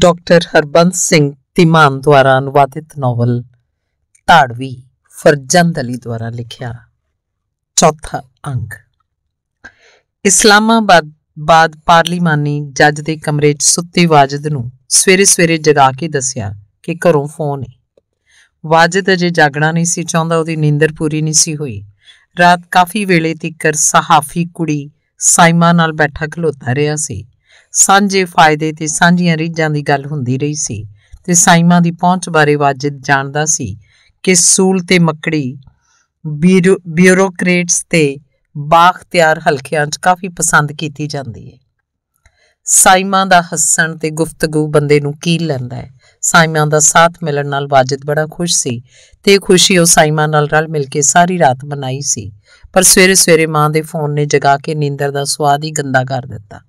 doctor Harbans Singh तिमान द्वारा अनुवादित novel ताड़वी फरजंद Ali द्वारा लिखा चौथा अंग इस्लामाबाद ਬਾਦ ਪਾਰਲੀਮਾਨੀ ਜੱਜ ਦੇ ਕਮਰੇ 'ਚ ਸੁੱਤੇ ਵਾਜਦ ਨੂੰ ਸਵੇਰੇ-ਸਵੇਰੇ ਜਗਾ ਕੇ ਦੱਸਿਆ ਕਿ ਘਰੋਂ ਫੋਨ ਹੈ ਵਾਜਦ ਅਜੇ ਜਾਗਣਾ ਨਹੀਂ ਸੀ ਚਾਹੁੰਦਾ ਉਹਦੀ ਨੀਂਦਰ ਪੂਰੀ ਨਹੀਂ ਸੀ ਹੋਈ ਰਾਤ ਕਾਫੀ ਵੇਲੇ ਤੀਕਰ ਸਹਾਫੀ ਕੁੜੀ ਸਾਇਮਾ ਨਾਲ ਬੈਠਾ ਖਲੋਤਾ ਰਿਹਾ ਸੀ ਸਾਂਝੇ ਫਾਇਦੇ ਤੇ ਸਾਂਝੀਆਂ ਰੀਝਾਂ ਦੀ ਗੱਲ ਹੁੰਦੀ ਰਹੀ ਸੀ ਤੇ ਸਾਈਮਾ ਦੀ ਪਹੁੰਚ ਬਾਰੇ ਵਾਜਿਦ ਜਾਣਦਾ ਸੀ ਕਿ ਸੂਲ ਤੇ ਮੱਕੜੀ ਬਿਊਰੋਕਰੇਟਸ ਤੇ ਬਾਖਤਿਆਰ ਹਲਕਿਆਂ 'ਚ ਕਾਫੀ ਪਸੰਦ ਕੀਤੀ ਜਾਂਦੀ ਹੈ ਸਾਈਮਾ ਦਾ ਹੱਸਣ ਤੇ ਗੁਫ਼ਤਗੂ ਬੰਦੇ ਨੂੰ ਕੀਲ ਲੈਂਦਾ ਹੈ ਸਾਈਮਾ ਦਾ ਸਾਥ ਮਿਲਣ ਨਾਲ ਵਾਜਿਦ ਬੜਾ ਖੁਸ਼ ਸੀ ਤੇ ਖੁਸ਼ੀ ਉਹ ਸਾਈਮਾ ਨਾਲ ਰਲ ਮਿਲ ਕੇ ਸਾਰੀ ਰਾਤ ਮਨਾਈ ਸੀ ਪਰ ਸਵੇਰੇ ਸਵੇਰੇ ਮਾਂ ਦੇ ਫੋਨ ਨੇ ਜਗਾ ਕੇ ਨੀਂਦਰ ਦਾ ਸਵਾਦ ਹੀ ਗੰਦਾ ਕਰ ਦਿੱਤਾ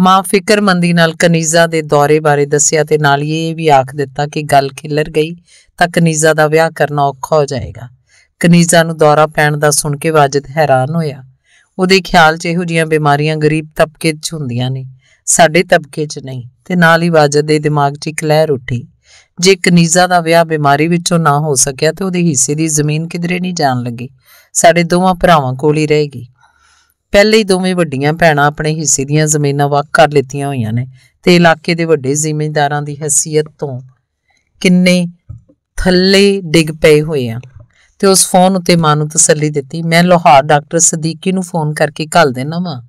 ਮਾਂ ਫਿਕਰਮੰਦੀ ਨਾਲ ਕਨੀਜ਼ਾ ਦੇ ਦੌਰੇ ਬਾਰੇ ਦੱਸਿਆ ਤੇ ਨਾਲ ਹੀ ਇਹ ਵੀ ਆਖ ਦਿੱਤਾ ਕਿ ਗੱਲ ਖਿੱਲਰ ਗਈ ਤਾਂ ਕਨੀਜ਼ਾ ਦਾ ਵਿਆਹ ਕਰਨਾ ਔਖਾ ਹੋ ਜਾਏਗਾ ਕਨੀਜ਼ਾ ਨੂੰ ਦੌਰਾ ਪੈਣ ਦਾ ਸੁਣ ਕੇ ਵਾਜਦ ਹੈਰਾਨ ਹੋਇਆ ਉਹਦੇ ਖਿਆਲ 'ਚ ਇਹੋ ਜੀਆਂ ਬਿਮਾਰੀਆਂ ਗਰੀਬ ਤਬਕੇ 'ਚ ਹੁੰਦੀਆਂ ਨੇ ਸਾਡੇ ਤਬਕੇ 'ਚ ਨਹੀਂ ਤੇ ਨਾਲ ਹੀ ਵਾਜਦ ਦੇ ਦਿਮਾਗ 'ਚ ਇੱਕ ਲਹਿਰ ਉੱਠੀ ਜੇ ਕਨੀਜ਼ਾ ਦਾ ਵਿਆਹ ਬਿਮਾਰੀ ਵਿੱਚੋਂ ਨਾ ਹੋ ਸਕਿਆ ਤੇ ਉਹਦੇ ਹਿੱਸੇ ਦੀ ਜ਼ਮੀਨ ਕਿਧਰੇ ਨਹੀਂ ਜਾਣ ਲੱਗੀ ਸਾਡੇ ਦੋਵਾਂ ਭਰਾਵਾਂ ਕੋਲ ਹੀ ਰਹੇਗੀ ਪਹਿਲੇ ਹੀ ਦੋਵੇਂ ਵੱਡੀਆਂ ਭੈਣਾਂ ਆਪਣੇ ਹਿੱਸੇ ਦੀਆਂ ਜ਼ਮੀਨਾਂ ਵਕ ਕਰ ਲਿੱਤੀਆਂ ਹੋਈਆਂ ਨੇ ਤੇ ਇਲਾਕੇ ਦੇ ਵੱਡੇ ਜ਼ਿਮੀਂਦਾਰਾਂ ਦੀ ਹیثیت ਤੋਂ ਕਿੰਨੇ ਥੱਲੇ ਡਿੱਗ ਪਏ ਹੋਏ ਆ ਤੇ ਉਸ ਫੋਨ ਉੱਤੇ ਮਾਂ ਨੂੰ ਤਸੱਲੀ ਦਿੱਤੀ ਮੈਂ ਲੋਹਾਰ ਡਾਕਟਰ ਸਦੀਕੀ ਨੂੰ ਫੋਨ ਕਰਕੇ ਕੱਲ ਦੇਣਾ ਮਾਂ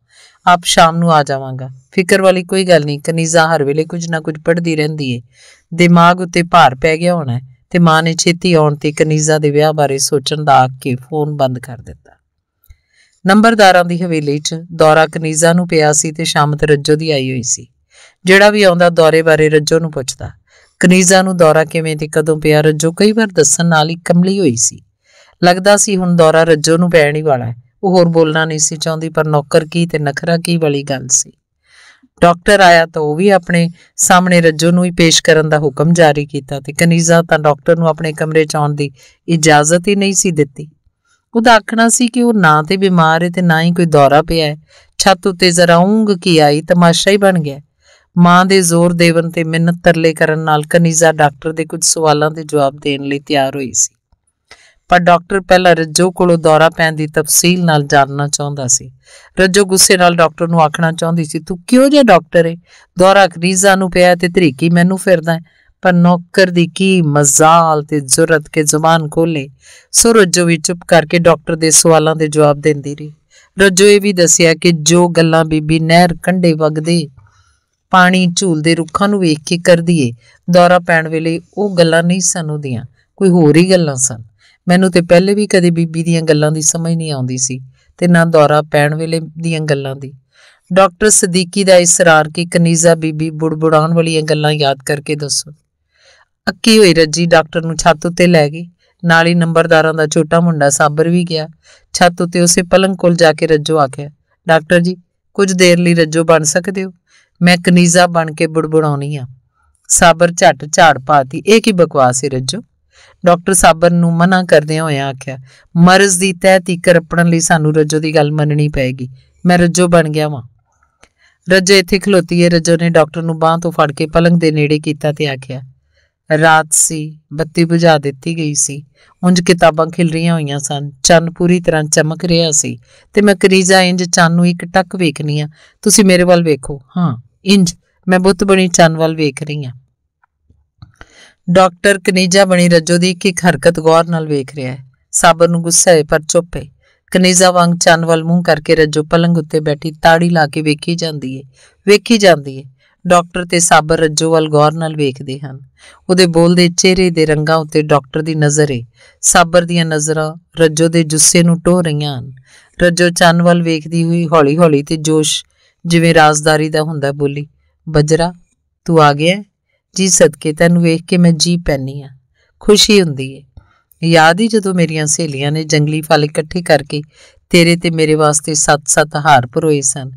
ਆਪ ਸ਼ਾਮ ਨੂੰ ਆ ਜਾਵਾਂਗਾ ਫਿਕਰ ਵਾਲੀ ਕੋਈ ਗੱਲ ਨਹੀਂ ਕਨੀਜ਼ਾ ਹਰ ਵੇਲੇ ਕੁਝ ਨਾ ਕੁਝ ਪੜਦੀ ਰਹਿੰਦੀ ਏ ਦਿਮਾਗ ਉੱਤੇ ਭਾਰ ਪੈ ਗਿਆ ਹੋਣਾ ਤੇ ਮਾਂ ਨੇ ਛੇਤੀ ਆਉਣ ਤੇ ਕਨੀਜ਼ਾ ਦੇ ਵਿਆਹ ਬਾਰੇ ਸੋਚਣ ਦਾ ਆਖ ਕੇ ਫੋਨ ਬੰਦ ਕਰ ਦਿੱਤਾ ਨੰਬਰਦਾਰਾਂ ਦੀ ਹਵੇਲੀ 'ਚ ਦੌਰਾ ਕਨੀਜ਼ਾ ਨੂੰ ਪਿਆ ਸੀ ਤੇ ਸ਼ਾਮਤ ਰੱਜੋ ਦੀ ਆਈ ਹੋਈ ਸੀ ਜਿਹੜਾ ਵੀ ਆਉਂਦਾ ਦੌਰੇ ਬਾਰੇ ਰੱਜੋ ਨੂੰ ਪੁੱਛਦਾ ਕਨੀਜ਼ਾ ਨੂੰ ਦੌਰਾ ਕਿਵੇਂ ਤੇ ਕਦੋਂ ਪਿਆ ਰੱਜੋ ਕਈ ਵਾਰ ਦੱਸਣ ਨਾਲ ਹੀ ਕੰਬਲੀ ਹੋਈ ਸੀ ਲੱਗਦਾ ਸੀ ਹੁਣ ਦੌਰਾ ਰੱਜੋ ਨੂੰ ਪੈਣ ਹੀ ਵਾਲਾ ਹੈ ਉਹ ਹੋਰ ਬੋਲਣਾ ਨਹੀਂ ਸੀ ਚਾਹੁੰਦੀ ਪਰ ਨੌਕਰ ਕੀ ਤੇ ਨਖਰਾ ਕੀ ਵਾਲੀ ਗੱਲ ਸੀ ਡਾਕਟਰ ਆਇਆ ਤਾਂ ਉਹ ਵੀ ਆਪਣੇ ਸਾਹਮਣੇ ਰੱਜੋ ਨੂੰ ਹੀ ਪੇਸ਼ ਕਰਨ ਦਾ ਹੁਕਮ ਜਾਰੀ ਕੀਤਾ ਤੇ ਕਨੀਜ਼ਾ ਤਾਂ ਡਾਕਟਰ ਨੂੰ ਆਪਣੇ ਕਮਰੇ 'ਚ ਆਉਣ ਦੀ ਇਜਾਜ਼ਤ ਹੀ ਨਹੀਂ ਸੀ ਦਿੱਤੀ ਉਹਦਾ ਆਖਣਾ ਸੀ ਕਿ ਉਹ ਨਾ ਤੇ ਬਿਮਾਰ ਹੈ ਤੇ ਨਾ ਹੀ ਕੋਈ ਦੌਰਾ ਪਿਆ ਹੈ ਛੱਤ ਉੱਤੇ ਜ਼ਰਾ ਉਂਗ ਕੀ ਆਈ ਤਮਾਸ਼ਾ ਹੀ ਬਣ ਗਿਆ ਮਾਂ ਦੇ ਜ਼ੋਰ ਦੇਵਨ ਤੇ ਮਿਹਨਤ ਤਰਲੇ ਕਰਨ ਨਾਲ ਕਨੀਜ਼ਾ ਡਾਕਟਰ ਦੇ ਕੁਝ ਸਵਾਲਾਂ ਦੇ ਜਵਾਬ ਦੇਣ ਲਈ ਤਿਆਰ ਹੋਈ ਸੀ ਪਰ ਡਾਕਟਰ ਪਹਿਲਾਂ ਰੱਜੋ ਕੋਲੋਂ ਦੌਰਾ ਪੈਣ ਦੀ ਤਫਸੀਲ ਨਾਲ ਜਾਣਨਾ ਚਾਹੁੰਦਾ ਸੀ ਰੱਜੋ ਗੁੱਸੇ ਨਾਲ ਡਾਕਟਰ ਨੂੰ ਆਖਣਾ ਚਾਹੁੰਦੀ ਸੀ ਤੂੰ ਕਿਉਂ ਜੇ ਡਾਕਟਰ ਹੈ ਦੌਰਾ ਕਨੀਜ਼ਾ ਨੂੰ ਪਿਆ ਤੇ ਤਰੀਕੀ ਮੈਨੂੰ ਫਿਰਦਾ ਹੈ ਪਰ ਨੌਕਰ ਦੀ ਕੀ ਮਜ਼ਾਲ ਤੇ ਜ਼ੁਰਤ ਕੇ ਜ਼ੁਬਾਨ ਖੋਲੇ ਸੋ ਰੱਜੋ ਵੀ ਚੁੱਪ ਕਰਕੇ ਡਾਕਟਰ ਦੇ ਸਵਾਲਾਂ ਦੇ ਜਵਾਬ ਦਿੰਦੀ ਰਹੀ ਰੱਜੋ ਇਹ ਵੀ ਦੱਸਿਆ ਕਿ ਜੋ ਗੱਲਾਂ ਬੀਬੀ ਨਹਿਰ ਕੰਢੇ ਵਗਦੇ ਪਾਣੀ ਝੂਲਦੇ ਰੁੱਖਾਂ ਨੂੰ ਵੇਖ ਕੇ ਕਰਦੀ ਏ ਦੌਰਾ ਪੈਣ ਵੇਲੇ ਉਹ ਗੱਲਾਂ ਨਹੀਂ ਸਨ ਉਹਦੀਆਂ ਕੋਈ ਹੋਰ ਹੀ ਗੱਲਾਂ ਸਨ ਮੈਨੂੰ ਤੇ ਪਹਿਲੇ ਵੀ ਕਦੇ ਬੀਬੀ ਦੀਆਂ ਗੱਲਾਂ ਦੀ ਸਮਝ ਨਹੀਂ ਆਉਂਦੀ ਸੀ ਤੇ ਨਾ ਦੌਰਾ ਪੈਣ ਵੇਲੇ ਦੀਆਂ ਗੱਲਾਂ ਦੀ ਡਾਕਟਰ ਸਦੀਕੀ ਦਾ ਇਸਰਾਰ ਕਿ ਕਨੀਜ਼ਾ ਬੀਬੀ ਬੁੜਬੁੜਾਉਣ ਵਾਲੀਆਂ ਗੱਲਾਂ ਯਾਦ ਕਰਕੇ ਦੱਸੋ ਅੱਕੀ ਹੋਈ ਰੱਜੀ ਡਾਕਟਰ ਨੂੰ ਛੱਤ ਉੱਤੇ ਲੈ ਗਈ ਨਾਲ ਹੀ ਨੰਬਰਦਾਰਾਂ ਦਾ ਛੋਟਾ ਮੁੰਡਾ ਸਾਬਰ ਵੀ ਗਿਆ ਛੱਤ ਉੱਤੇ ਉਸੇ ਪਲੰਗ ਕੋਲ ਜਾ ਕੇ ਰੱਜੋ ਆਖਿਆ ਡਾਕਟਰ ਜੀ ਕੁਝ ਦੇਰ ਲਈ ਰੱਜੋ ਬਣ ਸਕਦੇ ਹੋ ਮੈਂ ਕਨੀਜ਼ਾ ਬਣ ਕੇ ਬੁੜਬੁੜਾਉਣੀ ਆ ਸਾਬਰ ਝੱਟ ਝਾੜ ਪਾਤੀ ਇਹ ਕੀ ਬਕਵਾਸ ਹੈ ਰੱਜੋ ਡਾਕਟਰ ਸਾਬਰ ਨੂੰ ਮਨਾ ਕਰਦਿਆਂ ਹੋਇਆ ਆਖਿਆ ਮਰਜ਼ ਦੀ ਤਹਿ ਤੀਕ ਰੱਪਣ ਲਈ ਸਾਨੂੰ ਰੱਜੋ ਦੀ ਗੱਲ ਮੰਨਣੀ ਪਏਗੀ ਮੈਂ ਰੱਜੋ ਬਣ ਗਿਆ ਵਾਂ ਰੱਜੋ ਇੱਥੇ ਖਲੋਤੀ ਹੈ ਰੱਜੋ ਨੇ ਡਾਕਟਰ ਨੂੰ ਬਾਹ ਤੋਂ ਫੜ ਕੇ ਪਲੰਗ ਦੇ ਨੇੜੇ ਕੀਤਾ ਤੇ ਆਖਿਆ ਰਾਤ ਸੀ ਬੱਤੀ ਬੁਝਾ ਦਿੱਤੀ ਗਈ ਸੀ ਉੰਜ ਕਿਤਾਬਾਂ ਖਿਲ ਰਹੀਆਂ ਹੋਈਆਂ ਸਨ ਚੰਨ ਪੂਰੀ ਤਰ੍ਹਾਂ ਚਮਕ ਰਿਹਾ ਸੀ ਤੇ ਮੈਂ ਕਰੀਜ਼ਾ ਇੰਜ ਚੰਨ ਨੂੰ ਇੱਕ ਟੱਕ ਵੇਖਨੀ ਆ ਤੁਸੀਂ ਮੇਰੇ ਵੱਲ ਵੇਖੋ ਹਾਂ ਇੰਜ ਮੈਂ ਬੁੱਤ ਬਣੀ ਚੰਨ ਵੱਲ ਵੇਖ ਰਹੀ ਆ ਡਾਕਟਰ ਕਨੀਜਾ ਬਣੀ ਰੱਜੋ ਦੀ ਇੱਕ ਇੱਕ ਹਰਕਤ ਗੌਰ ਨਾਲ ਵੇਖ ਰਿਹਾ ਹੈ ਸਾਬਰ ਨੂੰ ਗੁੱਸਾ ਹੈ ਪਰ ਚੁੱਪ ਹੈ ਕਨੀਜ਼ਾ ਵਾਂਗ ਚੰਨ ਵੱਲ ਮੂੰਹ ਕਰਕੇ ਰੱਜੋ ਪਲੰਗ ਉੱਤੇ ਬੈਠੀ ਤਾੜੀ ਲਾ ਕੇ ਵੇਖੀ ਜਾਂਦੀ ਏ ਵੇਖੀ ਜਾਂਦੀ ਏ ਡਾਕਟਰ ਤੇ ਸਾਬਰ ਰੱਜੋ ਵੱਲ ਗੌਰ ਨਾਲ ਵੇਖਦੇ ਹਨ ਉਹਦੇ ਬੋਲਦੇ ਚਿਹਰੇ ਦੇ ਰੰਗਾਂ ਉੱਤੇ ਡਾਕਟਰ ਦੀ ਨਜ਼ਰ ਏ ਸਾਬਰ ਦੀਆਂ ਨਜ਼ਰਾਂ ਰੱਜੋ ਦੇ ਜੁੱਸੇ ਨੂੰ ਟੋਹ ਰਹੀਆਂ ਹਨ ਰੱਜੋ ਚੰਨ ਵੱਲ ਵੇਖਦੀ ਹੋਈ ਹੌਲੀ-ਹੌਲੀ ਤੇ ਜੋਸ਼ ਜਿਵੇਂ ਰਾਜ਼ਦਾਰੀ ਦਾ ਹੁੰਦਾ ਬੋਲੀ ਬਜਰਾ ਤੂੰ ਆ ਗਿਆ ਜੀ ਸਦਕੇ ਤੈਨੂੰ ਵੇਖ ਕੇ ਮੈਂ ਜੀ ਪੈਣੀ ਆ ਖੁਸ਼ੀ ਹੁੰਦੀ ਏ ਯਾਦ ਹੀ ਜਦੋਂ ਮੇਰੀਆਂ ਸਹੇਲੀਆਂ ਨੇ ਜੰਗਲੀ ਫਲ ਇਕੱਠੇ ਕਰਕੇ ਤੇਰੇ ਤੇ ਮੇਰੇ ਵਾਸਤੇ ਸੱਤ-ਸੱਤ ਹਾਰ ਪਰੋਏ ਸਨ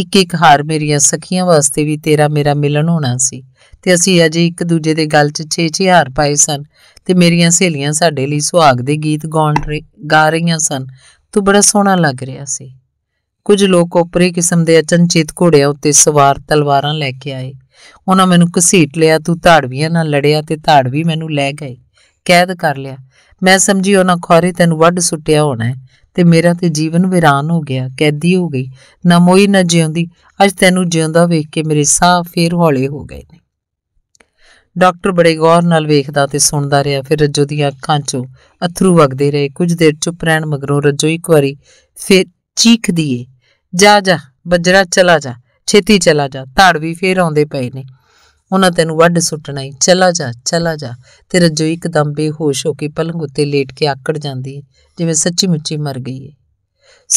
ਇੱਕ ਇੱਕ ਹਾਰ ਮੇਰੀਆਂ ਸਖੀਆਂ ਵਾਸਤੇ ਵੀ ਤੇਰਾ ਮੇਰਾ ਮਿਲਣ ਹੋਣਾ ਸੀ ਤੇ ਅਸੀਂ ਅਜੇ ਇੱਕ ਦੂਜੇ ਦੇ ਗਲ 'ਚ ਛੇ ਛੇ ਹਾਰ ਪਾਏ ਸਨ ਤੇ ਮੇਰੀਆਂ ਸਹੇਲੀਆਂ ਸਾਡੇ ਲਈ ਸੁਹਾਗ ਦੇ ਗੀਤ ਗਾਉਣ ਗਾ ਰਹੀਆਂ ਸਨ ਤੂੰ ਬੜਾ ਸੋਹਣਾ ਲੱਗ ਰਿਹਾ ਸੀ ਕੁਝ ਲੋਕ ਉਪਰੇ ਕਿਸਮ ਦੇ ਅਚਨਚੇਤ ਘੋੜਿਆਂ ਉੱਤੇ ਸਵਾਰ ਤਲਵਾਰਾਂ ਲੈ ਕੇ ਆਏ ਉਹਨਾਂ ਮੈਨੂੰ ਘਸੀਟ ਲਿਆ ਤੂੰ ਧਾੜਵੀਆਂ ਨਾਲ ਲੜਿਆ ਤੇ ਧਾੜਵੀ ਮੈਨੂੰ ਲੈ ਗਏ ਕੈਦ ਕਰ ਲਿਆ ਮੈਂ ਸਮਝੀ ਉਹਨਾਂ ਖੌਰੇ ਤੈਨੂੰ ਵੱਢ ਸੁੱਟਿਆ ਹੋਣਾ ਹੈ ਤੇ ਮੇਰਾ ਤੇ ਜੀਵਨ ਵਿਰਾਨ ਹੋ ਗਿਆ ਕੈਦੀ ਹੋ ਗਈ ਨਾ ਮੋਈ ਨਾ ਜਿਉਂਦੀ ਅੱਜ ਤੈਨੂੰ ਜਿਉਂਦਾ ਵੇਖ ਕੇ ਮੇਰੇ ਸਾਹ ਫੇਰ ਹੌਲੇ ਹੋ ਗਏ ਨੇ ਡਾਕਟਰ ਬੜੇ ਗੌਰ ਨਾਲ ਵੇਖਦਾ ਤੇ ਸੁਣਦਾ ਰਿਹਾ ਫਿਰ ਰੱਜੋ ਦੀਆਂ ਅੱਖਾਂ 'ਚੋਂ ਅਥਰੂ ਵਗਦੇ ਰਹੇ ਕੁਝ ਦੇਰ ਚੁੱਪ ਰਹਿਣ ਮਗਰੋਂ ਰੱਜੋ ਇੱਕ ਵਾਰੀ ਫੇਰ ਚੀਖ ਦੀਏ ਜਾ ਜਾ ਬੱਜਰਾ ਚਲਾ ਜਾ ਛੇਤੀ ਚਲਾ ਜਾ ਧੜ ਵੀ ਫੇਰ ਆਉਂਦੇ ਪਏ ਨੇ ਉਹਨਾਂ ਤੈਨੂੰ ਵੱਢ ਸੁੱਟਣਾ ਹੀ ਚਲਾ ਜਾ ਚਲਾ ਜਾ ਤੇ ਰਜੋ ਇੱਕਦਮ ਬੇਹੋਸ਼ ਹੋ ਕੇ ਪਲੰਗ ਉੱਤੇ ਲੇਟ ਕੇ ਆਕੜ ਜਾਂਦੀ ਜਿਵੇਂ ਸੱਚੀ ਮੁੱਚੀ ਮਰ ਗਈ ਹੈ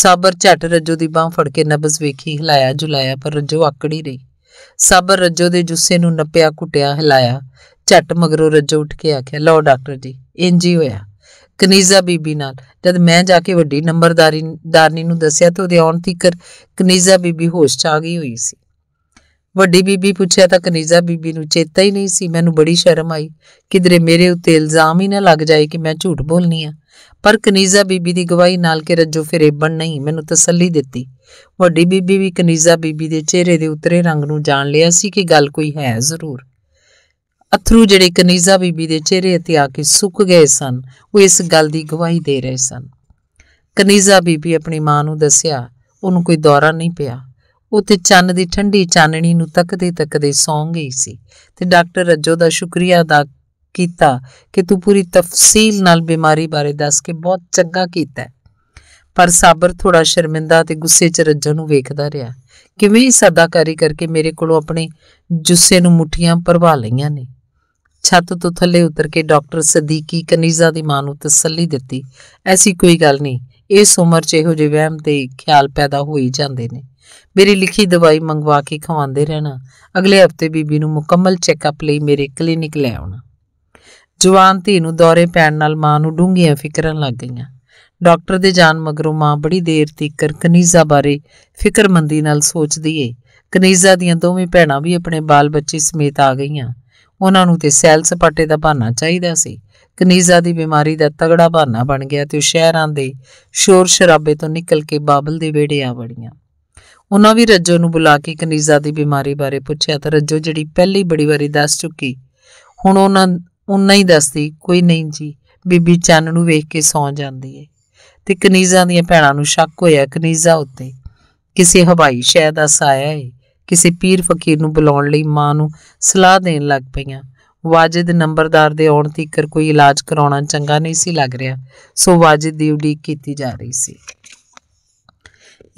ਸਾਬਰ ਝਟ ਰਜੋ ਦੀ ਬਾਹ ਫੜ ਕੇ ਨਬਜ਼ ਵੇਖੀ ਹਿਲਾਇਆ ਜੁਲਾਇਆ ਪਰ ਰਜੋ ਆਕੜੀ ਰਹੀ ਸਾਬਰ ਰਜੋ ਦੇ ਜੁੱਸੇ ਨੂੰ ਨੱਪਿਆ ਕੁੱਟਿਆ ਹਿਲਾਇਆ ਝਟ ਮਗਰੋਂ ਰਜੋ ਉੱਠ ਕੇ ਆਖਿਆ ਲਓ ਡਾਕਟਰ ਜੀ ਇੰਜ ਹੀ ਹੋਇਆ ਕਨੀਜ਼ਾ ਬੀਬੀ ਨਾਲ ਜਦ ਮੈਂ ਜਾ ਕੇ ਵੱਡੀ ਨੰਬਰਦਾਰੀ ਦਾਰਨੀ ਨੂੰ ਦੱਸਿਆ ਤਾਂ ਉਹਦੇ ਆਉਣ ਤੀਕਰ ਕਨੀਜ਼ਾ ਬੀਬੀ ਹੋਸ਼ ਚ ਆ ਗਈ ਹੋਈ ਸੀ ਵੱਡੀ ਬੀਬੀ ਪੁੱਛਿਆ ਤਾਂ ਕਨੀਜ਼ਾ ਬੀਬੀ ਨੂੰ ਚੇਤਾ ਹੀ ਨਹੀਂ ਸੀ ਮੈਨੂੰ ਬੜੀ ਸ਼ਰਮ ਆਈ ਕਿਧਰੇ ਮੇਰੇ ਉੱਤੇ ਇਲਜ਼ਾਮ ਹੀ ਨਾ ਲੱਗ ਜਾਏ ਕਿ ਮੈਂ ਝੂਠ ਬੋਲਨੀ ਆ ਪਰ ਕਨੀਜ਼ਾ ਬੀਬੀ ਦੀ ਗਵਾਹੀ ਨਾਲ ਕਿ ਰੱਜੋ ਫਰੇਬਣ ਨਹੀਂ ਮੈਨੂੰ ਤਸੱਲੀ ਦਿੱਤੀ ਵੱਡੀ ਬੀਬੀ ਵੀ ਕਨੀਜ਼ਾ ਬੀਬੀ ਦੇ ਚਿਹਰੇ ਦੇ ਉਤਰੇ ਰੰਗ ਨੂੰ ਜਾਣ ਲਿਆ ਸੀ ਕਿ ਗੱਲ ਕੋਈ ਹੈ ਜ਼ਰੂਰ ਅਥਰੂ ਜਿਹੜੇ ਕਨੀਜ਼ਾ ਬੀਬੀ ਦੇ ਚਿਹਰੇ ਤੇ ਆ ਕੇ ਸੁੱਕ ਗਏ ਸਨ ਉਹ ਇਸ ਗੱਲ ਦੀ ਗਵਾਹੀ ਦੇ ਰਹੇ ਸਨ ਕਨੀਜ਼ਾ ਬੀਬੀ ਆਪਣੀ ਮਾਂ ਨੂੰ ਦੱਸਿਆ ਉਹਨੂੰ ਕੋਈ ਦੌਰਾ ਨਹੀਂ ਪਿਆ ਉਹ ਤੇ ਚੰਨ ਦੀ ਠੰਡੀ ਚਾਨਣੀ ਨੂੰ ਤੱਕਦੇ ਤੱਕਦੇ ਸੌਂ ਗਈ ਸੀ ਤੇ ਡਾਕਟਰ ਰੱਜੋ ਦਾ ਸ਼ੁਕਰੀਆ ਅਦਾ ਕੀਤਾ ਕਿ ਤੂੰ ਪੂਰੀ ਤਫਸੀਲ ਨਾਲ ਬਿਮਾਰੀ ਬਾਰੇ ਦੱਸ ਕੇ ਬਹੁਤ ਚੰਗਾ ਕੀਤਾ ਪਰ ਸਾਬਰ ਥੋੜਾ ਸ਼ਰਮਿੰਦਾ ਤੇ ਗੁੱਸੇ 'ਚ ਰੱਜੋ ਨੂੰ ਵੇਖਦਾ ਰਿਹਾ ਕਿਵੇਂ ਇਸ ਅਦਾਕਾਰੀ ਕਰਕੇ ਮੇਰੇ ਕੋਲੋਂ ਆਪਣੇ ਜੁੱਸੇ ਨੂੰ ਮੁੱਠੀਆਂ ਭਰਵਾ ਲਈਆਂ ਨੇ ਛੱਤ ਤੋਂ ਥੱਲੇ ਉਤਰ ਕੇ ਡਾਕਟਰ ਸਦੀਕੀ ਕਨੀਜ਼ਾ ਦੀ ਮਾਂ ਨੂੰ ਤਸੱਲੀ ਦਿੱਤੀ ਐਸੀ ਕੋਈ ਗੱਲ ਨਹੀਂ ਇਸ ਉਮਰ 'ਚ ਇਹੋ ਜਿਹੇ ਵਹਿਮ ਤੇ ਖਿਆਲ ਪੈਦਾ ਹੋ ਹੀ ਜਾਂਦੇ ਨੇ ਮੇਰੀ ਲਿਖੀ ਦਵਾਈ ਮੰਗਵਾ ਕੇ ਖਵਾਉਂਦੇ ਰਹਿਣਾ ਅਗਲੇ ਹਫਤੇ ਬੀਬੀ ਨੂੰ ਮੁਕੰਮਲ ਚੈੱਕਅਪ ਲਈ ਮੇਰੇ ਕਲੀਨਿਕ ਲੈ ਆਉਣਾ ਜਵਾਨ ਧੀ ਨੂੰ ਦੌਰੇ ਪੈਣ ਨਾਲ ਮਾਂ ਨੂੰ ਡੂੰਘੀਆਂ ਫਿਕਰਾਂ ਲੱਗ ਗਈਆਂ ਡਾਕਟਰ ਦੇ ਜਾਣ ਮਗਰੋਂ ਮਾਂ ਬੜੀ ਦੇਰ ਤੀਕਰ ਕਨੀਜ਼ਾ ਬਾਰੇ ਫਿਕਰਮੰਦੀ ਨਾਲ ਸੋਚਦੀ ਏ ਕਨੀਜ਼ਾ ਦੀਆਂ ਦੋਵੇਂ ਭੈਣਾਂ ਵੀ ਆਪਣੇ ਬਾਲ ਬੱਚੇ ਸਮੇਤ ਆ ਗਈਆਂ ਉਹਨਾਂ ਨੂੰ ਤੇ ਸੈਲ ਸਪਾਟੇ ਦਾ ਬਹਾਨਾ ਚਾਹੀਦਾ ਸੀ ਕਨੀਜ਼ਾ ਦੀ ਬਿਮਾਰੀ ਦਾ ਤਗੜਾ ਬਹਾਨਾ ਬਣ ਗਿਆ ਤੇ ਉਹ ਸ਼ਹਿਰਾਂ ਦੇ ਸ਼ੋਰ ਸ਼ਰਾਬੇ ਤੋਂ ਨਿਕਲ ਕੇ ਬਾਬਲ ਦੇ ਵਿਹੜੇ ਆ ਵੜੀਆਂ ਉਹਨਾਂ ਵੀ ਰੱਜੋ ਨੂੰ ਬੁਲਾ ਕੇ ਕਨੀਜ਼ਾ ਦੀ ਬਿਮਾਰੀ ਬਾਰੇ ਪੁੱਛਿਆ ਤਾਂ ਰੱਜੋ ਜਿਹੜੀ ਪਹਿਲੀ ਬੜੀ ਵਾਰੀ ਦੱਸ ਚੁੱਕੀ ਹੁਣ ਉਹਨਾਂ ਉਹਨਾਂ ਹੀ ਦੱਸਦੀ ਕੋਈ ਨਹੀਂ ਜੀ ਬੀਬੀ ਚੰਨ ਨੂੰ ਵੇਖ ਕੇ ਸੌਂ ਜਾਂਦੀ ਏ ਤੇ ਕਨੀਜ਼ਾ ਦੀਆਂ ਭੈਣਾਂ ਨੂੰ ਸ਼ੱਕ ਹੋਇਆ ਕਨੀਜ਼ਾ ਉੱਤੇ ਕਿਸੇ ਹਵਾਈ ਸ਼ਹਿ ਦਾ ਸਾਇਆ ਏ ਕਿਸੇ ਪੀਰ ਫਕੀਰ ਨੂੰ ਬੁਲਾਉਣ ਲਈ ਮਾਂ ਨੂੰ ਸਲਾਹ ਦੇਣ ਲੱਗ ਪਈਆਂ ਵਾਜਿਦ ਨੰਬਰਦਾਰ ਦੇ ਆਉਣ ਤੀਕਰ ਕੋਈ ਇਲਾਜ ਕਰਾਉਣਾ ਚੰਗਾ ਨਹੀਂ ਸੀ ਲੱਗ ਰਿਹਾ ਸੋ ਵਾਜਿਦ ਦੀ ਉਡੀਕ ਕੀਤੀ ਜਾ ਰਹੀ ਸੀ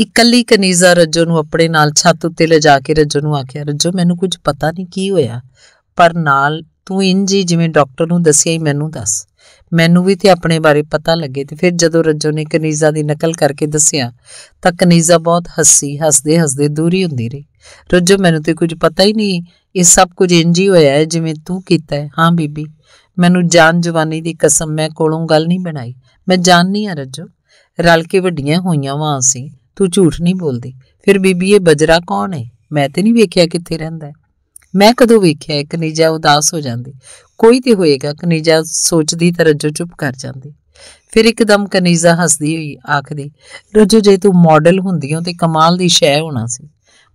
ਇਕੱਲੀ ਕਨੀਜ਼ਾ ਰੱਜੋ ਨੂੰ ਆਪਣੇ ਨਾਲ ਛੱਤ ਉੱਤੇ ਲਿਜਾ ਕੇ ਰੱਜੋ ਨੂੰ ਆਖਿਆ ਰੱਜੋ ਮੈਨੂੰ ਕੁਝ ਪਤਾ ਨਹੀਂ ਕੀ ਹੋਇਆ ਪਰ ਨਾਲ ਤੂੰ ਇੰਜ ਹੀ ਜਿਵੇਂ ਡਾਕਟਰ ਨੂੰ ਦੱਸਿਆ ਹੀ ਮੈਨੂੰ ਦੱਸ ਮੈਨੂੰ ਵੀ ਤੇ ਆਪਣੇ ਬਾਰੇ ਪਤਾ ਲੱਗੇ ਤੇ ਫਿਰ ਜਦੋਂ ਰੱਜੋ ਨੇ ਕਨੀਜ਼ਾ ਦੀ ਨਕਲ ਕਰਕੇ ਦੱਸਿਆ ਤਾਂ ਕਨੀਜ਼ਾ ਬਹੁਤ ਹੱਸੀ ਹੱਸਦੇ ਹੱਸਦੇ ਦੂਰੀ ਹੁੰਦੀ ਰਹੀ ਰੱਜੋ ਮੈਨੂੰ ਤੇ ਕੁਝ ਪਤਾ ਹੀ ਨਹੀਂ ਇਹ ਸਭ ਕੁਝ ਇੰਜ ਹੀ ਹੋਇਆ ਹੈ ਜਿਵੇਂ ਤੂੰ ਕੀਤਾ ਹੈ ਹਾਂ ਬੀਬੀ ਮੈਨੂੰ ਜਾਨ ਜਵਾਨੀ ਦੀ ਕਸਮ ਮੈਂ ਕੋਲੋਂ ਗੱਲ ਨਹੀਂ ਬਣਾਈ ਮੈਂ ਜਾਣਨੀ ਆ ਰੱਜੋ ਰਲ ਕੇ ਵੱਡੀਆਂ ਹੋਈਆਂ ਵਾਂ ਅਸੀਂ ਤੂੰ ਝੂਠ ਨਹੀਂ ਬੋਲਦੀ ਫਿਰ ਬੀਬੀ ਇਹ ਬਜਰਾ ਕੌਣ ਹੈ ਮੈਂ ਤੇ ਨਹੀਂ ਵੇਖਿਆ ਕਿੱਥੇ ਰਹਿੰਦਾ ਮੈਂ ਕਦੋਂ ਵੇਖਿਆ ਕਨੀਜਾ ਉਦਾਸ ਹੋ ਜਾਂਦੀ ਕੋਈ ਤੇ ਹੋਏਗਾ ਕਨੀਜਾ ਸੋਚਦੀ ਤਾਂ ਰੱਜੋ ਚੁੱਪ ਕਰ ਜਾਂਦੀ ਫਿਰ ਇੱਕਦਮ ਕਨੀਜਾ ਹੱਸਦੀ ਹੋਈ ਆਖਦੀ ਰੱਜੋ ਜੇ ਤੂੰ ਮਾਡਲ ਹੁੰਦੀ ਹੋ ਤੇ ਕਮਾਲ ਦੀ ਸ਼ੈ ਹੋਣਾ ਸੀ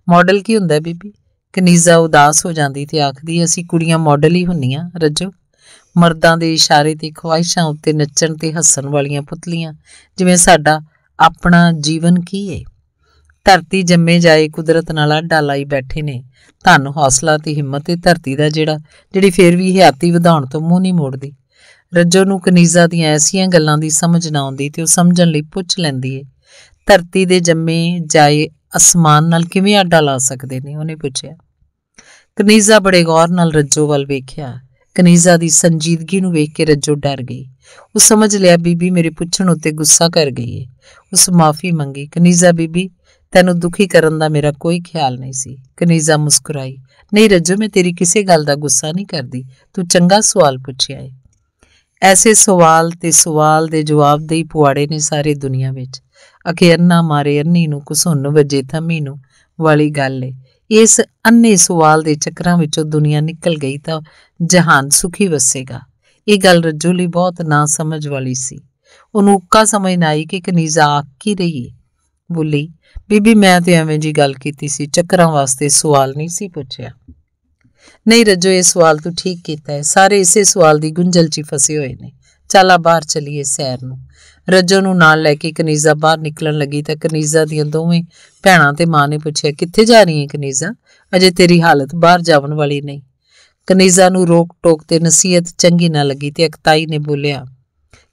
ਮਾਡਲ ਕੀ ਹੁੰਦਾ ਬੀਬੀ ਕਨੀਜ਼ਾ ਉਦਾਸ ਹੋ ਜਾਂਦੀ ਤੇ ਆਖਦੀ ਅਸੀਂ ਕੁੜੀਆਂ ਮਾਡਲ ਹੀ ਹੁੰਨੀਆਂ ਰੱਜੋ ਮਰਦਾਂ ਦੇ ਇਸ਼ਾਰੇ ਤੇ ਖਵਾਇਸ਼ਾਂ ਉੱਤੇ ਨੱਚਣ ਤੇ ਹੱਸਣ ਵਾਲੀਆਂ ਪੁਤਲੀਆਂ ਜਿਵੇਂ ਸਾਡਾ ਆਪਣਾ ਜੀਵਨ ਕੀ ਏ ਧਰਤੀ ਜੰਮੇ ਜਾਏ ਕੁਦਰਤ ਨਾਲ ਆਡਾ ਲਾਈ ਬੈਠੇ ਨੇ ਧੰਨ ਹੌਸਲਾ ਤੇ ਹਿੰਮਤ ਤੇ ਧਰਤੀ ਦਾ ਜਿਹੜਾ ਜਿਹੜੀ ਫੇਰ ਵੀ ਹਯਾਤੀ ਵਧਾਉਣ ਤੋਂ ਮੂੰਹ ਨਹੀਂ ਮੋੜਦੀ ਰੱਜੋ ਨੂੰ ਕਨੀਜ਼ਾ ਦੀਆਂ ਐਸੀਆਂ ਗੱਲਾਂ ਦੀ ਸਮਝ ਨਾ ਆਉਂਦੀ ਤੇ ਉਹ ਸਮਝਣ ਲਈ ਪੁੱਛ ਲੈਂਦੀ ਏ ਧਰਤੀ ਦੇ ਜੰਮੇ ਜਾਏ ਅਸਮਾਨ ਨਾਲ ਕਿਵੇਂ ਆਡਾ ਲਾ ਸਕਦੇ ਨੇ ਉਹਨੇ ਪੁੱਛਿਆ ਕਨੀਜ਼ਾ ਬੜੇ ਗੌਰ ਨਾਲ ਰੱਜੋ ਵੱਲ ਵੇਖਿਆ ਕਨੀਜ਼ਾ ਦੀ ਸੰਜੀਦਗੀ ਨੂੰ ਵੇਖ ਕੇ ਰੱਜੋ ਡਰ ਗਈ ਉਹ ਸਮਝ ਲਿਆ ਬੀਬੀ ਮੇਰੇ ਪੁੱਛਣ ਉੱਤੇ ਗੁੱਸਾ ਕਰ ਗਈ ਹੈ ਉਸ ਮਾਫੀ ਮੰਗੀ ਕਨੀਜ਼ਾ ਬੀਬੀ ਤੈਨੂੰ ਦੁਖੀ ਕਰਨ ਦਾ ਮੇਰਾ ਕੋਈ ਖਿਆਲ ਨਹੀਂ ਸੀ ਕਨੀਜ਼ਾ ਮੁਸਕਰਾਈ ਨਹੀਂ ਰੱਜੋ ਮੈਂ ਤੇਰੀ ਕਿਸੇ ਗੱਲ ਦਾ ਗੁੱਸਾ ਨਹੀਂ ਕਰਦੀ ਤੂੰ ਚੰਗਾ ਸਵਾਲ ਪੁੱਛਿਆ ਏ ਐਸੇ ਸਵਾਲ ਤੇ ਸਵਾਲ ਦੇ ਜਵਾਬ ਦੇ ਹੀ ਪੁਆੜੇ ਨੇ ਸਾਰੇ ਦੁਨੀਆ ਵਿੱਚ ਅਕੇ ਅੰਨਾ ਮਾਰੇ ਅੰਨੀ ਨੂੰ ਕੁਸੁੰਨ ਵਜੇ ਥਮੀ ਨੂੰ ਵਾਲੀ ਗੱਲ ਏ ਇਸ ਅੰਨੇ ਸਵਾਲ ਦੇ ਚੱਕਰਾਂ ਵਿੱਚੋਂ ਦੁਨੀਆ ਨਿਕਲ ਗਈ ਤਾਂ ਜਹਾਨ ਸੁਖੀ ਵਸੇਗਾ ਇਹ ਗੱਲ ਰੱਜੂ ਲਈ ਬਹੁਤ ਨਾ ਸਮਝ ਵਾਲੀ ਸੀ ਉਹਨੂੰ ਉੱਕਾ ਸਮਝ ਨਾ ਆਈ ਕਿ ਕਨੀਜ਼ਾ ਆਖ ਕੀ ਰਹੀ ਹੈ ਬੋਲੀ ਬੀਬੀ ਮੈਂ ਤੇ ਐਵੇਂ ਜੀ ਗੱਲ ਕੀਤੀ ਸੀ ਚੱਕਰਾਂ ਵਾਸਤੇ ਸਵਾਲ ਨਹੀਂ ਸੀ ਪੁੱਛਿਆ ਨਹੀਂ ਰੱਜੋ ਇਹ ਸਵਾਲ ਤੂੰ ਠੀਕ ਕੀਤਾ ਹੈ ਸਾਰੇ ਇਸੇ ਸਵਾਲ ਦੀ ਗੁੰਝਲ 'ਚ ਫਸੇ ਹੋਏ ਨੇ ਚੱਲ ਆ ਬਾਹਰ ਚਲੀਏ ਸੈਰ ਨੂੰ ਰੱਜੋ ਨੂੰ ਨਾਲ ਲੈ ਕੇ ਕਨੀਜ਼ਾ ਬਾਹਰ ਨਿਕਲਣ ਲੱਗੀ ਤਾਂ ਕਨੀਜ਼ਾ ਦੀਆਂ ਦੋਵੇਂ ਭੈਣਾਂ ਤੇ ਮਾਂ ਨੇ ਪੁੱਛਿਆ ਕਿੱਥੇ ਜਾ ਰਹੀ ਹੈ ਕਨੀਜ਼ਾ ਅਜੇ ਤੇਰੀ ਹਾਲਤ ਬਾਹਰ ਜਾਵਣ ਵਾਲੀ ਨਹੀਂ ਕਨੇਜ਼ਾ ਨੂੰ ਰੋਕ ਟੋਕ ਤੇ ਨਸੀਹਤ ਚੰਗੀ ਨਾ ਲੱਗੀ ਤੇ ਅਕਤਾਈ ਨੇ ਬੋਲਿਆ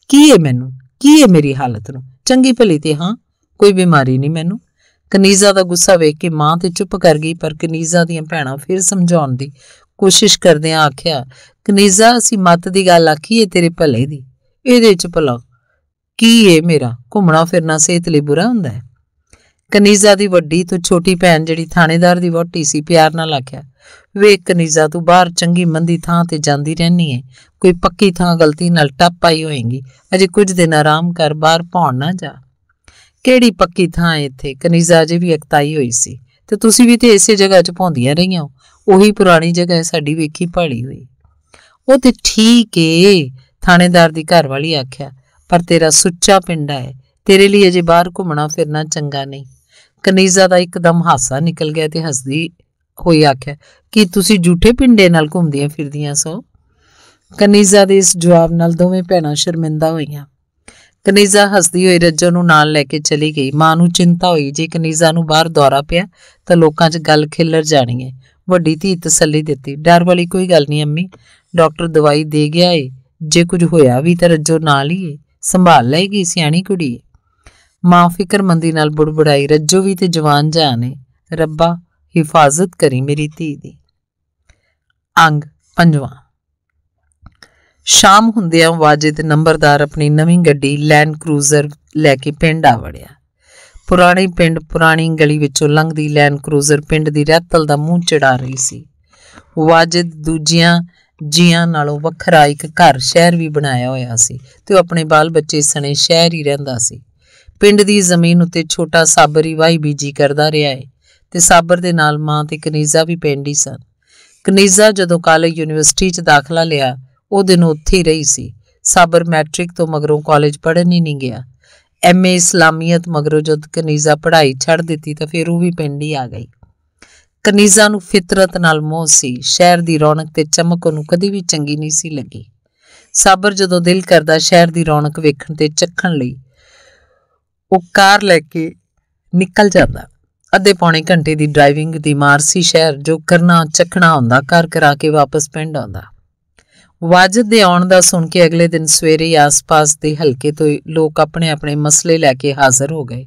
ਕੀ ਹੈ ਮੈਨੂੰ ਕੀ ਹੈ ਮੇਰੀ ਹਾਲਤ ਨੂੰ ਚੰਗੀ ਭਲੀ ਤੇ ਹਾਂ ਕੋਈ ਬਿਮਾਰੀ ਨਹੀਂ ਮੈਨੂੰ ਕਨੀਜ਼ਾ ਦਾ ਗੁੱਸਾ ਵੇਖ ਕੇ ਮਾਂ ਤੇ ਚੁੱਪ ਕਰ ਗਈ ਪਰ ਕਨੀਜ਼ਾ ਦੀਆਂ ਭੈਣਾਂ ਫਿਰ ਸਮਝਾਉਣ ਦੀ ਕੋਸ਼ਿਸ਼ ਕਰਦਿਆਂ ਆਖਿਆ ਕਨੀਜ਼ਾ ਅਸੀਂ ਮਤ ਦੀ ਗੱਲ ਆਖੀ ਏ ਤੇਰੇ ਭਲੇ ਦੀ ਇਹਦੇ ਚ ਭਲਾ ਕੀ ਏ ਮੇਰਾ ਘੁੰਮਣਾ ਫਿਰਨਾ ਸਿਹਤ ਲਈ ਬੁਰਾ ਹੁੰਦਾ ਹੈ ਕਨੀਜ਼ਾ ਦੀ ਵੱਡੀ ਤੋਂ ਛੋਟੀ ਭੈਣ ਜਿਹੜੀ ਥਾਣੇਦਾਰ ਦੀ ਵਹੁਟੀ ਸੀ ਪਿਆਰ ਨਾਲ ਆਖਿਆ ਵੇਖ ਕਨੀਜ਼ਾ ਤੂੰ ਬਾਹਰ ਚੰਗੀ ਮੰਦੀ ਥਾਂ ਤੇ ਜਾਂਦੀ ਰਹਿਨੀ ਏ ਕੋਈ ਪੱਕੀ ਥਾਂ ਗਲਤੀ ਨਾਲ ਟੱਪ ਆਈ ਹੋਏਗੀ ਅਜੇ ਕੁਝ ਦਿਨ ਆਰਾਮ ਕਰ ਬਾਹਰ ਭੌਣ ਨਾ ਜਾ ਕਿਹੜੀ ਪੱਕੀ ਥਾਂ ਏ ਇੱਥੇ ਕਨੀਜ਼ਾ ਅਜੇ ਵੀ ਅਕਤਾਈ ਹੋਈ ਸੀ ਤੇ ਤੁਸੀਂ ਵੀ ਤੇ ਇਸੇ ਜਗ੍ਹਾ 'ਚ ਭੌਂਦੀਆਂ ਰਹੀਆਂ ਹੋ ਉਹੀ ਪੁਰਾਣੀ ਜਗ੍ਹਾ ਸਾਡੀ ਵੇਖੀ ਭਾਲੀ ਹੋਈ ਉਹ ਤੇ ਠੀਕ ਏ ਥਾਣੇਦਾਰ ਦੀ ਘਰ ਵਾਲੀ ਆਖਿਆ ਪਰ ਤੇਰਾ ਸੁੱਚਾ ਪਿੰਡਾ ਏ ਤੇਰੇ ਲਈ ਅਜੇ ਬਾਹਰ ਘੁੰਮਣਾ ਫਿਰਨਾ ਚੰਗਾ ਨਹੀਂ ਕਨੀਜ਼ਾ ਦਾ ਇੱਕਦਮ ਹਾਸਾ ਨਿਕਲ ਗਿਆ ਤੇ ਹੱਸਦੀ ਹੋਈ ਆਖਿਆ ਕਿ ਤੁਸੀਂ ਝੂਠੇ ਪਿੰਡੇ ਨਾਲ ਘੁੰਮਦੀਆਂ ਫਿਰਦੀਆਂ ਸੋ ਕਨੀਜ਼ਾ ਦੇ ਇਸ ਜਵਾਬ ਨਾਲ ਦੋਵੇਂ ਭੈਣਾਂ ਸ਼ਰਮਿੰਦਾ ਹੋਈਆਂ ਕਨੀਜ਼ਾ ਹੱਸਦੀ ਹੋਈ ਰੱਜੋ ਨੂੰ ਨਾਲ ਲੈ ਕੇ ਚਲੀ ਗਈ ਮਾਂ ਨੂੰ ਚਿੰਤਾ ਹੋਈ ਜੇ ਕਨੀਜ਼ਾ ਨੂੰ ਬਾਹਰ ਦੌਰਾ ਪਿਆ ਤਾਂ ਲੋਕਾਂ 'ਚ ਗੱਲ ਖਿੱਲਰ ਜਾਣੀ ਹੈ ਵੱਡੀ ਧੀ ਤਸੱਲੀ ਦਿੱਤੀ ਡਰ ਵਾਲੀ ਕੋਈ ਗੱਲ ਨਹੀਂ ਅੰਮੀ ਡਾਕਟਰ ਦਵਾਈ ਦੇ ਗਿਆ ਏ ਜੇ ਕੁਝ ਹੋਇਆ ਵੀ ਤਾਂ ਰੱਜੋ ਨਾਲ ਹੀ ਸੰਭਾਲ ਲਏਗੀ ਸਿਆਣੀ ਕੁੜੀ ਮਾਂ ਫਿਕਰਮੰਦੀ ਨਾਲ ਬੁੜਬੁੜਾਈ ਰੱਜੋ ਵੀ ਤੇ ਜਵਾਨ ਨੇ ਰੱਬਾ ਹਿਫਾਜ਼ਤ ਕਰੀ ਮੇਰੀ ਧੀ ਦੀ ਅੰਗ ਪੰਜਵਾਂ ਸ਼ਾਮ ਹੁੰਦਿਆਂ ਵਾਜਿਦ ਨੰਬਰਦਾਰ ਆਪਣੀ ਨਵੀਂ ਗੱਡੀ ਲੈਂਡ ਕਰੂਜ਼ਰ ਲੈ ਕੇ ਪਿੰਡ ਆ ਵੜਿਆ ਪੁਰਾਣੇ ਪਿੰਡ ਪੁਰਾਣੀ ਗਲੀ ਵਿੱਚੋਂ ਲੰਘਦੀ ਲੈਂਡ ਕਰੂਜ਼ਰ ਪਿੰਡ ਦੀ ਰਹਿਤਲ ਦਾ ਮੂੰਹ ਚੜਾ ਰਹੀ ਸੀ ਵਾਜਿਦ ਦੂਜਿਆਂ ਜੀਆਂ ਨਾਲੋਂ ਵੱਖਰਾ ਇੱਕ ਘਰ ਸ਼ਹਿਰ ਵੀ ਬਣਾਇਆ ਹੋਇਆ ਸੀ ਤੇ ਉਹ ਆਪਣੇ ਬਾਲ ਬੱਚੇ ਸਣੇ ਸ਼ਹਿਰ ਹੀ ਰਹਿੰਦਾ ਸੀ ਪਿੰਡ ਦੀ ਜ਼ਮੀਨ ਉੱਤੇ ਛੋਟਾ ਸਾਬਰ ਹੀ ਵਾਹੀ ਬੀਜੀ ਕਰਦਾ ਰਿਹਾ ਏ ਤੇ ਸਾਬਰ ਦੇ ਨਾਲ ਮਾਂ ਤੇ ਕਨੀਜ਼ਾ ਵੀ ਪਿੰਡ ਹੀ ਸਨ ਕਨੀਜ਼ਾ ਜਦੋਂ ਕਾਲਜ ਯੂਨੀਵਰਸਿਟੀ 'ਚ ਦਾਖਲਾ ਲਿਆ ਉਹ ਦਿਨ ਉੱਥੇ ਹੀ ਰਹੀ ਸੀ ਸਾਬਰ ਮੈਟ੍ਰਿਕ ਤੋਂ ਮਗਰੋਂ ਕਾਲਜ ਪੜ੍ਹਨ ਹੀ ਨਹੀਂ ਗਿਆ ਐਮਏ ਇਸਲਾਮੀਅਤ ਮਗਰੋਂ ਜਦ ਕਨੀਜ਼ਾ ਪੜ੍ਹਾਈ ਛੱਡ ਦਿੱਤੀ ਤਾਂ ਫਿਰ ਉਹ ਵੀ ਪਿੰਡ ਹੀ ਆ ਗਈ ਕਨੀਜ਼ਾ ਨੂੰ ਫਿਤਰਤ ਨਾਲ ਮੋਹ ਸੀ ਸ਼ਹਿਰ ਦੀ ਰੌਣਕ ਤੇ ਚਮਕ ਉਹਨੂੰ ਕਦੀ ਵੀ ਚੰਗੀ ਨਹੀਂ ਸੀ ਲੱਗੀ ਸਾਬਰ ਜਦੋਂ ਦਿਲ ਕਰਦਾ ਸ਼ਹਿਰ ਦੀ ਰੌਣਕ ਵੇਖਣ ਤੇ ਚੱਖਣ ਲਈ ਉਹ ਕਾਰ ਲੈ ਕੇ ਨਿਕਲ ਜਾਂਦਾ ਅੱਧੇ ਪੌਣੇ ਘੰਟੇ ਦੀ ਡਰਾਈਵਿੰਗ ਦੀ ਮਾਰਸੀ ਸ਼ਹਿਰ ਜੋ ਕਰਨਾ ਚੱਕਣਾ ਹੁੰਦਾ ਕਰ ਕਰਾ ਕੇ ਵਾਪਸ ਪਿੰਡ ਆਉਂਦਾ ਵਾਜਦ ਦੇ ਆਉਣ ਦਾ ਸੁਣ ਕੇ ਅਗਲੇ ਦਿਨ ਸਵੇਰੇ ਆਸ-ਪਾਸ ਦੇ ਹਲਕੇ ਤੋਂ ਲੋਕ ਆਪਣੇ ਆਪਣੇ ਮਸਲੇ ਲੈ ਕੇ ਹਾਜ਼ਰ ਹੋ ਗਏ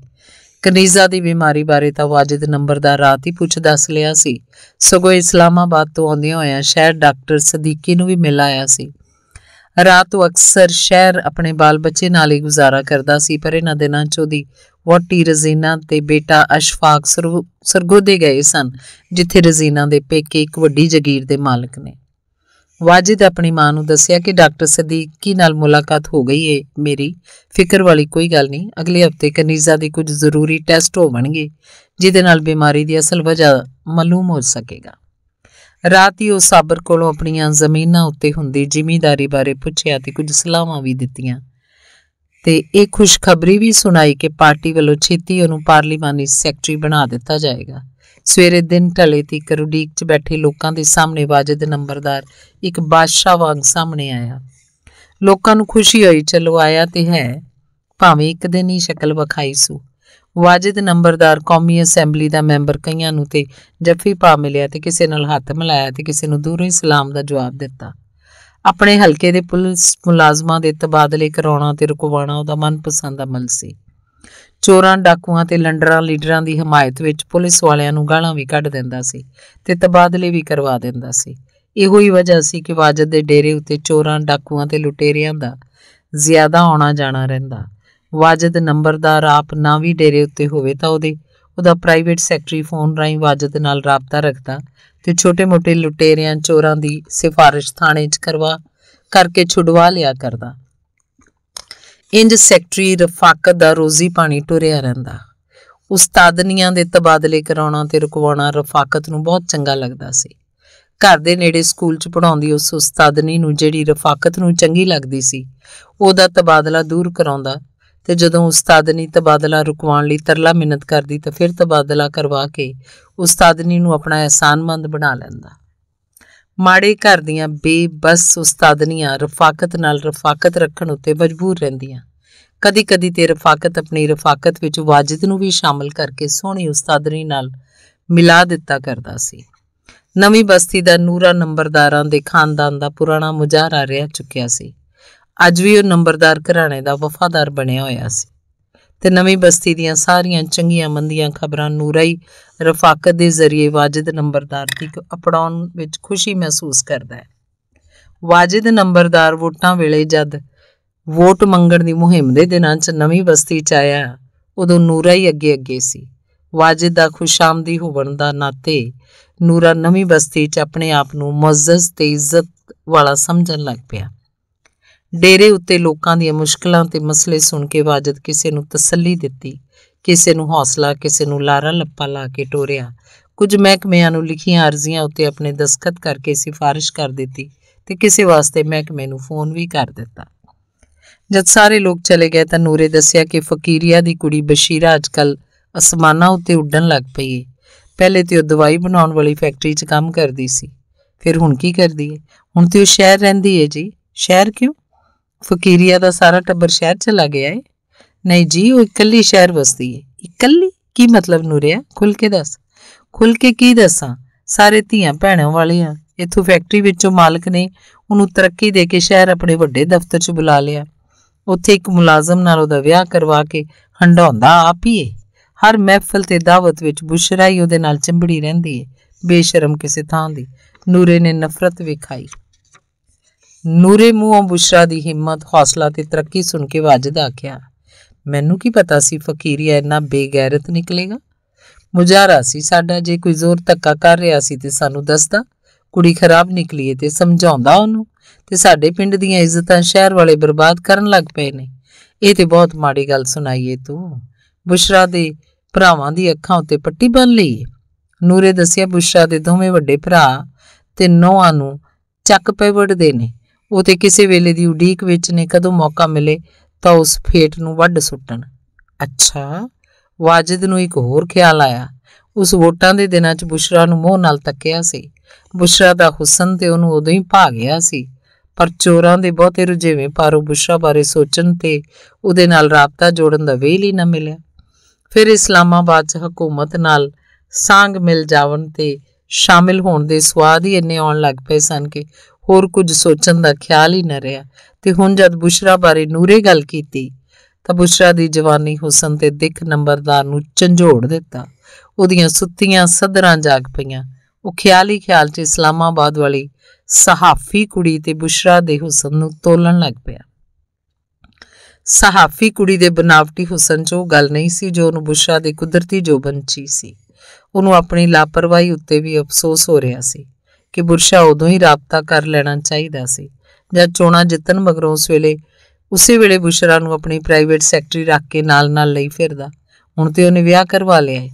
ਕਨੀਜ਼ਾ ਦੀ ਬਿਮਾਰੀ ਬਾਰੇ ਤਾਂ ਵਾਜਦ ਨੰਬਰਦਾਰ ਰਾਤ ਹੀ ਪੁੱਛ ਦੱਸ ਲਿਆ ਸੀ ਸਗੋਂ ਇਸਲਾਮਾਬਾਦ ਤੋਂ ਆਉਂਦਿਆਂ ਹੋਇਆਂ ਸ਼ਹਿਰ ਡਾਕਟਰ ਸਦੀਕੀ ਨੂੰ ਵੀ ਮਿਲ ਆਇਆ ਸੀ ਰਾਤ ਉਹ ਅਕਸਰ ਸ਼ਹਿਰ ਆਪਣੇ ਬਾਲ ਬੱਚੇ ਨਾਲ ਹੀ ਗੁਜ਼ਾਰਾ ਕਰਦਾ ਸੀ ਪਰ ਇਹਨਾਂ ਦਿਨਾਂ 'ਚ ਉਹਦੀ ਵੋਟੀ ਰਜ਼ੀਨਾ ਤੇ ਬੇਟਾ ਅਸ਼ਫਾਕ ਸਰਗੋਦੇ ਗਏ ਸਨ ਜਿੱਥੇ ਰਜ਼ੀਨਾ ਦੇ ਪੇਕੇ ਇੱਕ ਵੱਡੀ ਜ਼ਗੀਰ ਦੇ ਮਾਲਕ ਨੇ ਵਾਜਿਦ ਆਪਣੀ ਮਾਂ ਨੂੰ ਦੱਸਿਆ ਕਿ ਡਾਕਟਰ ਸਦੀਕੀ ਨਾਲ ਮੁਲਾਕਾਤ ਹੋ ਗਈ ਏ ਮੇਰੀ ਫਿਕਰ ਵਾਲੀ ਕੋਈ ਗੱਲ ਨਹੀਂ ਅਗਲੇ ਹਫਤੇ ਕਨੀਜ਼ਾ ਦੇ ਕੁਝ ਜ਼ਰੂਰੀ ਟੈਸਟ ਹੋਣਗੇ ਜਿਹਦੇ ਨਾਲ ਬਿਮਾਰੀ ਦੀ ਅਸਲ ਵਜ੍ਹਾ ਮਾਲੂਮ ਹੋ ਸਕੇਗਾ ਰਾਤ ਹੀ ਉਹ ਸਾਬਰ ਕੋਲੋਂ ਆਪਣੀਆਂ ਜ਼ਮੀਨਾਂ ਉੱਤੇ ਹੁੰਦੀ ਜ਼ਿਮੀਂਦਾਰੀ ਬਾਰੇ ਪੁੱਛਿਆ ਤੇ ਕੁਝ ਸਲਾਹਾਂ ਵੀ ਦਿੱਤੀਆਂ ਤੇ ਇਹ ਖੁਸ਼ਖਬਰੀ ਵੀ ਸੁਣਾਈ ਕਿ ਪਾਰਟੀ ਵੱਲੋਂ ਛੇਤੀ ਉਹਨੂੰ ਪਾਰਲੀਮਾਨੀ ਸੈਕਟਰੀ ਬਣਾ ਦਿੱਤਾ ਜਾਏਗਾ ਸਵੇਰੇ ਦਿਨ ਢਲੇ ਤੀ ਕਰੂਡੀਕ 'ਚ ਬੈਠੇ ਲੋਕਾਂ ਦੇ ਸਾਹਮਣੇ ਵਾਜਦ ਨੰਬਰਦਾਰ ਇੱਕ ਬਾਦਸ਼ਾਹ ਵਾਂਗ ਸਾਹਮਣੇ ਆਇਆ ਲੋਕਾਂ ਨੂੰ ਖੁਸ਼ੀ ਹੋਈ ਚਲੋ ਆਇਆ ਤੇ ਹੈ ਭਾਵੇਂ ਇੱਕ ਦਿਨ ਹੀ ਸ਼ਕਲ ਵਿਖਾਈ ਸੂ ਵਾਜਿਦ ਨੰਬਰਦਾਰ ਕੌਮੀ ਅਸੈਂਬਲੀ ਦਾ ਮੈਂਬਰ ਕਈਆਂ ਨੂੰ ਤੇ ਜੱਫੀ ਪਾ ਮਿਲਿਆ ਤੇ ਕਿਸੇ ਨਾਲ ਹੱਥ ਮਿਲਾਇਆ ਤੇ ਕਿਸੇ ਨੂੰ ਦੂਰੋਂ ਹੀ ਸਲਾਮ ਦਾ ਜਵਾਬ ਦਿੱਤਾ ਆਪਣੇ ਹਲਕੇ ਦੇ ਪੁਲਿਸ ਮੁਲਾਜ਼ਮਾਂ ਦੇ ਤਬਾਦਲੇ ਕਰਾਉਣਾ ਤੇ ਰੁਕਵਾਉਣਾ ਉਹਦਾ ਮਨਪਸੰਦ ਅਮਲ ਸੀ ਚੋਰਾਂ ਡਾਕੂਆਂ ਤੇ ਲੰਡਰਾਂ ਲੀਡਰਾਂ ਦੀ ਹਮਾਇਤ ਵਿੱਚ ਪੁਲਿਸ ਵਾਲਿਆਂ ਨੂੰ ਗਾਲਾਂ ਵੀ ਕੱਢ ਦਿੰਦਾ ਸੀ ਤੇ ਤਬਾਦਲੇ ਵੀ ਕਰਵਾ ਦਿੰਦਾ ਸੀ ਇਹੋ ਹੀ ਵਜ੍ਹਾ ਸੀ ਕਿ ਵਾਜਦ ਦੇ ਡੇਰੇ ਉੱਤੇ ਚੋਰਾਂ ਡਾਕੂਆਂ ਤੇ ਲੁਟੇਰਿਆਂ ਦਾ ਜ਼ਿਆਦਾ ਆਉਣਾ ਜਾਣਾ ਰਹਿੰਦਾ ਵਾਜਦ ਨੰਬਰਦਾਰ ਆਪ ਨਾ ਵੀ ਡੇਰੇ ਉੱਤੇ ਹੋਵੇ ਤਾਂ ਉਹਦੇ ਉਹਦਾ ਪ੍ਰਾਈਵੇਟ ਸੈਕਟਰੀ ਫੋਨ ਰਾਹੀਂ ਵਾਜਦ ਨਾਲ ਰਾਬਤਾ ਰੱਖਦਾ ਤੇ ਛੋਟੇ-ਮੋਟੇ ਲੁਟੇਰਿਆਂ ਚੋਰਾਂ ਦੀ ਸਿਫਾਰਿਸ਼ ਥਾਣੇ 'ਚ ਕਰਵਾ ਕਰਕੇ ਛੁਡਵਾ ਲਿਆ ਕਰਦਾ ਇੰਜ ਸੈਕਟਰੀ ਰਫਾਕਤ ਦਾ ਰੋਜ਼ੀ ਪਾਣੀ ਟੁਰਿਆ ਰਹਿੰਦਾ ਉਸਤਾਦਨੀਆਂ ਦੇ ਤਬਾਦਲੇ ਕਰਾਉਣਾ ਤੇ ਰੁਕਵਾਉਣਾ ਰਫਾਕਤ ਨੂੰ ਬਹੁਤ ਚੰਗਾ ਲੱਗਦਾ ਸੀ ਘਰ ਦੇ ਨੇੜੇ ਸਕੂਲ 'ਚ ਪੜਾਉਂਦੀ ਉਸ ਉਸਤਾਦਨੀ ਨੂੰ ਜਿਹੜੀ ਰਫਾਕਤ ਨੂੰ ਚੰਗੀ ਲੱਗਦੀ ਸੀ ਉਹਦਾ ਤਬਾਦਲਾ ਦੂਰ ਕਰਾਉਂਦਾ ਤੇ ਜਦੋਂ ਉਸਤਾਦਨੀ ਤਬਾਦਲਾ ਰੁਕਵਾਉਣ ਲਈ ਤਰਲਾ ਮਿਹਨਤ ਕਰਦੀ ਤਾਂ ਫਿਰ ਤਬਾਦਲਾ ਕਰਵਾ ਕੇ ਉਸਤਾਦਨੀ ਨੂੰ ਆਪਣਾ ਅਹਿਸਾਨਮੰਦ ਬਣਾ ਲੈਂਦਾ ਮਾੜੇ ਘਰ ਦੀਆਂ ਬੇਬਸ ਉਸਤਾਦਨੀਆਂ ਰਫਾਕਤ ਨਾਲ ਰਫਾਕਤ ਰੱਖਣ ਉੱਤੇ ਮਜਬੂਰ ਰਹਿੰਦੀਆਂ ਕਦੀ-ਕਦੀ ਤੇ ਰਫਾਕਤ ਆਪਣੀ ਰਫਾਕਤ ਵਿੱਚ ਵਾਜਿਦ ਨੂੰ ਵੀ ਸ਼ਾਮਲ ਕਰਕੇ ਸੋਹਣੀ ਉਸਤਾਦਨੀ ਨਾਲ ਮਿਲਾ ਦਿੱਤਾ ਕਰਦਾ ਸੀ ਨਵੀਂ ਬਸਤੀ ਦਾ ਨੂਰਾ ਨੰਬਰਦਾਰਾਂ ਦੇ ਖਾਨਦਾਨ ਦਾ ਪੁਰਾਣਾ ਮੁਜਾਹਰਾ ਰਹਿ ਚੁੱਕਿਆ ਸੀ ਅੱਜ ਵੀ ਉਹ ਨੰਬਰਦਾਰ ਘਰਾਣੇ ਦਾ ਵਫਾਦਾਰ ਬਣਿਆ ਹੋਇਆ ਸੀ ਤੇ ਨਵੀਂ ਬਸਤੀ ਦੀਆਂ ਸਾਰੀਆਂ ਚੰਗੀਆਂ ਮੰਦੀਆਂ ਖਬਰਾਂ ਨੂਰਾਈ ਰਫਾਕਤ ਦੇ ਜ਼ਰੀਏ ਵਾਜਿਦ ਨੰਬਰਦਾਰ ਦੀ ਅਪੜਾਉਣ ਵਿੱਚ ਖੁਸ਼ੀ ਮਹਿਸੂਸ ਕਰਦਾ ਹੈ ਵਾਜਿਦ ਨੰਬਰਦਾਰ ਵੋਟਾਂ ਵੇਲੇ ਜਦ ਵੋਟ ਮੰਗਣ ਦੀ ਮੁਹਿੰਮ ਦੇ ਦਿਨਾਂ 'ਚ ਨਵੀਂ ਬਸਤੀ 'ਚ ਆਇਆ ਉਦੋਂ ਨੂਰਾ ਹੀ ਅੱਗੇ ਅੱਗੇ ਸੀ ਵਾਜਿਦ ਦਾ ਖੁਸ਼ਾਮਦੀ ਹੋਣ ਦਾ ਨਾਤੇ ਨੂਰਾ ਨਵੀਂ ਬਸਤੀ 'ਚ ਆਪਣੇ ਆਪ ਨੂੰ ਮੁਅੱਜ਼ਜ਼ ਤੇ ਇੱਜ਼ਤ ਵਾਲਾ ਸਮਝਣ ਲੱਗ ਪਿਆ ਡੇਰੇ ਉੱਤੇ ਲੋਕਾਂ ਦੀਆਂ ਮੁਸ਼ਕਲਾਂ ਤੇ ਮਸਲੇ ਸੁਣ ਕੇ ਵਾਜਦ ਕਿਸੇ ਨੂੰ ਤਸੱਲੀ ਦਿੱਤੀ ਕਿਸੇ ਨੂੰ ਹੌਸਲਾ ਕਿਸੇ ਨੂੰ ਲਾਰਾ ਲੱਪਾ ਲਾ ਕੇ ਟੋਰਿਆ ਕੁਝ ਮਹਿਕਮਿਆਂ ਨੂੰ ਲਿਖੀਆਂ ਅਰਜ਼ੀਆਂ ਉੱਤੇ ਆਪਣੇ ਦਸਖਤ ਕਰਕੇ ਸਿਫਾਰਿਸ਼ ਕਰ ਦਿੱਤੀ ਤੇ ਕਿਸੇ ਵਾਸਤੇ ਮਹਿਕਮੇ ਨੂੰ ਫੋਨ ਵੀ ਕਰ ਦਿੱਤਾ ਜਦ ਸਾਰੇ ਲੋਕ ਚਲੇ ਗਏ ਤਾਂ ਨੂਰੇ ਦੱਸਿਆ ਕਿ ਫਕੀਰੀਆ ਦੀ ਕੁੜੀ ਬਸ਼ੀਰਾ ਅੱਜਕੱਲ ਅਸਮਾਨਾਂ ਉੱਤੇ ਉੱਡਣ ਲੱਗ ਪਈ ਹੈ ਪਹਿਲੇ ਤੇ ਉਹ ਦਵਾਈ ਬਣਾਉਣ ਵਾਲੀ ਫੈਕਟਰੀ 'ਚ ਕੰਮ ਕਰਦੀ ਸੀ ਫਿਰ ਹੁਣ ਕੀ ਕਰਦੀ ਹੈ ਹੁਣ ਤੇ ਉਹ ਸ਼ਹਿਰ ਰਹਿੰਦੀ ਹੈ ਜੀ ਸ਼ਹਿਰ ਕਿਉਂ ਫਕੀਰੀਆ ਦਾ ਸਾਰਾ ਟੱਬਰ ਸ਼ਹਿਰ ਚਲਾ ਗਿਆ ਏ ਨਹੀਂ ਜੀ ਉਹ ਇਕੱਲੀ ਸ਼ਹਿਰ ਵਸਦੀ ਏ ਇਕੱਲੀ ਕੀ ਮਤਲਬ ਨੂਰਿਆ ਖੁੱਲ ਕੇ ਦੱਸ ਖੁੱਲ ਕੇ ਕੀ ਦੱਸਾਂ ਸਾਰੇ ਧੀਆਂ ਭੈਣਾਂ ਵਾਲੇ ਆ ਇੱਥੋਂ ਫੈਕਟਰੀ ਵਿੱਚੋਂ ਮਾਲਕ ਨੇ ਉਹਨੂੰ ਤਰੱਕੀ ਦੇ ਕੇ ਸ਼ਹਿਰ ਆਪਣੇ ਵੱਡੇ ਦਫ਼ਤਰ 'ਚ ਬੁਲਾ ਲਿਆ ਉੱਥੇ ਇੱਕ ਮੁਲਾਜ਼ਮ ਨਾਲ ਉਹਦਾ ਵਿਆਹ ਕਰਵਾ ਕੇ ਹੰਡਾਉਂਦਾ ਆਪ ਹੀ ਏ ਹਰ ਮਹਿਫਲ ਤੇ ਦਾਵਤ ਵਿੱਚ ਬੁਸ਼ਰਾ ਹੀ ਉਹਦੇ ਨਾਲ ਚੰਬੜੀ ਰਹਿੰਦੀ ਏ ਬੇਸ਼ਰਮ ਕਿਸੇ ਥਾਂ ਦੀ ਨੂਰੇ ਨੇ ਨਫ਼ਰਤ ਵਿਖਾਈ ਨੂਰੇ ਮੂੰਹੋਂ ਬੁਸ਼ਰਾ ਦੀ ਹਿੰਮਤ ਹੌਸਲਾ ਤੇ ਤਰੱਕੀ ਸੁਣ ਕੇ ਵਾਜਦ ਆਖਿਆ ਮੈਨੂੰ ਕੀ ਪਤਾ ਸੀ ਫਕੀਰੀਆ ਇੰਨਾ ਬੇਗੈਰਤ ਨਿਕਲੇਗਾ ਮੁਜਾਰਾ ਸੀ ਸਾਡਾ ਜੇ ਕੋਈ ਜ਼ੋਰ ਧੱਕਾ ਕਰ ਰਿਹਾ ਸੀ ਤੇ ਸਾਨੂੰ ਦੱਸਦਾ ਕੁੜੀ ਖਰਾਬ ਨਿਕਲੀ ਤੇ ਸਮਝਾਉਂਦਾ ਉਹਨੂੰ ਤੇ ਸਾਡੇ ਪਿੰਡ ਦੀਆਂ ਇੱਜ਼ਤਾਂ ਸ਼ਹਿਰ ਵਾਲੇ ਬਰਬਾਦ ਕਰਨ ਲੱਗ ਪਏ ਨੇ ਇਹ ਤੇ ਬਹੁਤ ਮਾੜੀ ਗੱਲ ਸੁਣਾਈਏ ਤੂੰ ਬੁਸ਼ਰਾ ਦੇ ਭਰਾਵਾਂ ਦੀ ਅੱਖਾਂ ਉੱਤੇ ਪੱਟੀ ਬੰਨ ਲਈ ਨੂਰੇ ਦੱਸਿਆ ਬੁਸ਼ਰਾ ਦੇ ਦੋਵੇਂ ਵੱਡੇ ਭਰਾ ਤੇ ਨੌਆਂ ਨੂੰ ਚੱਕ ਪੈ ਵੜਦੇ ਨੇ ਉਹ ਤੇ ਕਿਸੇ ਵੇਲੇ ਦੀ ਉਡੀਕ ਵਿੱਚ ਨੇ ਕਦੋਂ ਮੌਕਾ ਮਿਲੇ ਤਾਂ ਉਸ ਫੇਟ ਨੂੰ ਵੱਢ ਸੁੱਟਣ ਅੱਛਾ ਵਾਜਿਦ ਨੂੰ ਇੱਕ ਹੋਰ ਖਿਆਲ ਆਇਆ ਉਸ ਵੋਟਾਂ ਦੇ ਦਿਨਾਂ 'ਚ ਬੁਸ਼ਰਾ ਨੂੰ ਮੋਹ ਨਾਲ ਤੱਕਿਆ ਸੀ ਬੁਸ਼ਰਾ ਦਾ ਹੁਸਨ ਤੇ ਉਹਨੂੰ ਉਦੋਂ ਹੀ ਭਾ ਗਿਆ ਸੀ ਪਰ ਚੋਰਾਂ ਦੇ ਬਹੁਤੇ ਰੁਝੇਵੇਂ ਪਾਰੋ ਬੁਸ਼ਰਾ ਬਾਰੇ ਸੋਚਣ ਤੇ ਉਹਦੇ ਨਾਲ ਰਾਬਤਾ ਜੋੜਨ ਦਾ ਵੇਲ ਹੀ ਨਾ ਮਿਲਿਆ ਫਿਰ ਇਸਲਾਮਾਬਾਦ 'ਚ ਹਕੂਮਤ ਨਾਲ ਸੰਗ ਮਿਲ ਜਾਵਣ ਤੇ ਸ਼ਾਮਿਲ ਹੋਣ ਦੇ ਸਵਾਦ ਹੀ ਇੰਨੇ ਆਉਣ ਲੱਗ ਪਏ ਸਨ ਕਿ ਹੋਰ ਕੁਝ ਸੋਚਣ ਦਾ ਖਿਆਲ ਹੀ ਨਾ ਰਿਹਾ ਤੇ ਹੁਣ ਜਦ ਬੁਸ਼ਰਾ ਬਾਰੇ ਨੂਰੇ ਗੱਲ ਕੀਤੀ ਤਾਂ ਬੁਸ਼ਰਾ ਦੀ ਜਵਾਨੀ ਹੁਸਨ ਤੇ ਦਿੱਖ ਨੰਬਰਦਾਰ ਨੂੰ ਝੰਜੋੜ ਦਿੱਤਾ ਉਹਦੀਆਂ ਸੁੱਤੀਆਂ ਸਦਰਾਂ ਜਾਗ ਪਈਆਂ ਉਹ ਖਿਆਲ ਹੀ ਖਿਆਲ 'ਚ ਇਸਲਾਮਾਬਾਦ ਵਾਲੀ ਸਹਾਫੀ ਕੁੜੀ ਤੇ ਬੁਸ਼ਰਾ ਦੇ ਹੁਸਨ ਨੂੰ ਤੋਲਣ ਲੱਗ ਪਿਆ ਸਹਾਫੀ ਕੁੜੀ ਦੇ ਬਨਾਵਟੀ ਹੁਸਨ 'ਚ ਉਹ ਗੱਲ ਨਹੀਂ ਸੀ ਜੋ ਉਹਨੂੰ ਬੁਸ਼ਰਾ ਦੇ ਕੁਦਰਤੀ ਜੋਬਨ 'ਚ ਸੀ ਉਹਨੂੰ ਆਪਣੀ ਲਾਪਰਵਾਹੀ ਉੱਤੇ ਵੀ ਅਫਸੋਸ ਹੋ ਰਿਹਾ ਸੀ ਕਿ ਬੁਰਸ਼ਾ ਉਦੋਂ ਹੀ ਰਾਬਤਾ ਕਰ ਲੈਣਾ ਚਾਹੀਦਾ ਸੀ ਜਦ ਚੋਣਾ ਜਿੱਤਣ ਮਗਰੋਂ ਉਸ ਵੇਲੇ ਉਸੇ ਵੇਲੇ ਬੁਸ਼ਰਾ ਨੂੰ ਆਪਣੀ ਪ੍ਰਾਈਵੇਟ ਸੈਕਟਰੀ ਰੱਖ ਕੇ ਨਾਲ-ਨਾਲ ਲਈ ਫਿਰਦਾ ਹੁਣ ਤੇ ਉਹਨੇ ਵਿਆਹ ਕਰਵਾ ਲਿਆ ਹੈ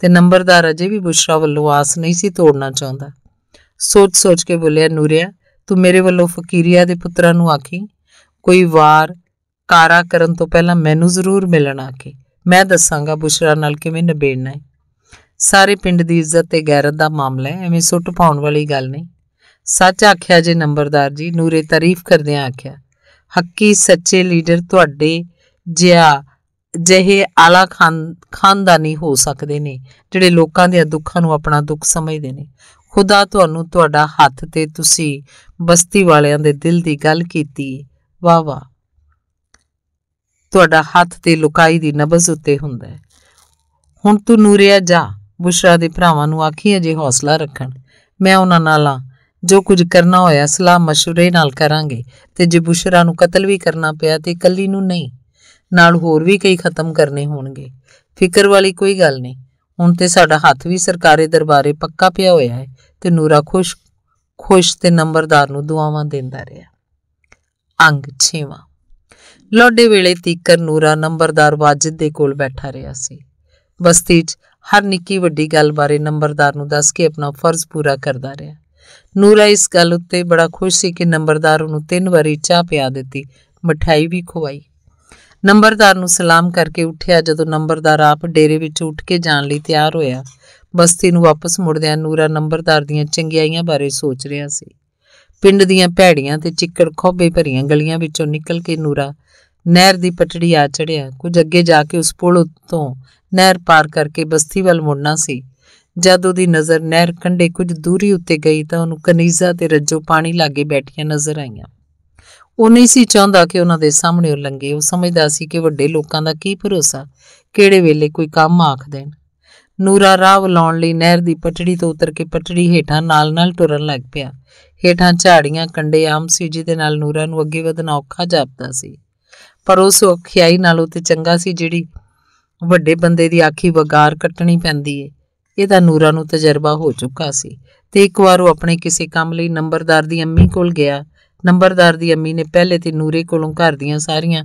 ਤੇ ਨੰਬਰਦਾਰ ਅਜੇ ਵੀ ਬੁਸ਼ਰਾ ਵੱਲੋਂ ਆਸ ਨਹੀਂ ਸੀ ਤੋੜਨਾ ਚਾਹੁੰਦਾ ਸੋਚ-ਸੋਚ ਕੇ ਬੋਲਿਆ ਨੂਰਿਆ ਤੂੰ ਮੇਰੇ ਵੱਲੋਂ ਫਕੀਰੀਆ ਦੇ ਪੁੱਤਰਾਂ ਨੂੰ ਆਖੀ ਕੋਈ ਵਾਰ ਕਾਰਾ ਕਰਨ ਤੋਂ ਪਹਿਲਾਂ ਮੈਨੂੰ ਜ਼ਰੂਰ ਮਿਲਣ ਆਕੇ ਮੈਂ ਦੱਸਾਂਗਾ ਬੁਸ਼ਰਾ ਨਾਲ ਕਿਵੇਂ ਨਿਬੇੜਨਾ ਹੈ ਸਾਰੇ ਪਿੰਡ ਦੀ ਇੱਜ਼ਤ ਤੇ ਗੈਰਤ ਦਾ ਮਾਮਲਾ ਹੈ ਐਵੇਂ ਸੁੱਟ ਪਾਉਣ ਵਾਲੀ ਗੱਲ ਨਹੀਂ ਸੱਚ ਆਖਿਆ ਜੇ ਨੰਬਰਦਾਰ ਜੀ ਨੂਰੇ ਤਾਰੀਫ ਕਰਦਿਆਂ ਆਖਿਆ ਹੱਕੀ ਸੱਚੇ ਲੀਡਰ ਤੁਹਾਡੇ ਜਿਹਾ ਜਿਹੇ ਆਲਾ ਖਾਨਦਾਨੀ ਹੋ ਸਕਦੇ ਨੇ ਜਿਹੜੇ ਲੋਕਾਂ ਦੇ ਦੁੱਖਾਂ ਨੂੰ ਆਪਣਾ ਦੁੱਖ ਸਮਝਦੇ ਨੇ ਖੁਦਾ ਤੁਹਾਨੂੰ ਤੁਹਾਡਾ ਹੱਥ ਤੇ ਤੁਸੀਂ ਬਸਤੀ ਵਾਲਿਆਂ ਦੇ ਦਿਲ ਦੀ ਗੱਲ ਕੀਤੀ ਵਾਹ ਵਾਹ ਤੁਹਾਡਾ ਹੱਥ ਤੇ ਲੁਕਾਈ ਦੀ ਨਬਜ਼ ਉੱਤੇ ਹੁੰਦਾ ਹੈ ਹੁਣ ਤੂੰ ਨੂਰਿਆ ਜਾ ਬੁਸ਼ਰਾ ਦੇ ਭਰਾਵਾਂ ਨੂੰ ਆਖੀ ਅਜੇ ਹੌਸਲਾ ਰੱਖਣ ਮੈਂ ਉਹਨਾਂ ਨਾਲ ਆ ਜੋ ਕੁਝ ਕਰਨਾ ਹੋਇਆ ਸਲਾਹ مشورے ਨਾਲ ਕਰਾਂਗੇ ਤੇ ਜੇ ਬੁਸ਼ਰਾ ਨੂੰ ਕਤਲ ਵੀ ਕਰਨਾ ਪਿਆ ਤੇ ਇਕੱਲੀ ਨੂੰ ਨਹੀਂ ਨਾਲ ਹੋਰ ਵੀ ਕਈ ਖਤਮ ਕਰਨੇ ਹੋਣਗੇ ਫਿਕਰ ਵਾਲੀ ਕੋਈ ਗੱਲ ਨਹੀਂ ਹੁਣ ਤੇ ਸਾਡਾ ਹੱਥ ਵੀ ਸਰਕਾਰੀ ਦਰਬਾਰੇ ਪੱਕਾ ਪਿਆ ਹੋਇਆ ਹੈ ਤੇ ਨੂਰਾ ਖੁਸ਼ ਖੁਸ਼ ਤੇ ਨੰਬਰਦਾਰ ਨੂੰ ਦੁਆਵਾਂ ਦਿੰਦਾ ਰਿਹਾ ਅੰਗ 6ਵਾਂ ਲੋਡੇ ਵੇਲੇ ਤੀਕਰ ਨੂਰਾ ਨੰਬਰਦਾਰ ਵਾਜਿਦ ਦੇ ਕੋਲ ਬੈਠਾ ਰਿਹਾ ਸੀ ਬਸਤੀ 'ਚ ਹਰ ਨਿੱਕੀ ਵੱਡੀ ਗੱਲ ਬਾਰੇ ਨੰਬਰਦਾਰ ਨੂੰ ਦੱਸ ਕੇ ਆਪਣਾ ਫਰਜ਼ ਪੂਰਾ ਕਰਦਾ ਰਿਹਾ ਨੂਰਾ ਇਸ ਗੱਲ ਉੱਤੇ ਬੜਾ ਖੁਸ਼ ਸੀ ਕਿ ਨੰਬਰਦਾਰ ਨੂੰ ਤਿੰਨ ਵਾਰੀ ਚਾਹ ਪਿਆ ਦਿੱਤੀ ਮਠਾਈ ਵੀ ਖਵਾਈ ਨੰਬਰਦਾਰ ਨੂੰ ਸਲਾਮ ਕਰਕੇ ਉੱਠਿਆ ਜਦੋਂ ਨੰਬਰਦਾਰ ਆਪ ਡੇਰੇ ਵਿੱਚ ਉੱਠ ਕੇ ਜਾਣ ਲਈ ਤਿਆਰ ਹੋਇਆ ਬਸਤੀ ਨੂੰ ਵਾਪਸ ਮੁੜਦਿਆਂ ਨੂਰਾ ਨੰਬਰਦਾਰ ਦੀਆਂ ਚੰਗਿਆਈਆਂ ਬਾਰੇ ਸੋਚ ਰਿਹਾ ਸੀ ਪਿੰਡ ਦੀਆਂ ਭੈੜੀਆਂ ਤੇ ਚਿੱਕੜ ਖੋਬੇ ਭਰੀਆਂ ਗਲੀਆਂ ਵਿੱਚੋਂ ਨਿਕਲ ਕੇ ਨੂਰਾ ਨਹਿਰ ਦੀ ਪਟੜੀ ਆ ਚੜਿਆ ਕੁਝ ਅੱਗੇ ਜਾ ਕੇ ਉਸ ਪੁਲ ਉੱਤੋਂ ਨਹਿਰ ਪਾਰ ਕਰਕੇ ਬਸਤੀ ਵੱਲ ਮੁੜਨਾ ਸੀ ਜਦ ਉਹਦੀ ਨਜ਼ਰ ਨਹਿਰ ਕੰਢੇ ਕੁਝ ਦੂਰੀ ਉੱਤੇ ਗਈ ਤਾਂ ਉਹਨੂੰ ਕਨੀਜ਼ਾ ਤੇ ਰੱਜੋ ਪਾਣੀ ਲਾਗੇ ਬੈਠੀਆਂ ਨਜ਼ਰ ਆਈਆਂ ਉਹ ਨਹੀਂ ਸੀ ਚਾਹੁੰਦਾ ਕਿ ਉਹਨਾਂ ਦੇ ਸਾਹਮਣੇ ਉਹ ਲੰਗੇ ਉਹ ਸਮਝਦਾ ਸੀ ਕਿ ਵੱਡੇ ਲੋਕਾਂ ਦਾ ਕੀ ਭਰੋਸਾ ਕਿਹੜੇ ਵੇਲੇ ਕੋਈ ਕੰਮ ਆਖ ਦੇਣ ਨੂਰਾ ਰਾਹ ਲਾਉਣ ਲਈ ਨਹਿਰ ਦੀ ਪਟੜੀ ਤੋਂ ਉਤਰ ਕੇ ਪਟੜੀ ਹੇਠਾਂ ਨਾਲ-ਨਾਲ ਟੁਰਨ ਲੱਗ ਪਿਆ ਹੇਠਾਂ ਝਾੜੀਆਂ ਕੰਡੇ ਆਮ ਸੀ ਜਿਹਦੇ ਨਾਲ ਨੂਰਾ ਨੂੰ ਅੱਗੇ ਵਧਣਾ ਔਖਾ ਜਾਪਦਾ ਸੀ ਪਰ ਉਸ ਔਖਿਆਈ ਨਾਲੋਂ ਤੇ ਚੰਗਾ ਸੀ ਜਿਹੜੀ ਵੱਡੇ ਬੰਦੇ ਦੀ ਆਖੀ ਵਗਾਰ ਕੱਟਣੀ ਪੈਂਦੀ ਏ ਇਹਦਾ ਨੂਰਾ ਨੂੰ ਤਜਰਬਾ ਹੋ ਚੁੱਕਾ ਸੀ ਤੇ ਇੱਕ ਵਾਰ ਉਹ ਆਪਣੇ ਕਿਸੇ ਕੰਮ ਲਈ ਨੰਬਰਦਾਰ ਦੀ ਅੰਮੀ ਕੋਲ ਗਿਆ ਨੰਬਰਦਾਰ ਦੀ ਅੰਮੀ ਨੇ ਪਹਿਲੇ ਤੇ ਨੂਰੇ ਕੋਲੋਂ ਘਰ ਦੀਆਂ ਸਾਰੀਆਂ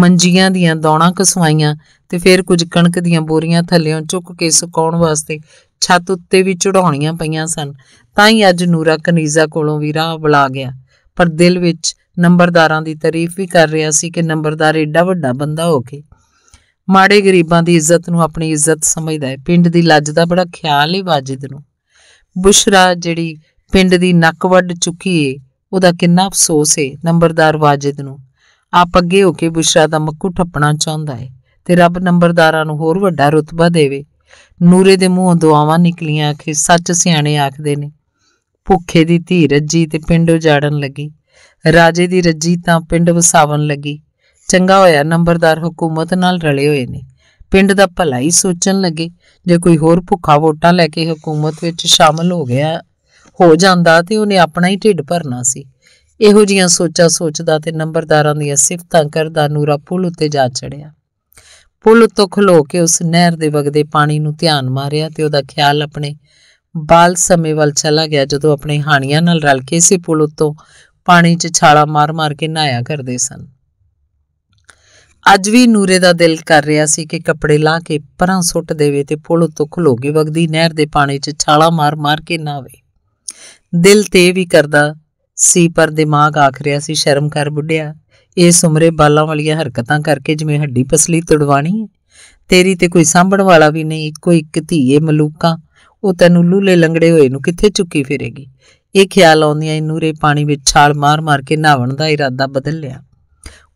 ਮੰਜੀਆਂ ਦੀਆਂ ਦੌਣਾ ਕਸਵਾਈਆਂ ਤੇ ਫਿਰ ਕੁਝ ਕਣਕ ਦੀਆਂ ਬੋਰੀਆਂ ਥੱਲਿਓਂ ਚੁੱਕ ਕੇ ਸੁਕਾਉਣ ਵਾਸਤੇ ਛੱਤ ਉੱਤੇ ਵੀ ਚੜਾਉਣੀਆਂ ਪਈਆਂ ਸਨ ਤਾਂ ਹੀ ਅੱਜ ਨੂਰਾ ਕਨੀਜ਼ਾ ਕੋਲੋਂ ਵੀ ਰਾਹ ਬੁਲਾ ਗਿਆ ਪਰ ਦਿਲ ਵਿੱਚ ਨੰਬਰਦਾਰਾਂ ਦੀ ਤਾਰੀਫ ਵੀ ਕਰ ਰਿਹਾ ਸੀ ਕਿ ਨੰਬਰਦਾਰ ਏਡਾ ਵੱਡਾ ਬੰਦਾ ਹੋ ਕੇ ਮਾੜੇ ਗਰੀਬਾਂ ਦੀ ਇੱਜ਼ਤ ਨੂੰ ਆਪਣੀ ਇੱਜ਼ਤ ਸਮਝਦਾ ਹੈ ਪਿੰਡ ਦੀ ਲੱਜ ਦਾ ਬੜਾ ਖਿਆਲ ਹੈ ਵਾਜਿਦ ਨੂੰ ਬੁਸ਼ਰਾ ਜਿਹੜੀ ਪਿੰਡ ਦੀ ਨੱਕ ਵੱਢ ਚੁੱਕੀ ਏ ਉਹਦਾ ਕਿੰਨਾ ਅਫਸੋਸ ਏ ਨੰਬਰਦਾਰ ਵਾਜਿਦ ਨੂੰ ਆਪ ਅੱਗੇ ਹੋ ਕੇ ਬੁਸ਼ਰਾ ਦਾ ਮੱਕੂ ਠੱਪਣਾ ਚਾਹੁੰਦਾ ਏ ਤੇ ਰੱਬ ਨੰਬਰਦਾਰਾਂ ਨੂੰ ਹੋਰ ਵੱਡਾ ਰੁਤਬਾ ਦੇਵੇ ਨੂਰੇ ਦੇ ਮੂੰਹੋਂ ਦੁਆਵਾਂ ਨਿਕਲੀਆਂ ਕਿ ਸੱਚ ਸਿਆਣੇ ਆਖਦੇ ਨੇ ਭੁੱਖੇ ਦੀ ਧੀ ਰੱਜੀ ਤੇ ਪਿੰਡ ਉਜਾੜਨ ਲੱਗੀ ਰਾਜੇ ਦੀ ਰੱਜੀ ਤਾਂ ਪਿੰਡ ਵਸਾਵਣ ਲੱਗੀ ਚੰਗਾ ਹੋਇਆ ਨੰਬਰਦਾਰ ਹਕੂਮਤ ਨਾਲ ਰਲੇ ਹੋਏ ਨੇ ਪਿੰਡ ਦਾ ਭਲਾ ਹੀ ਸੋਚਣ ਲੱਗੇ ਜੇ ਕੋਈ ਹੋਰ ਭੁੱਖਾ ਵੋਟਾਂ ਲੈ ਕੇ ਹਕੂਮਤ ਵਿੱਚ ਸ਼ਾਮਲ ਹੋ ਗਿਆ ਹੋ ਜਾਂਦਾ ਤੇ ਉਹਨੇ ਆਪਣਾ ਹੀ ਢਿੱਡ ਭਰਨਾ ਸੀ ਇਹੋ ਜੀਆਂ ਸੋਚਾਂ ਸੋਚਦਾ ਤੇ ਨੰਬਰਦਾਰਾਂ ਦੀਆਂ ਸਿਫਤਾਂ ਕਰਦਾ ਨੂਰਾ ਪੁਲ ਉੱਤੇ ਜਾ ਚੜਿਆ ਪੁਲ ਉੱਤੋਂ ਖਲੋ ਕੇ ਉਸ ਨਹਿਰ ਦੇ ਵਗਦੇ ਪਾਣੀ ਨੂੰ ਧਿਆਨ ਮਾਰਿਆ ਤੇ ਉਹਦਾ ਖਿਆਲ ਆਪਣੇ ਬਾਲ ਸਮੇਂ ਵੱਲ ਚਲਾ ਗਿਆ ਜਦੋਂ ਆਪਣੇ ਹਾਣੀਆਂ ਨਾਲ ਰਲ ਕੇ ਸੀ ਪੁਲ ਉੱਤੋਂ ਪਾਣੀ 'ਚ ਛਾਲਾ ਮਾਰ-ਮਾਰ ਕੇ ਨਹਾਇਆ ਕਰਦੇ ਸਨ ਅੱਜ ਵੀ ਨੂਰੇ ਦਾ ਦਿਲ ਕਰ ਰਿਹਾ ਸੀ ਕਿ ਕੱਪੜੇ ਲਾ ਕੇ ਪਰਾਂ ਸੁੱਟ ਦੇਵੇ ਤੇ ਪੁਲ ਉੱਤੋਂ ਖਲੋਗੇ ਵਗਦੀ ਨਹਿਰ ਦੇ ਪਾਣੀ 'ਚ ਛਾਲਾ ਮਾਰ-ਮਾਰ ਕੇ ਨਾਵੇ ਦਿਲ ਤੇ ਵੀ ਕਰਦਾ ਸੀ ਪਰ ਦਿਮਾਗ ਆਖ ਰਿਹਾ ਸੀ ਸ਼ਰਮ ਕਰ ਬੁੱਢਿਆ ਇਸ ਉਮਰੇ ਬਾਲਾਂ ਵਾਲੀਆਂ ਹਰਕਤਾਂ ਕਰਕੇ ਜਿਵੇਂ ਹੱਡੀ ਪਸਲੀ ਤੁੜਵਾਣੀ ਹੈ ਤੇਰੀ ਤੇ ਕੋਈ ਸਾਂਭਣ ਵਾਲਾ ਵੀ ਨਹੀਂ ਇੱਕੋ ਇੱਕ ਧੀਏ ਮਲੂਕਾਂ ਉਹ ਤੈਨੂੰ ਲੂਲੇ ਲੰਗੜੇ ਹੋਏ ਨੂੰ ਕਿੱਥੇ ਚੁੱਕੀ ਫਿਰੇਗੀ ਇਹ ਖਿਆਲ ਆਉਂਦਿਆਂ ਨੂਰੇ ਪਾਣੀ ਵਿੱਚ ਛਾਲ ਮਾਰ-ਮਾਰ ਕੇ ਨਾਵਣ ਦਾ ਇਰਾਦਾ ਬਦਲ ਲਿਆ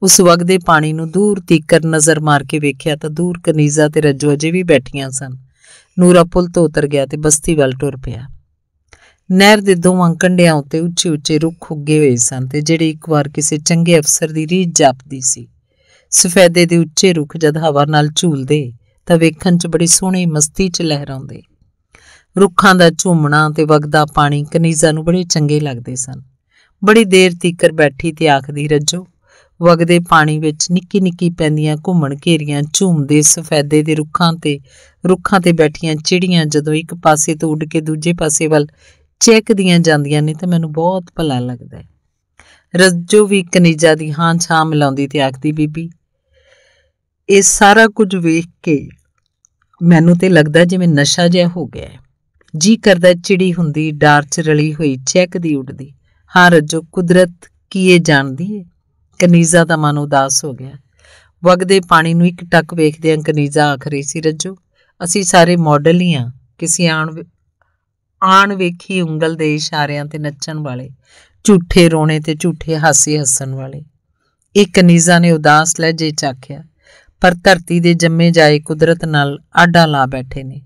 ਉਸ ਵਗਦੇ ਪਾਣੀ ਨੂੰ ਦੂਰ ਤੀਕਰ ਨਜ਼ਰ ਮਾਰ ਕੇ ਵੇਖਿਆ ਤਾਂ ਦੂਰ ਕਨੀਜ਼ਾ ਤੇ ਰੱਜੋ ਅਜੇ ਵੀ ਬੈਠੀਆਂ ਸਨ ਨੂਰਾ ਪੁਲ ਤੋਂ ਉਤਰ ਗਿਆ ਤੇ ਬਸਤੀ ਵੱਲ ਟੁਰ ਪਿਆ ਨਹਿਰ ਦੇ ਦੋਵਾਂ ਕੰਢਿਆਂ ਉੱਤੇ ਉੱਚੇ-ਉੱਚੇ ਰੁੱਖ ਉੱਗੇ ਹੋਏ ਸਨ ਤੇ ਜਿਹੜੇ ਇੱਕ ਵਾਰ ਕਿਸੇ ਚੰਗੇ ਅਫਸਰ ਦੀ ਰੀਝ ਜਾਪਦੀ ਸੀ ਸਫੈਦੇ ਦੇ ਉੱਚੇ ਰੁੱਖ ਜਦ ਹਵਾ ਨਾਲ ਝੂਲਦੇ ਤਾਂ ਵੇਖਣ 'ਚ ਬੜੀ ਸੋਹਣੀ ਮਸਤੀ 'ਚ ਲਹਿਰਾਉਂਦੇ ਰੁੱਖਾਂ ਦਾ ਝੂਮਣਾ ਤੇ ਵਗਦਾ ਪਾਣੀ ਕਨੀਜ਼ਾ ਨੂੰ ਬੜੇ ਚੰਗੇ ਲੱਗਦੇ ਸਨ ਬੜੀ ਦੇਰ ਤੀਕਰ ਬੈਠੀ ਤੇ ਆਖਦੀ ਰੱਜੋ ਵਗਦੇ ਪਾਣੀ ਵਿੱਚ ਨਿੱਕੀ ਨਿੱਕੀ ਪੈਂਦੀਆਂ ਘੁੰਮਣ ਘੇਰੀਆਂ ਝੂਮਦੇ ਸਫੈਦੇ ਦੇ ਰੁੱਖਾਂ ਤੇ ਰੁੱਖਾਂ ਤੇ ਬੈਠੀਆਂ ਚਿੜੀਆਂ ਜਦੋਂ ਇੱਕ ਪਾਸੇ ਤੋਂ ਉੱਡ ਕੇ ਦੂਜੇ ਪਾਸੇ ਵੱਲ ਚਹਿਕਦੀਆਂ ਜਾਂਦੀਆਂ ਨੇ ਤਾਂ ਮੈਨੂੰ ਬਹੁਤ ਭਲਾ ਲੱਗਦਾ ਹੈ ਰੱਜੋ ਵੀ ਕਨੀਜਾ ਦੀ ਹਾਂ ਛਾਂ ਮਿਲਾਉਂਦੀ ਤੇ ਆਖਦੀ ਬੀਬੀ ਇਹ ਸਾਰਾ ਕੁਝ ਵੇਖ ਕੇ ਮੈਨੂੰ ਤੇ ਲੱਗਦਾ ਜਿਵੇਂ ਨਸ਼ਾ ਜਿਹਾ ਹੋ ਗਿਆ ਹੈ ਜੀ ਕਰਦਾ ਚਿੜੀ ਹੁੰਦੀ ਡਾਰ ਚ ਰਲੀ ਹੋਈ ਚਹਿਕਦੀ ਉੱਡਦੀ ਹਾਂ ਰੱਜੋ ਕੁਦਰਤ ਕੀ ਇਹ ਜਾਣਦੀ ਏ ਕਨੀਜ਼ਾ ਦਾ ਮਨ ਉਦਾਸ ਹੋ ਗਿਆ ਵਗਦੇ ਪਾਣੀ ਨੂੰ ਇੱਕ ਟੱਕ ਵੇਖਦਿਆਂ ਕਨੀਜ਼ਾ ਆਖ ਰਹੀ ਸੀ ਰੱਜੋ ਅਸੀਂ ਸਾਰੇ ਮਾਡਲ ਹੀ ਆ ਕਿਸੇ ਆਣ ਆਣ ਵੇਖੀ ਉਂਗਲ ਦੇ ਇਸ਼ਾਰਿਆਂ ਤੇ ਨੱਚਣ ਵਾਲੇ ਝੂਠੇ ਰੋਣੇ ਤੇ ਝੂਠੇ ਹਾਸੇ ਹੱਸਣ ਵਾਲੇ ਇਹ ਕਨੀਜ਼ਾ ਨੇ ਉਦਾਸ ਲਹਿਜੇ ਚਾਖਿਆ ਪਰ ਧਰਤੀ ਦੇ ਜੰਮੇ ਜਾਏ ਕੁਦਰਤ ਨਾਲ ਆਡਾ ਲਾ ਬੈਠੇ ਨੇ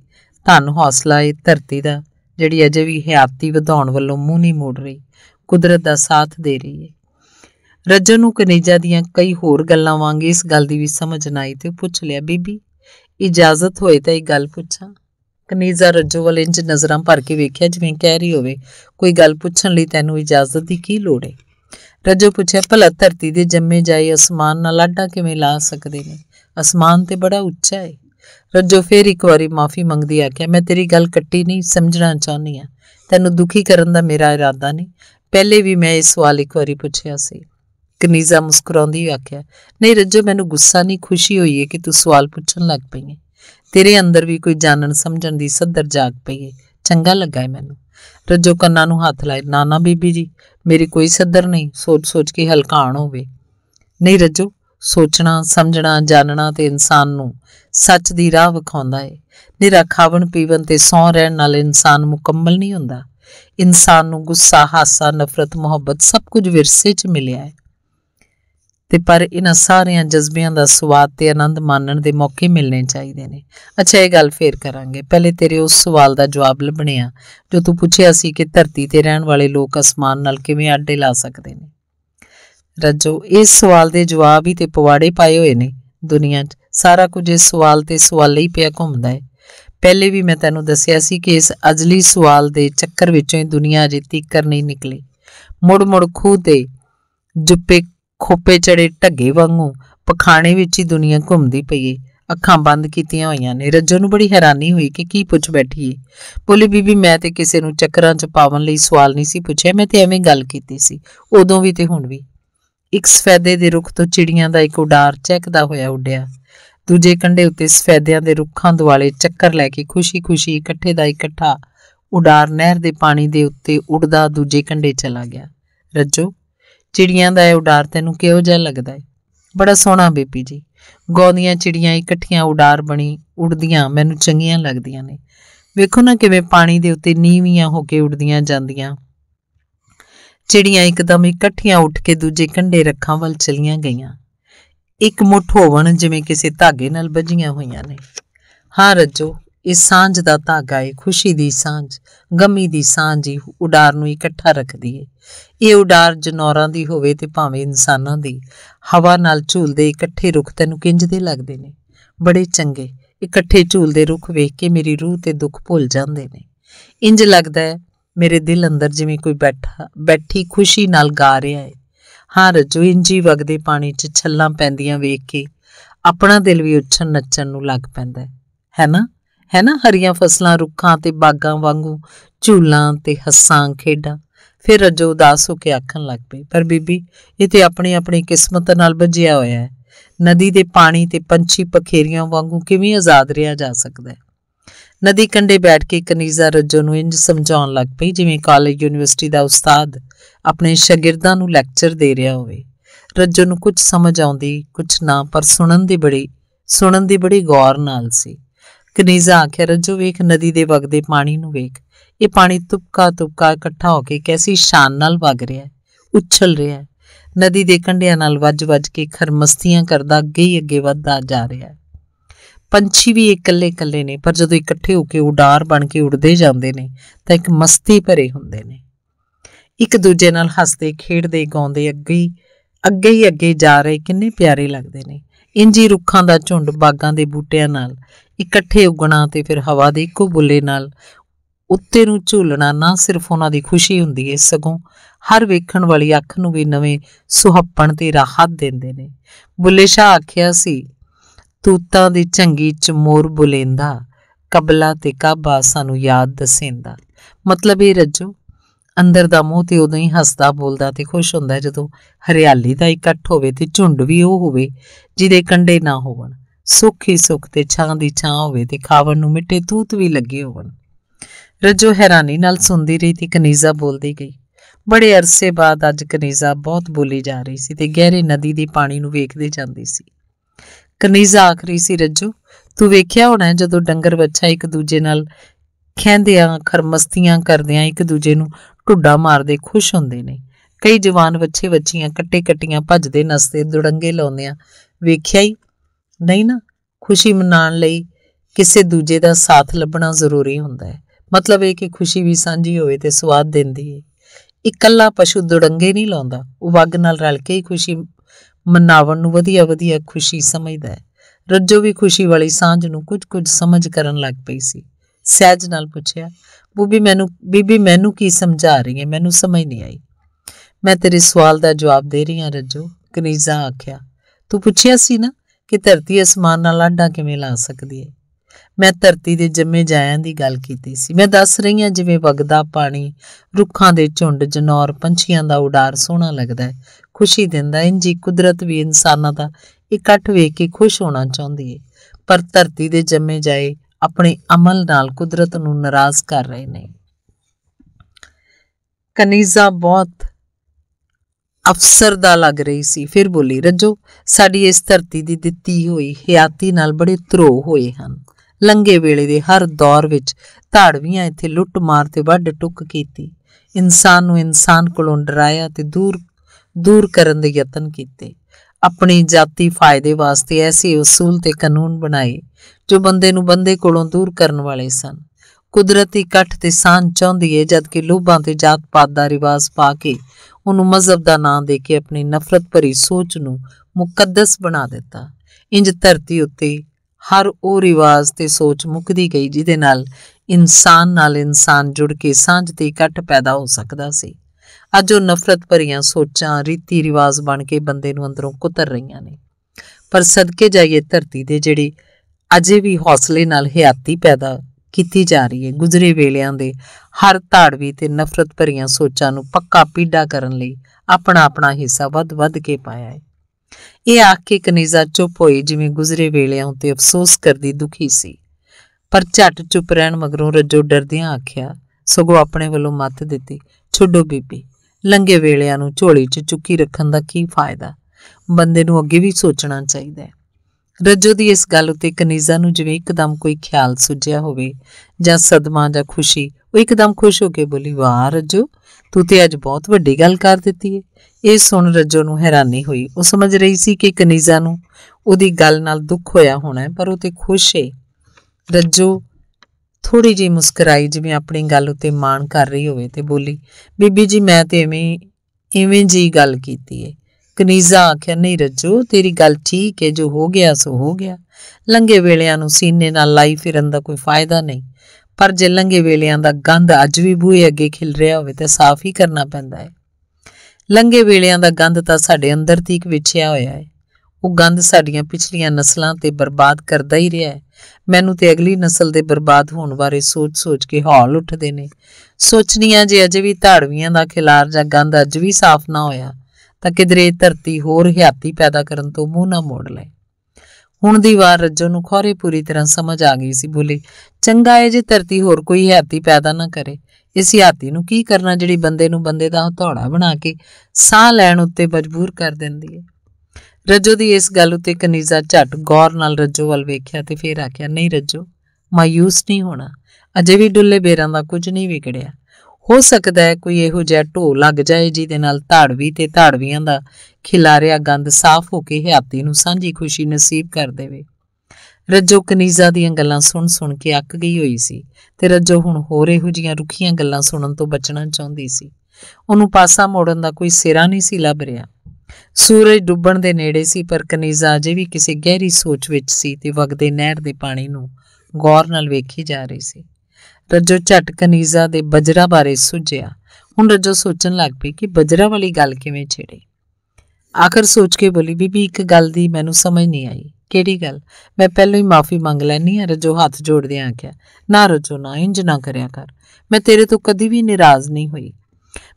ਧੰਨ ਹੌਸਲਾ ਇਹ ਧਰਤੀ ਦਾ ਜਿਹੜੀ ਅਜੇ ਵੀ ਹਯਾਤੀ ਵਧਾਉਣ ਵੱਲੋਂ ਮੂੰਹ ਨਹੀਂ ਮੋੜ ਰਹੀ ਕੁਦਰਤ ਦਾ ਸਾਥ ਦੇ ਰਹੀ ਹੈ ਰੱਜਣ ਨੂੰ ਕਨੇਜਾ ਦੀਆਂ ਕਈ ਹੋਰ ਗੱਲਾਂ ਵਾਂਗੇ ਇਸ ਗੱਲ ਦੀ ਵੀ ਸਮਝ ਨਾ ਆਈ ਤੇ ਪੁੱਛ ਲਿਆ ਬੀਬੀ ਇਜਾਜ਼ਤ ਹੋਏ ਤਾਂ ਇਹ ਗੱਲ ਪੁੱਛਾਂ ਕਨੇਜਾ ਰੱਜੋ ਵੱਲ ਇੰਜ ਨਜ਼ਰਾਂ ਭਰ ਕੇ ਵੇਖਿਆ ਜਿਵੇਂ ਕਹਿ ਰਹੀ ਹੋਵੇ ਕੋਈ ਗੱਲ ਪੁੱਛਣ ਲਈ ਤੈਨੂੰ ਇਜਾਜ਼ਤ ਦੀ ਕੀ ਲੋੜ ਹੈ ਰੱਜੋ ਪੁੱਛਿਆ ਭਲਾ ਧਰਤੀ ਦੇ ਜੰਮੇ ਜਾਏ ਅਸਮਾਨ ਨਾਲ ਲਾਡਾ ਕਿਵੇਂ ਲਾ ਸਕਦੇ ਨੇ ਅਸਮਾਨ ਤੇ ਬੜਾ ਉੱਚਾ ਹੈ ਰੱਜੋ ਫੇਰ ਇੱਕ ਵਾਰੀ ਮਾਫੀ ਮੰਗਦੀ ਆਖਿਆ ਮੈਂ ਤੇਰੀ ਗੱਲ ਕੱਟੀ ਨਹੀਂ ਸਮਝਣਾ ਚਾਹੁੰਦੀ ਆ ਤੈਨੂੰ ਦੁਖੀ ਕਰਨ ਦਾ ਮੇਰਾ ਇਰਾਦਾ ਨਹੀਂ ਪਹਿਲੇ ਵੀ ਮੈਂ ਇਹ ਸਵਾਲ ਇੱਕ ਵਾਰੀ ਪੁੱਛਿਆ ਸੀ ਕਨੀਜ਼ਾ ਮੁਸਕਰਾਉਂਦੀ ਆਖਿਆ ਨਹੀਂ ਰੱਜੋ ਮੈਨੂੰ ਗੁੱਸਾ ਨਹੀਂ ਖੁਸ਼ੀ ਹੋਈ ਹੈ ਕਿ ਤੂੰ ਸਵਾਲ ਪੁੱਛਣ ਲੱਗ ਪਈ ਹੈ ਤੇਰੇ ਅੰਦਰ ਵੀ ਕੋਈ ਜਾਣਨ ਸਮਝਣ ਦੀ ਸੱਦਰ ਜਾਗ ਪਈ ਹੈ ਚੰਗਾ ਲੱਗਾ ਹੈ ਮੈਨੂੰ ਰੱਜੋ ਕੰਨਾਂ ਨੂੰ ਹੱਥ ਲਾਏ ਨਾਨਾ ਬੀਬੀ ਜੀ ਮੇਰੀ ਕੋਈ ਸੱਦਰ ਨਹੀਂ ਸੋਚ-ਸੋਚ ਕੇ ਹਲਕਾਣ ਹੋਵੇ ਨਹੀਂ ਰੱਜੋ ਸੋਚਣਾ ਸਮਝਣਾ ਜਾਣਨਾ ਤੇ ਇਨਸਾਨ ਨੂੰ ਸੱਚ ਦੀ ਰਾਹ ਵਿਖਾਉਂਦਾ ਏ ਨਿਰਾ ਖਾਵਣ ਪੀਵਣ ਤੇ ਸੌਂ ਰਹਿਣ ਨਾਲ ਇਨਸਾਨ ਮੁਕੰਮਲ ਨਹੀਂ ਹੁੰਦਾ ਇਨਸਾਨ ਨੂੰ ਗੁੱਸਾ ਹਾਸਾ ਨਫ਼ਰਤ ਮੁਹੱਬਤ ਸਭ ਕੁਝ ਵਿਰਸੇ 'ਚ ਮਿਲਿਆ ਹੈ ਤੇ ਪਰ ਇਹਨਾਂ ਸਾਰਿਆਂ ਜਜ਼ਬਿਆਂ ਦਾ ਸਵਾਦ ਤੇ ਆਨੰਦ ਮਾਣਨ ਦੇ ਮੌਕੇ ਮਿਲਣੇ ਚਾਹੀਦੇ ਨੇ ਅੱਛਾ ਇਹ ਗੱਲ ਫੇਰ ਕਰਾਂਗੇ ਪਹਿਲੇ ਤੇਰੇ ਉਸ ਸਵਾਲ ਦਾ ਜਵਾਬ ਲੱਭਣਿਆ ਜੋ ਤੂੰ ਪੁੱਛਿਆ ਸੀ ਕਿ ਧਰਤੀ ਤੇ ਰਹਿਣ ਵਾਲੇ ਲੋਕ ਅਸਮਾਨ ਨਾਲ ਕਿਵੇਂ ਅੱਡੇ ਲਾ ਸਕਦੇ ਨੇ ਰੱਜੋ ਇਸ ਸਵਾਲ ਦੇ ਜਵਾਬ ਹੀ ਤੇ ਪਵਾੜੇ ਪਾਏ ਹੋਏ ਨੇ ਦੁਨੀਆ 'ਚ ਸਾਰਾ ਕੁਝ ਇਸ ਸਵਾਲ ਤੇ ਸਵਾਲ ਹੀ ਪਿਆ ਘੁੰਮਦਾ ਹੈ ਪਹਿਲੇ ਵੀ ਮੈਂ ਤੈਨੂੰ ਦੱਸਿਆ ਸੀ ਕਿ ਇਸ ਅਜਲੀ ਸਵਾਲ ਦੇ ਚੱਕਰ ਵਿੱਚੋਂ ਹੀ ਦੁਨੀਆ ਅਜੇ ਤੀਕਰ ਨਹੀਂ ਨਿਕਲੀ ਮੁੜ ਮੁੜ ਖੂਹ ਤੇ ਜੁੱਪੇ ਖੋਪੇ ਚੜੇ ਢੱਗੇ ਵਾਂਗੂ ਪਖਾਣੇ ਵਿੱਚ ਹੀ ਦੁਨੀਆ ਘੁੰਮਦੀ ਪਈ ਏ ਅੱਖਾਂ ਬੰਦ ਕੀਤੀਆਂ ਹੋਈਆਂ ਨੇ ਰੱਜੋ ਨੂੰ ਬੜੀ ਹੈਰਾਨੀ ਹੋਈ ਕਿ ਕੀ ਪੁੱਛ ਬੈਠੀ ਏ ਬੋਲੀ ਬੀਬੀ ਮੈਂ ਤੇ ਕਿਸੇ ਨੂੰ ਚੱਕਰਾਂ 'ਚ ਪਾਵਣ ਲਈ ਸਵਾਲ ਨਹੀਂ ਸੀ ਪੁੱਛਿਆ ਮੈਂ ਤੇ ਐਵੇਂ ਗੱਲ ਕੀਤੀ ਸੀ ਉਦੋਂ ਵੀ ਤੇ ਹੁਣ ਵੀ ਇੱਕ ਸਫੈਦੇ ਦੇ ਰੁੱਖ ਤੋਂ ਚਿੜੀਆਂ ਦਾ ਇੱਕ ਉਡਾਰ ਚਹਿਕਦਾ ਹੋਇਆ ਉੱਡਿਆ ਦੂਜੇ ਕੰਢੇ ਉੱਤੇ ਸਫੈਦਿਆਂ ਦੇ ਰੁੱਖਾਂ ਦੁਆਲੇ ਚੱਕਰ ਲੈ ਕੇ ਖੁਸ਼ੀ-ਖੁਸ਼ੀ ਇਕੱਠੇ ਦਾ ਇਕੱਠਾ ਉਡਾਰ ਨਹਿਰ ਦੇ ਪਾਣੀ ਦੇ ਉੱਤੇ ਉੱਡਦਾ ਦੂਜੇ ਕੰਢੇ ਚਲਾ ਗਿਆ ਰੱਜੋ ਚਿੜੀਆਂ ਦਾ ਇਹ ਉਡਾਰ ਤੈਨੂੰ ਕਿਹੋ ਜਿਹਾ ਲੱਗਦਾ ਹੈ ਬੜਾ ਸੋਹਣਾ ਬੀਬੀ ਜੀ ਗੋਦੀਆਂ ਚਿੜੀਆਂ ਇਕੱਠੀਆਂ ਉਡਾਰ ਬਣੀ ਉੜਦੀਆਂ ਮੈਨੂੰ ਚੰਗੀਆਂ ਲੱਗਦੀਆਂ ਨੇ ਵੇਖੋ ਨਾ ਕਿਵੇਂ ਪਾਣੀ ਦੇ ਉੱਤੇ ਨੀਵੀਆਂ ਹੋ ਕੇ ਉੜਦੀਆਂ ਜਾਂਦੀਆਂ ਚਿੜੀਆਂ ਇੱਕਦਮ ਇਕੱਠੀਆਂ ਉੱਠ ਕੇ ਦੂਜੇ ਕੰਢੇ ਰੱਖਾਂ ਵੱਲ ਚਲੀਆਂ ਗਈਆਂ ਇੱਕ ਮੁੱਠ ਹੋਵਣ ਜਿਵੇਂ ਕਿਸੇ ਧਾਗੇ ਨਾਲ ਬੱਝੀਆਂ ਹੋਈਆਂ ਨੇ ਹਾਂ ਰੱਜੋ ਇਹ ਸਾਂਝ ਦਾ ਧਾਗਾ ਏ ਖੁਸ਼ੀ ਦੀ ਸਾਂਝ ਗਮੀ ਦੀ ਸਾਂਝ ਹੀ ਉਡਾਰ ਨੂੰ ਇਕੱਠਾ ਰੱਖਦੀ ਏ ਇਹ ਉਡਾਰ ਜਨੌਰਾਂ ਦੀ ਹੋਵੇ ਤੇ ਭਾਵੇਂ ਇਨਸਾਨਾਂ ਦੀ ਹਵਾ ਨਾਲ ਝੂਲਦੇ ਇਕੱਠੇ ਰੁੱਖ ਤੈਨੂੰ ਕਿੰਜਦੇ ਲੱਗਦੇ ਨੇ ਬੜੇ ਚੰਗੇ ਇਕੱਠੇ ਝੂਲਦੇ ਰੁੱਖ ਵੇਖ ਕੇ ਮੇਰੀ ਰੂਹ ਤੇ ਦੁੱਖ ਭੁੱਲ ਜਾਂਦੇ ਨੇ ਇੰਜ ਲੱਗਦਾ ਹੈ ਮੇਰੇ ਦਿਲ ਅੰਦਰ ਜਿਵੇਂ ਕੋਈ ਬੈਠਾ ਬੈਠੀ ਖੁਸ਼ੀ ਨਾਲ ਗਾ ਰਿਹਾ ਏ ਹਾਂ ਰਜੂ ਇੰਜੀ ਵਗਦੇ ਪਾਣੀ 'ਚ ਛੱਲਾਂ ਪੈਂਦੀਆਂ ਵੇਖ ਕੇ ਆਪਣਾ ਦਿਲ ਵੀ ਉੱਛਣ ਨੱਚਣ ਨੂੰ ਲੱਗ ਪੈਂਦਾ ਹੈ ਹੈ ਨਾ ਹੈ ਨਾ ਹਰੀਆਂ ਫਸਲਾਂ ਰੁੱਖਾਂ ਤੇ ਬਾਗਾਂ ਵਾਂਗੂ ਝੂਲਾਂ ਤੇ ਹੱਸਾਂ ਖੇਡਾਂ ਫਿਰ ਰਜੋ ਉਦਾਸ ਹੋ ਕੇ ਆਖਣ ਲੱਗ ਪਈ ਪਰ ਬੀਬੀ ਇਹ ਤੇ ਆਪਣੀ ਆਪਣੀ ਕਿਸਮਤ ਨਾਲ ਬੱਝਿਆ ਹੋਇਆ ਹੈ ਨਦੀ ਦੇ ਪਾਣੀ ਤੇ ਪੰਛੀ ਪਖੇਰੀਆਂ ਵਾਂਗੂ ਕਿਵੇਂ ਆਜ਼ਾਦ ਰਿਹਾ ਜਾ ਸਕਦਾ ਹੈ ਨਦੀ ਕੰਢੇ ਬੈਠ ਕੇ ਕਨੀਜ਼ਾ ਰੱਜੋ ਨੂੰ ਇੰਜ ਸਮਝਾਉਣ ਲੱਗ ਪਈ ਜਿਵੇਂ ਕਾਲਜ ਯੂਨੀਵਰਸਿਟੀ ਦਾ ਉਸਤਾਦ ਆਪਣੇ ਸ਼ਾਗਿਰਦਾਂ ਨੂੰ ਲੈਕਚਰ ਦੇ ਰਿਹਾ ਹੋਵੇ ਰੱਜੋ ਨੂੰ ਕੁਝ ਸਮਝ ਆਉਂਦੀ ਕੁਝ ਨਾ ਪਰ ਸੁਣਨ ਦੀ ਬੜੀ ਸੁਣਨ ਦੀ ਬੜੀ ਗੌਰ ਨਾਲ ਸੀ ਕਨੀਜ਼ਾ ਆਖਿਆ ਰੱਜੂ ਵੇਖ ਨਦੀ ਦੇ ਵਗਦੇ ਪਾਣੀ ਨੂੰ ਵੇਖ ਇਹ ਪਾਣੀ ਤੁਪਕਾ ਤੁਪਕਾ ਇਕੱਠਾ ਹੋ ਕੇ ਕੈਸੀ ਸ਼ਾਨ ਨਾਲ ਵਗ ਰਿਹਾ ਹੈ ਉਛਲ ਰਿਹਾ ਹੈ ਨਦੀ ਦੇ ਕੰਢਿਆਂ ਨਾਲ ਵੱਜ-ਵੱਜ ਕੇ ਖਰਮਸਤੀਆਂ ਕਰਦਾ ਅੱਗੇ ਹੀ ਅੱਗੇ ਵੱਧਦਾ ਜਾ ਰਿਹਾ ਹੈ ਪੰਛੀ ਵੀ ਇਕੱਲੇ-ਇਕੱਲੇ ਨੇ ਪਰ ਜਦੋਂ ਇਕੱਠੇ ਹੋ ਕੇ ਉਡਾਰ ਬਣ ਕੇ ਉੱਡਦੇ ਜਾਂਦੇ ਨੇ ਤਾਂ ਇੱਕ ਮਸਤੀ ਭਰੇ ਹੁੰਦੇ ਨੇ ਇੱਕ ਦੂਜੇ ਨਾਲ ਹੱਸਦੇ ਖੇਡਦੇ ਗਾਉਂਦੇ ਅੱਗੇ ਅੱਗੇ ਹੀ ਅੱਗੇ ਜਾ ਰਹੇ ਕਿੰਨੇ ਪਿਆਰੇ ਲੱਗਦੇ ਨੇ ਇੰਜੀ ਰੁੱਖਾਂ ਦਾ ਝੁੰਡ ਬਾਗਾਂ ਦੇ ਬੂਟਿਆਂ ਨਾਲ ਇਕੱਠੇ ਉੱਗਣਾ ਤੇ ਫਿਰ ਹਵਾ ਦੇ ਇੱਕੋ ਬੁੱਲੇ ਨਾਲ ਉੱਤੇ ਨੂੰ ਝੂਲਣਾ ਨਾ ਸਿਰਫ ਉਹਨਾਂ ਦੀ ਖੁਸ਼ੀ ਹੁੰਦੀ ਹੈ ਸਗੋਂ ਹਰ ਵੇਖਣ ਵਾਲੀ ਅੱਖ ਨੂੰ ਵੀ ਨਵੇਂ ਸੁਹੱਪਣ ਤੇ ਰਾਹਤ ਦਿੰਦੇ ਨੇ ਬੁੱਲੇ ਸ਼ਾਹ ਆਖਿਆ ਸੀ ਤੂਤਾਂ ਦੀ ਚੰਗੀ ਚ ਮੋਰ ਬੁਲੇਂਦਾ ਕਬਲਾ ਤੇ ਕਾਬਾ ਸਾਨੂੰ ਯਾਦ ਦਸੇਂਦਾ ਮਤਲਬ ਇਹ ਰੱਜੋ ਅੰਦਰ ਦਾ ਮੂੰਹ ਤੇ ਉਦੋਂ ਹੀ ਹੱਸਦਾ ਬੋਲਦਾ ਤੇ ਖੁਸ਼ ਹੁੰਦਾ ਜਦੋਂ ਹਰਿਆਲੀ ਦਾ ਇਕੱਠ ਹੋਵੇ ਤੇ ਝੁੰਡ ਵੀ ਉਹ ਹੋਵੇ ਜਿਹਦੇ ਕੰਡੇ ਨਾ ਹੋਵਣ ਸੁੱਖ ਹੀ ਸੁੱਖ ਤੇ ਛਾਂ ਦੀ ਛਾਂ ਹੋਵੇ ਤੇ ਖਾਵਣ ਨੂੰ ਮਿੱਠੇ ਦੂਤ ਵੀ ਲੱਗੇ ਹੋਣ ਰੱਜੋ ਹੈਰਾਨੀ ਨਾਲ ਸੁਣਦੀ ਰਹੀ ਤੇ ਕਨੀਜ਼ਾ ਬੋਲਦੀ ਗਈ ਬੜੇ ਅਰਸੇ ਬਾਅਦ ਅੱਜ ਕਨੀਜ਼ਾ ਬਹੁਤ ਬੋਲੀ ਜਾ ਰਹੀ ਸੀ ਤੇ ਗਹਿਰੇ ਨਦੀ ਦੇ ਪਾਣੀ ਨੂੰ ਵੇਖਦੇ ਜਾਂਦੀ ਸੀ ਕਨੀਜ਼ਾ ਆਖਰੀ ਸੀ ਰੱਜੋ ਤੂੰ ਵੇਖਿਆ ਹੋਣਾ ਜਦੋਂ ਡੰਗਰ ਬੱਚਾ ਇੱਕ ਦੂਜੇ ਨਾਲ ਖੈਂਦਿਆਂ ਖਰਮਸਤੀਆਂ ਕਰਦਿਆਂ ਇੱਕ ਦੂਜੇ ਨੂੰ ਟੁੱਡਾ ਮਾਰਦੇ ਖੁਸ਼ ਹੁੰਦੇ ਨੇ ਕਈ ਜਵਾਨ ਬੱਚੇ ਬੱਚੀਆਂ ਕੱਟੇ-ਕੱਟੀਆਂ ਭੱਜਦੇ ਨਸਦੇ ਦੁੜੰਗੇ ਲਾਉਂਦਿਆਂ ਵੇਖਿਆ ਹੀ ਨਹੀਂ ਨਾ ਖੁਸ਼ੀ ਮਨਾਉਣ ਲਈ ਕਿਸੇ ਦੂਜੇ ਦਾ ਸਾਥ ਲੱਭਣਾ ਜ਼ਰੂਰੀ ਹੁੰਦਾ ਹੈ ਮਤਲਬ ਇਹ ਕਿ ਖੁਸ਼ੀ ਵੀ ਸਾਂਝੀ ਹੋਵੇ ਤੇ ਸਵਾਦ ਦਿੰਦੀ ਹੈ ਇਕੱਲਾ ਪਸ਼ੂ ਦੁੜੰਗੇ ਨਹੀਂ ਲਾਉਂਦਾ ਉਹ ਵਗ ਨਾਲ ਰਲ ਕੇ ਹੀ ਖੁਸ਼ੀ ਮਨਾਵਣ ਨੂੰ ਵਧੀਆ ਵਧੀਆ ਖੁਸ਼ੀ ਸਮਝਦਾ ਹੈ ਰੱਜੋ ਵੀ ਖੁਸ਼ੀ ਵਾਲੀ ਸਾਂਝ ਨੂੰ ਕੁਝ ਕੁਝ ਸਮਝ ਕਰਨ ਲੱਗ ਪਈ ਸੀ ਸਹਿਜ ਨਾਲ ਪੁੱਛਿਆ ਬੂਬੀ ਮੈਨੂੰ ਬੀਬੀ ਮੈਨੂੰ ਕੀ ਸਮਝਾ ਰਹੀ ਹੈ ਮੈਨੂੰ ਸਮਝ ਨਹੀਂ ਆਈ ਮੈਂ ਤੇਰੇ ਸਵਾਲ ਦਾ ਜਵਾਬ ਦੇ ਰਹੀ ਹਾਂ ਰੱਜੋ ਕਨੀਜ਼ਾ ਆਖਿਆ ਤੂੰ ਪੁੱਛਿਆ ਸੀ ਨਾ ਕਿ ਧਰਤੀ ਅਸਮਾਨ ਨਾਲ ਆਡਾ ਕਿਵੇਂ ਲਾ ਸਕਦੀ ਹੈ ਮੈਂ ਧਰਤੀ ਦੇ ਜੰਮੇ ਜਾਇਆਂ ਦੀ ਗੱਲ ਕੀਤੀ ਸੀ ਮੈਂ ਦੱਸ ਰਹੀ ਹਾਂ ਜਿਵੇਂ ਵਗਦਾ ਪਾਣੀ ਰੁੱਖਾਂ ਦੇ ਝੁੰਡ ਜਨੌਰ ਪੰਛੀਆਂ ਦਾ ਉਡਾਰ ਸੋਹਣਾ ਲੱਗਦਾ ਹੈ ਖੁਸ਼ੀ ਦਿੰਦਾ ਇੰਜੀ ਕੁਦਰਤ ਵੀ ਇਨਸਾਨਾਂ ਦਾ ਇਕੱਠ ਵੇਖ ਕੇ ਖੁਸ਼ ਹੋਣਾ ਚਾਹੁੰਦੀ ਹੈ ਪਰ ਧਰਤੀ ਦੇ ਜੰਮੇ ਜਾਏ ਆਪਣੇ ਅਮਲ ਨਾਲ ਕੁਦਰਤ ਨੂੰ ਨਾਰਾਜ਼ ਕਰ ਰਹੇ ਨੇ ਕਨੀਜ਼ਾ ਬਹੁਤ ਅਫਸਰਦਾ ਲੱਗ ਰਹੀ ਸੀ ਫਿਰ ਬੋਲੀ ਰੱਜੋ ਸਾਡੀ ਇਸ ਧਰਤੀ ਦੀ ਦਿੱਤੀ ਹੋਈ ਹਿਆਤੀ ਨਾਲ ਬੜੇ ਧਰੋ ਹੋਏ ਹਨ ਲੰਗੇ ਵੇਲੇ ਦੇ ਹਰ ਦੌਰ ਵਿੱਚ ਧਾੜਵੀਆਂ ਇੱਥੇ ਲੁੱਟ ਮਾਰ ਤੇ ਵੱਢ ਟੁੱਕ ਕੀਤੀ ਇਨਸਾਨ ਨੂੰ ਇਨਸਾਨ ਕੋਲੋਂ ਡਰਾਇਆ ਤੇ ਦੂਰ ਦੂਰ ਕਰਨ ਦੇ ਯਤਨ ਕੀਤੇ ਆਪਣੀ ਜਾਤੀ ਫਾਇਦੇ ਵਾਸਤੇ ਐਸੇ ਉਸੂਲ ਤੇ ਕਾਨੂੰਨ ਬਣਾਏ ਜੋ ਬੰਦੇ ਨੂੰ ਬੰਦੇ ਕੋਲੋਂ ਦੂਰ ਕਰਨ ਵਾਲੇ ਸਨ ਕੁਦਰਤੀ ਇਕੱਠ ਤੇ ਸਾਂਝ ਚਾਹੁੰਦੀ ਏ ਜਦ ਕਿ ਲੋਭਾਂ ਤੇ ਜਾਤ ਪਾਤ ਦਾ ਰਿਵਾਜ ਪਾ ਕੇ ਉਹਨੂੰ ਮਜ਼ਹਬ ਦਾ ਨਾਂ ਦੇ ਕੇ ਆਪਣੀ ਨਫ਼ਰਤ ਭਰੀ ਸੋਚ ਨੂੰ ਮੁਕੱਦਸ ਬਣਾ ਦਿੱਤਾ ਇੰਜ ਧਰਤੀ ਉੱਤੇ ਹਰ ਉਹ ਰਿਵਾਜ ਤੇ ਸੋਚ ਮੁੱਕਦੀ ਗਈ ਜਿਹਦੇ ਨਾਲ ਇਨਸਾਨ ਨਾਲ ਇਨਸਾਨ ਜੁੜ ਕੇ ਸਾਂਝ ਤੇ ਇਕੱਠ ਪੈਦਾ ਹੋ ਸਕਦਾ ਸੀ ਅੱਜ ਉਹ ਨਫ਼ਰਤ ਭਰੀਆਂ ਸੋਚਾਂ ਰੀਤੀ ਰਿਵਾਜ ਬਣ ਕੇ ਬੰਦੇ ਨੂੰ ਅੰਦਰੋਂ ਕੁਤਰ ਰਹੀਆਂ ਨੇ ਪਰ ਸਦਕੇ ਜਾਈਏ ਧਰਤੀ ਦੇ ਜਿਹੜੇ ਅਜੇ ਵੀ ਹੌਸਲੇ ਨਾਲ ਹਯਾਤੀ ਪੈਦਾ ਕੀਤੀ ਜਾ ਰਹੀ ਹੈ ਗੁਜ਼ਰੇ ਵੇਲਿਆਂ ਦੇ ਹਰ ਧਾੜਵੀ ਤੇ ਨਫ਼ਰਤ ਭਰੀਆਂ ਸੋਚਾਂ ਨੂੰ ਪੱਕਾ ਪੀੜਾ ਕਰਨ ਲਈ ਆਪਣਾ ਆਪਣਾ ਹਿੱਸਾ ਵੱਧ-ਵੱਧ ਕੇ ਪਾਇਆ ਹੈ ਇਹ ਆਖ ਕੇ ਕਨੀਜ਼ਾ ਚੁੱਪ ਹੋਈ ਜਿਵੇਂ ਗੁਜ਼ਰੇ ਵੇਲਿਆਂ ਉਤੇ ਅਫਸੋਸ ਕਰਦੀ ਦੁਖੀ ਸੀ ਪਰ ਝਟ ਚੁੱਪ ਰਹਿਣ ਮਗਰੋਂ ਰੱਜੋ ਡਰਦਿਆਂ ਆਖਿਆ ਸਗੋਂ ਆਪਣੇ ਵੱਲੋਂ ਮੱਤ ਦਿੱਤੀ ਛੱਡੋ ਬੀਬੀ ਲੰਗੇ ਵੇਲਿਆਂ ਨੂੰ ਝੋਲੀ 'ਚ ਚੁੱਕੀ ਰੱਖਣ ਦਾ ਕੀ ਫਾਇਦਾ ਬੰਦੇ ਨੂੰ ਅੱਗੇ ਵੀ ਸੋਚਣਾ ਚਾਹੀਦਾ ਹੈ ਰੱਜੋ ਦੀ ਇਸ ਗੱਲ ਉਤੇ ਕਨੀਜ਼ਾ ਨੂੰ ਜਿਵੇਂ ਇੱਕਦਮ ਕੋਈ ਖਿਆਲ ਸੁਝਿਆ ਹੋਵੇ ਜਾਂ ਸਦਮਾ ਜਾਂ ਖੁਸ਼ੀ ਉਹ ਇੱਕਦਮ ਖੁਸ਼ ਹੋ ਕੇ ਬੋਲੀ ਵਾਹ ਰੱਜੋ ਤੂੰ ਤੇ ਅੱਜ ਬਹੁਤ ਵੱਡੀ ਗੱਲ ਕਰ ਦਿੱਤੀ ਏ ਇਹ ਸੁਣ ਰੱਜੋ ਨੂੰ ਹੈਰਾਨੀ ਹੋਈ ਉਹ ਸਮਝ ਰਹੀ ਸੀ ਕਿ ਕਨੀਜ਼ਾ ਨੂੰ ਉਹਦੀ ਗੱਲ ਨਾਲ ਦੁੱਖ ਹੋਇਆ ਹੋਣਾ ਪਰ ਉਹ ਤੇ ਖੁਸ਼ ਏ ਰੱਜੋ ਥੋੜੀ ਜਿਹੀ ਮੁਸਕਰਾਈ ਜਿਵੇਂ ਆਪਣੀ ਗੱਲ ਉਤੇ ਮਾਣ ਕਰ ਰਹੀ ਹੋਵੇ ਤੇ ਬੋਲੀ ਬੀਬੀ ਜੀ ਮੈਂ ਤੇ ਐਵੇਂ ਇਵੇਂ ਜੀ ਗੱਲ ਕੀਤੀ ਏ ਕਨੀਜ਼ਾ ਆਖਿਆ ਨਹੀਂ ਰੱਜੋ ਤੇਰੀ ਗੱਲ ਠੀਕ ਹੈ ਜੋ ਹੋ ਗਿਆ ਸੋ ਹੋ ਗਿਆ ਲੰਗੇ ਵੇਲਿਆਂ ਨੂੰ ਸੀਨੇ ਨਾਲ ਲਾਈ ਫਿਰਨ ਦਾ ਕੋਈ ਫਾਇਦਾ ਨਹੀਂ ਪਰ ਜੇ ਲੰਗੇ ਵੇਲਿਆਂ ਦਾ ਗੰਧ ਅੱਜ ਵੀ ਬੂਹੇ ਅੱਗੇ ਖਿਲ ਰਿਹਾ ਹੋਵੇ ਤਾਂ ਸਾਫ਼ ਹੀ ਕਰਨਾ ਪੈਂਦਾ ਹੈ ਲੰਗੇ ਵੇਲਿਆਂ ਦਾ ਗੰਧ ਤਾਂ ਸਾਡੇ ਅੰਦਰ ਤੀਕ ਵਿਛਿਆ ਹੋਇਆ ਹੈ ਉਹ ਗੰਧ ਸਾਡੀਆਂ ਪਿਛਲੀਆਂ ਨਸਲਾਂ ਤੇ ਬਰਬਾਦ ਕਰਦਾ ਹੀ ਰਿਹਾ ਹੈ ਮੈਨੂੰ ਤੇ ਅਗਲੀ ਨਸਲ ਦੇ ਬਰਬਾਦ ਹੋਣ ਬਾਰੇ ਸੋਚ-ਸੋਚ ਕੇ ਹੌਲ ਉੱਠਦੇ ਨੇ ਸੋਚਨੀਆਂ ਜੇ ਅਜੇ ਵੀ ਧਾੜਵੀਆਂ ਦਾ ਖਿਲਾਰ ਜਾਂ ਗੰਧ ਅੱਜ ਵੀ ਸਾਫ਼ ਨਾ ਹੋਇਆ ਤਾਂ ਕਿਦਰੇ ਧਰਤੀ ਹੋਰ ਹਿਆਤੀ ਪੈਦਾ ਕਰਨ ਤੋਂ ਮੂੰਹ ਨਾ ਮੋੜ ਲਏ ਹੁਣ ਦੀ ਵਾਰ ਰੱਜੋ ਨੂੰ ਖੋਰੇ ਪੂਰੀ ਤਰ੍ਹਾਂ ਸਮਝ ਆ ਗਈ ਸੀ ਬੋਲੀ ਚੰਗਾ ਹੈ ਜੇ ਧਰਤੀ ਹੋਰ ਕੋਈ ਹਿਆਤੀ ਪੈਦਾ ਨਾ ਕਰੇ ਇਸ ਹਿਆਤੀ ਨੂੰ ਕੀ ਕਰਨਾ ਜਿਹੜੀ ਬੰਦੇ ਨੂੰ ਬੰਦੇ ਦਾ ਹਥੌੜਾ ਬਣਾ ਕੇ ਸਾਹ ਲੈਣ ਉੱਤੇ ਮਜਬੂਰ ਕਰ ਦਿੰਦੀ ਹੈ ਰੱਜੋ ਦੀ ਇਸ ਗੱਲ ਉੱਤੇ ਕਨੀਜ਼ਾ ਝਟ ਗੌਰ ਨਾਲ ਰੱਜੋ ਵੱਲ ਵੇਖਿਆ ਤੇ ਫੇਰ ਆਖਿਆ ਨਹੀਂ ਰੱਜੋ ਮਾਯੂਸ ਨਹੀਂ ਹੋਣਾ ਅਜੇ ਵੀ ਡੁੱਲੇ ਬੇਰਾਂ ਦਾ ਕੁਝ ਨਹੀਂ ਵਿਗੜਿਆ ਹੋ ਸਕਦਾ ਹੈ ਕੋਈ ਇਹੋ ਜਿਹਾ ਢੋ ਲੱਗ ਜਾਏ ਜਿਹਦੇ ਨਾਲ ਧਾੜਵੀ ਤੇ ਧਾੜਵੀਆਂ ਦਾ ਖਿਲਾਰਿਆ ਗੰਦ ਸਾਫ਼ ਹੋ ਕੇ ਹਿਆਤੀ ਨੂੰ ਸਾਂਝੀ ਖੁਸ਼ੀ ਨਸੀਬ ਕਰ ਦੇਵੇ ਰੱਜੋ ਕਨੀਜ਼ਾ ਦੀਆਂ ਗੱਲਾਂ ਸੁਣ ਸੁਣ ਕੇ ਅੱਕ ਗਈ ਹੋਈ ਸੀ ਤੇ ਰੱਜੋ ਹੁਣ ਹੋਰ ਇਹੋ ਜੀਆਂ ਰੁੱਖੀਆਂ ਗੱਲਾਂ ਸੁਣਨ ਤੋਂ ਬਚਣਾ ਚਾਹੁੰਦੀ ਸੀ ਉਹਨੂੰ ਪਾਸਾ ਮੋੜਨ ਦਾ ਕੋਈ ਸਿਰਾ ਨਹੀਂ ਸੀ ਲੱਭ ਰਿਹਾ ਸੂਰਜ ਡੁੱਬਣ ਦੇ ਨੇੜੇ ਸੀ ਪਰ ਕਨੀਜ਼ਾ ਅਜੇ ਵੀ ਕਿਸੇ ਗਹਿਰੀ ਸੋਚ ਵਿੱਚ ਸੀ ਤੇ ਵਗਦੇ ਨਹਿਰ ਦੇ ਪਾਣੀ ਨੂੰ ਗੌਰ ਨਾਲ ਵੇਖੀ ਜਾ ਰਹੀ ਸੀ ਰੱਜੋ ਝਟ ਕਨੀਜ਼ਾ ਦੇ ਬਜਰਾ ਬਾਰੇ ਸੁਝਿਆ ਹੁਣ ਰੱਜੋ ਸੋਚਣ ਲੱਗ ਪਈ ਕਿ ਬਜਰਾ ਵਾਲੀ ਗੱਲ ਕਿਵੇਂ ਛੇੜੇ ਆਖਰ ਸੋਚ ਕੇ ਬੋਲੀ ਬੀਬੀ ਇੱਕ ਗੱਲ ਦੀ ਮੈਨੂੰ ਸਮਝ ਨਹੀਂ ਆਈ ਕਿਹੜੀ ਗੱਲ ਮੈਂ ਪਹਿਲਾਂ ਹੀ ਮਾਫੀ ਮੰਗ ਲੈਣੀ ਆ ਰਜੋ ਹੱਥ ਜੋੜਦੇ ਆ ਕਿਹਾ ਨਾ ਰਜੋ ਨਾ ਇੰਜ ਨਾ ਕਰਿਆ ਕਰ ਮੈਂ ਤੇਰੇ ਤੋਂ ਕਦੀ ਵੀ ਨਾਰਾਜ਼ ਨਹੀਂ ਹੋਈ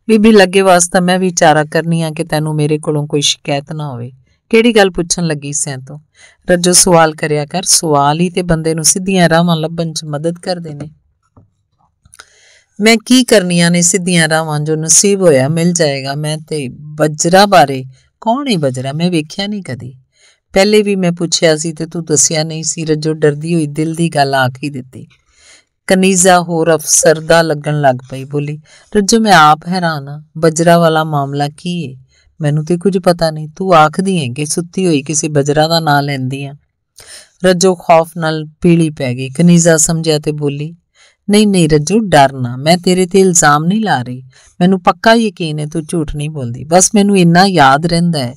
ਬੀਬੀ ਲੱਗੇ ਵਾਸਤਾ ਮੈਂ ਵੀ ਚਾਰਾ ਕਰਨੀ ਆ ਕਿ ਤੈਨੂੰ ਮੇਰੇ ਕੋਲੋਂ ਕੋਈ ਸ਼ਿਕਾਇਤ ਨਾ ਹੋਵੇ ਕਿਹੜੀ ਗੱਲ ਪੁੱਛਣ ਲੱਗੀ ਸੈਂ ਤੋਂ ਰਜੋ ਸਵਾਲ ਕਰਿਆ ਕਰ ਸਵਾਲ ਹੀ ਤੇ ਬੰਦੇ ਨੂੰ ਸਿੱਧੀਆਂ ਰਾਹਾਂ ਲੱਭਣ 'ਚ ਮਦਦ ਕਰਦੇ ਨੇ ਮੈਂ ਕੀ ਕਰਨੀਆਂ ਨੇ ਸਿੱਧੀਆਂ ਰਾਵਾਂ ਜੋ ਨਸੀਬ ਹੋਇਆ ਮਿਲ ਜਾਏਗਾ ਮੈਂ ਤੇ ਬਜਰਾ ਬਾਰੇ ਕੌਣ ਹੈ ਬਜਰਾ ਮੈਂ ਵੇਖਿਆ ਨਹੀਂ ਕਦੀ ਪਹਿਲੇ ਵੀ ਮੈਂ ਪੁੱਛਿਆ ਸੀ ਤੇ ਤੂੰ ਦੱਸਿਆ ਨਹੀਂ ਸੀ ਰਜੋ ਡਰਦੀ ਹੋਈ ਦਿਲ ਦੀ ਗੱਲ ਆਖ ਹੀ ਦਿੱਤੀ ਕਨੀਜ਼ਾ ਹੋਰ ਅਫਸਰਦਾ ਲੱਗਣ ਲੱਗ ਪਈ ਬੋਲੀ ਰੱਜੋ ਮੈਂ ਆਪ ਹੈਰਾਨ ਆ ਬਜਰਾ ਵਾਲਾ ਮਾਮਲਾ ਕੀ ਏ ਮੈਨੂੰ ਤੇ ਕੁਝ ਪਤਾ ਨਹੀਂ ਤੂੰ ਆਖਦੀ ਹੈ ਕਿ ਸੁੱਤੀ ਹੋਈ ਕਿਸੇ ਬਜਰਾ ਦਾ ਨਾਂ ਲੈਂਦੀ ਆ ਰੱਜੋ ਖੌਫ ਨਾਲ ਪੀਲੀ ਪੈ ਗਈ ਕਨੀਜ਼ਾ ਸਮਝਿਆ ਤੇ ਬੋਲੀ ਨਹੀਂ ਨਹੀਂ ਰੱਜੂ ਡਰਨਾ ਮੈਂ ਤੇਰੇ ਤੇ ਇਲਜ਼ਾਮ ਨਹੀਂ ਲਾ ਰਹੀ ਮੈਨੂੰ ਪੱਕਾ ਯਕੀਨ ਹੈ ਤੂੰ ਝੂਠ ਨਹੀਂ ਬੋਲਦੀ ਬਸ ਮੈਨੂੰ ਇੰਨਾ ਯਾਦ ਰਹਿੰਦਾ ਹੈ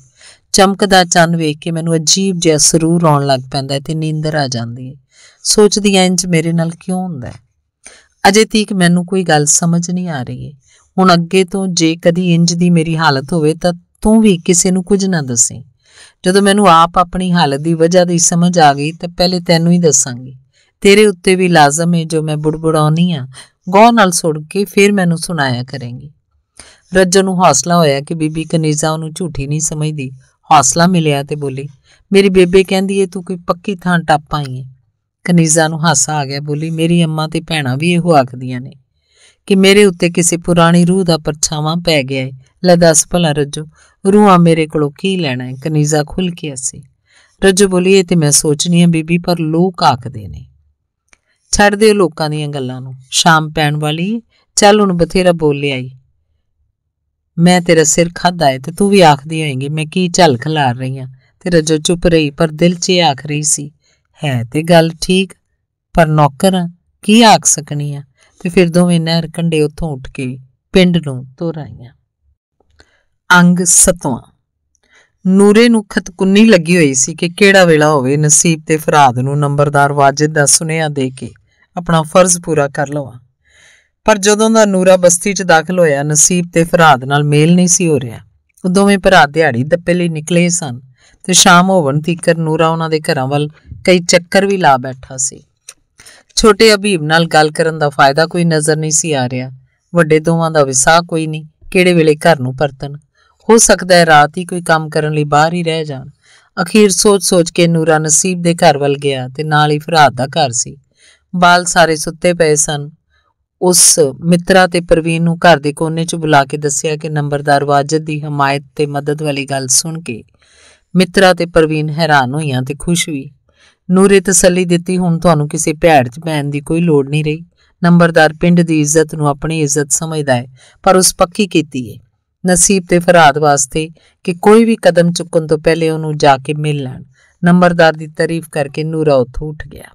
ਚਮਕਦਾ ਚੰਨ ਵੇਖ ਕੇ ਮੈਨੂੰ ਅਜੀਬ ਜਿਹਾ ਸਰੂਰ ਆਉਣ ਲੱਗ ਪੈਂਦਾ ਹੈ ਤੇ ਨੀਂਦਰ ਆ ਜਾਂਦੀ ਹੈ ਸੋਚਦੀ ਐ ਇੰਜ ਮੇਰੇ ਨਾਲ ਕਿਉਂ ਹੁੰਦਾ ਹੈ ਅਜੇ ਤੀਕ ਮੈਨੂੰ ਕੋਈ ਗੱਲ ਸਮਝ ਨਹੀਂ ਆ ਰਹੀ ਹੁਣ ਅੱਗੇ ਤੋਂ ਜੇ ਕਦੀ ਇੰਜ ਦੀ ਮੇਰੀ ਹਾਲਤ ਹੋਵੇ ਤਾਂ ਤੂੰ ਵੀ ਕਿਸੇ ਨੂੰ ਕੁਝ ਨਾ ਦੱਸੀ ਜਦੋਂ ਮੈਨੂੰ ਆਪ ਆਪਣੀ ਹਾਲਤ ਦੀ ਵਜ੍ਹਾ ਦੀ ਸਮਝ ਆ ਗਈ ਤਾਂ ਪਹਿਲੇ ਤੈਨੂੰ ਹੀ ਦੱਸਾਂਗੀ ਤੇਰੇ ਉੱਤੇ ਵੀ ਲਾਜ਼ਮ ਹੈ ਜੋ ਮੈਂ ਬੁੜਬੁੜਾਉਣੀ ਆ ਗੌ ਨਾਲ ਸੁਣ ਕੇ ਫਿਰ ਮੈਨੂੰ ਸੁਣਾਇਆ ਕਰੇਂਗੀ ਰੱਜਨ ਨੂੰ ਹੌਸਲਾ ਹੋਇਆ ਕਿ ਬੀਬੀ ਕਨੀਜ਼ਾ ਉਹਨੂੰ ਝੂਠੀ ਨਹੀਂ ਸਮਝਦੀ ਹੌਸਲਾ ਮਿਲਿਆ ਤੇ ਬੋਲੀ ਮੇਰੀ ਬੇਬੇ ਕਹਿੰਦੀ ਏ ਤੂੰ ਕੋਈ ਪੱਕੀ ਥਾਂ ਟੱਪ ਆਈ ਏ ਕਨੀਜ਼ਾ ਨੂੰ ਹਾਸਾ ਆ ਗਿਆ ਬੋਲੀ ਮੇਰੀ ਅੰਮਾ ਤੇ ਭੈਣਾ ਵੀ ਇਹੋ ਆਖਦੀਆਂ ਨੇ ਕਿ ਮੇਰੇ ਉੱਤੇ ਕਿਸੇ ਪੁਰਾਣੀ ਰੂਹ ਦਾ ਪਰਛਾਵਾਂ ਪੈ ਗਿਆ ਏ ਲੈ ਦੱਸ ਭਲਾ ਰੱਜੋ ਰੂਹਾਂ ਮੇਰੇ ਕੋਲੋਂ ਕੀ ਲੈਣਾ ਹੈ ਕਨੀਜ਼ਾ ਖੁੱਲ ਕੇ ਹੱਸੀ ਰੱਜੋ ਬੋਲੀ ਇਹ ਤੇ ਮੈਂ ਸੋਚਨੀ ਆ ਬੀਬੀ ਪਰ ਲੋਕ ਆਖਦੇ ਨੇ ਛੱਡ ਦਿਓ ਲੋਕਾਂ ਦੀਆਂ ਗੱਲਾਂ ਨੂੰ ਸ਼ਾਮ ਪੈਣ ਵਾਲੀ ਚੱਲ ਹੁਣ ਬਥੇਰਾ ਬੋਲ ਲਿਆਈ ਮੈਂ ਤੇਰਾ ਸਿਰ ਖਾਦਾ ਏ ਤੇ ਤੂੰ ਵੀ ਆਖਦੀ ਹੋਏਂਗੀ ਮੈਂ ਕੀ ਝਲਕ ਲਾਰ ਰਹੀ ਆ ਤੇ ਰਜੋ ਚੁੱਪ ਰਹੀ ਪਰ ਦਿਲ 'ਚ ਇਹ ਆਖ ਰਹੀ ਸੀ ਹੈ ਤੇ ਗੱਲ ਠੀਕ ਪਰ ਨੌਕਰ ਕੀ ਆਖ ਸਕਣੀ ਆ ਤੇ ਫਿਰ ਦੋਵੇਂ ਨਹਿਰ ਕੰਡੇ ਉੱਥੋਂ ਉੱਠ ਕੇ ਪਿੰਡ ਨੂੰ ਤੁਰ ਆਈਆਂ ਅੰਗ ਸਤਵਾਂ ਨੂਰੇ ਨੂੰ ਖਤਕੁੰਨੀ ਲੱਗੀ ਹੋਈ ਸੀ ਕਿ ਕਿਹੜਾ ਵੇਲਾ ਹੋਵੇ ਨਸੀਬ ਤੇ ਫਰਾਦ ਨੂੰ ਨੰਬਰਦਾਰ ਵਾਜਿਦ ਦਾ ਸੁਨੇਹਾ ਦੇ ਕੇ ਆਪਣਾ ਫਰਜ਼ ਪੂਰਾ ਕਰ ਲਵਾਂ ਪਰ ਜਦੋਂ ਦਾ ਨੂਰਾ ਬਸਤੀ 'ਚ ਦਾਖਲ ਹੋਇਆ ਨਸੀਬ ਤੇ ਫਰਾਦ ਨਾਲ ਮੇਲ ਨਹੀਂ ਸੀ ਹੋ ਰਿਹਾ ਉਹ ਦੋਵੇਂ ਭਰਾ ਦਿਹਾੜੀ ਦੱਪੇ ਲਈ ਨਿਕਲੇ ਸਨ ਤੇ ਸ਼ਾਮ ਹੋਵਣ ਤੀਕਰ ਨੂਰਾ ਉਹਨਾਂ ਦੇ ਘਰਾਂ ਵੱਲ ਕਈ ਚੱਕਰ ਵੀ ਲਾ ਬੈਠਾ ਸੀ ਛੋਟੇ ਹਬੀਬ ਨਾਲ ਗੱਲ ਕਰਨ ਦਾ ਫਾਇਦਾ ਕੋਈ ਨਜ਼ਰ ਨਹੀਂ ਸੀ ਆ ਰਿਹਾ ਵੱਡੇ ਦੋਵਾਂ ਦਾ ਵਿਸਾਹ ਕੋਈ ਨਹੀਂ ਕਿਹੜੇ ਵੇਲੇ ਘਰ ਨੂੰ ਪਰਤਣ ਹੋ ਸਕਦਾ ਹੈ ਰਾਤ ਹੀ ਕੋਈ ਕੰਮ ਕਰਨ ਲਈ ਬਾਹਰ ਹੀ ਰਹਿ ਜਾਣ ਅਖੀਰ ਸੋਚ-ਸੋਚ ਕੇ ਨੂਰਾ ਨਸੀਬ ਦੇ ਘਰ ਵੱਲ ਗਿਆ ਤੇ ਨਾਲ ਹੀ ਫਰਾਦ ਦਾ ਘਰ ਸੀ ਬਾਲ ਸਾਰੇ ਸੁੱਤੇ ਪਏ ਸਨ ਉਸ ਮਿੱਤਰਾ ਤੇ ਪ੍ਰਵੀਨ ਨੂੰ ਘਰ ਦੇ ਕੋਨੇ 'ਚ ਬੁਲਾ ਕੇ ਦੱਸਿਆ ਕਿ ਨੰਬਰਦਾਰ ਵਾਜਦ ਦੀ ਹਮਾਇਤ ਤੇ ਮਦਦ ਵਾਲੀ ਗੱਲ ਸੁਣ ਕੇ ਮਿੱਤਰਾ ਤੇ ਪ੍ਰਵੀਨ ਹੈਰਾਨ ਹੋਈਆਂ ਤੇ ਖੁਸ਼ ਵੀ ਨੂਰੇ ਤਸੱਲੀ ਦਿੱਤੀ ਹੁਣ ਤੁਹਾਨੂੰ ਕਿਸੇ ਭੈੜ 'ਚ ਪੈਣ ਦੀ ਕੋਈ ਲੋੜ ਨਹੀਂ ਰਹੀ ਨੰਬਰਦਾਰ ਪਿੰਡ ਦੀ ਇੱਜ਼ਤ ਨੂੰ ਆਪਣੀ ਇੱਜ਼ਤ ਸਮਝਦਾ ਹੈ ਪਰ ਉਸ ਪੱਕੀ ਕੀਤੀ ਹੈ ਨਸੀਬ ਤੇ ਫਰਾਦ ਵਾਸਤੇ ਕਿ ਕੋਈ ਵੀ ਕਦਮ ਚੁੱਕਣ ਤੋਂ ਪਹਿਲੇ ਉਹਨੂੰ ਜਾ ਕੇ ਮਿਲ ਲੈਣ ਨੰਬਰਦਾਰ ਦੀ ਤਾਰੀਫ ਕਰਕੇ ਨੂਰਾ ਉੱਥੋਂ ਉੱਠ ਗਿਆ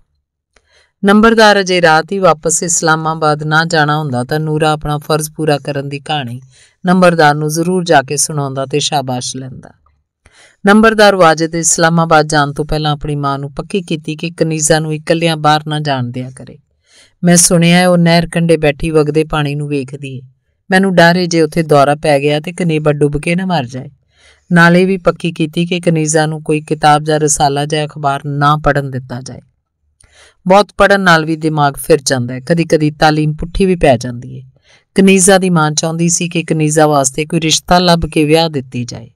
ਨੰਬਰਦਾਰ ਅਜੇ ਰਾਤ ਹੀ ਵਾਪਸ ਇਸਲਾਮਾਬਾਦ ਨਾ ਜਾਣਾ ਹੁੰਦਾ ਤਾਂ ਨੂਰਾ ਆਪਣਾ ਫਰਜ਼ ਪੂਰਾ ਕਰਨ ਦੀ ਕਹਾਣੀ ਨੰਬਰਦਾਰ ਨੂੰ ਜ਼ਰੂਰ ਜਾ ਕੇ ਸੁਣਾਉਂਦਾ ਤੇ ਸ਼ਾਬਾਸ਼ ਲੈਂਦਾ ਨੰਬਰਦਾਰ ਵਾਜਦ ਇਸਲਾਮਾਬਾਦ ਜਾਣ ਤੋਂ ਪਹਿਲਾਂ ਆਪਣੀ ਮਾਂ ਨੂੰ ਪੱਕੀ ਕੀਤੀ ਕਿ ਕਨੀਜ਼ਾ ਨੂੰ ਇਕੱਲਿਆਂ ਬਾਹਰ ਨਾ ਜਾਣ ਦਿਆ ਕਰੇ ਮੈਂ ਸੁਣਿਆ ਹੈ ਉਹ ਨਹਿਰ ਕੰਢੇ ਬੈਠੀ ਵਗਦੇ ਪਾਣੀ ਨੂੰ ਵੇਖਦੀ ਹੈ ਮੈਨੂੰ ਡਰ ਹੈ ਜੇ ਉੱਥੇ ਦੌਰਾ ਪੈ ਗਿਆ ਤੇ ਕਨੇਬਾ ਡੁੱਬ ਕੇ ਨਾ ਮਰ ਜਾਏ ਨਾਲੇ ਵੀ ਪੱਕੀ ਕੀਤੀ ਕਿ ਕਨੀਜ਼ਾ ਨੂੰ ਕੋਈ ਕਿਤਾਬ ਜਾਂ ਰਸਾਲਾ ਜਾਂ ਅਖਬਾਰ ਨਾ ਪੜਨ ਦਿੱਤਾ ਜਾਏ ਬਹੁਤ ਪੜਨ ਨਾਲ ਵੀ ਦਿਮਾਗ ਫਿਰ ਜਾਂਦਾ ਹੈ ਕਦੀ-ਕਦੀ ਤਾਲੀਮ ਪੁੱਠੀ ਵੀ ਪੈ ਜਾਂਦੀ ਹੈ ਕਨੀਜ਼ਾ ਦੀ ਮਾਂ ਚਾਹੁੰਦੀ ਸੀ ਕਿ ਕਨੀਜ਼ਾ ਵਾਸਤੇ ਕੋਈ ਰਿਸ਼ਤਾ ਲੱਭ ਕੇ ਵਿਆਹ ਦਿੱਤੀ ਜਾਏ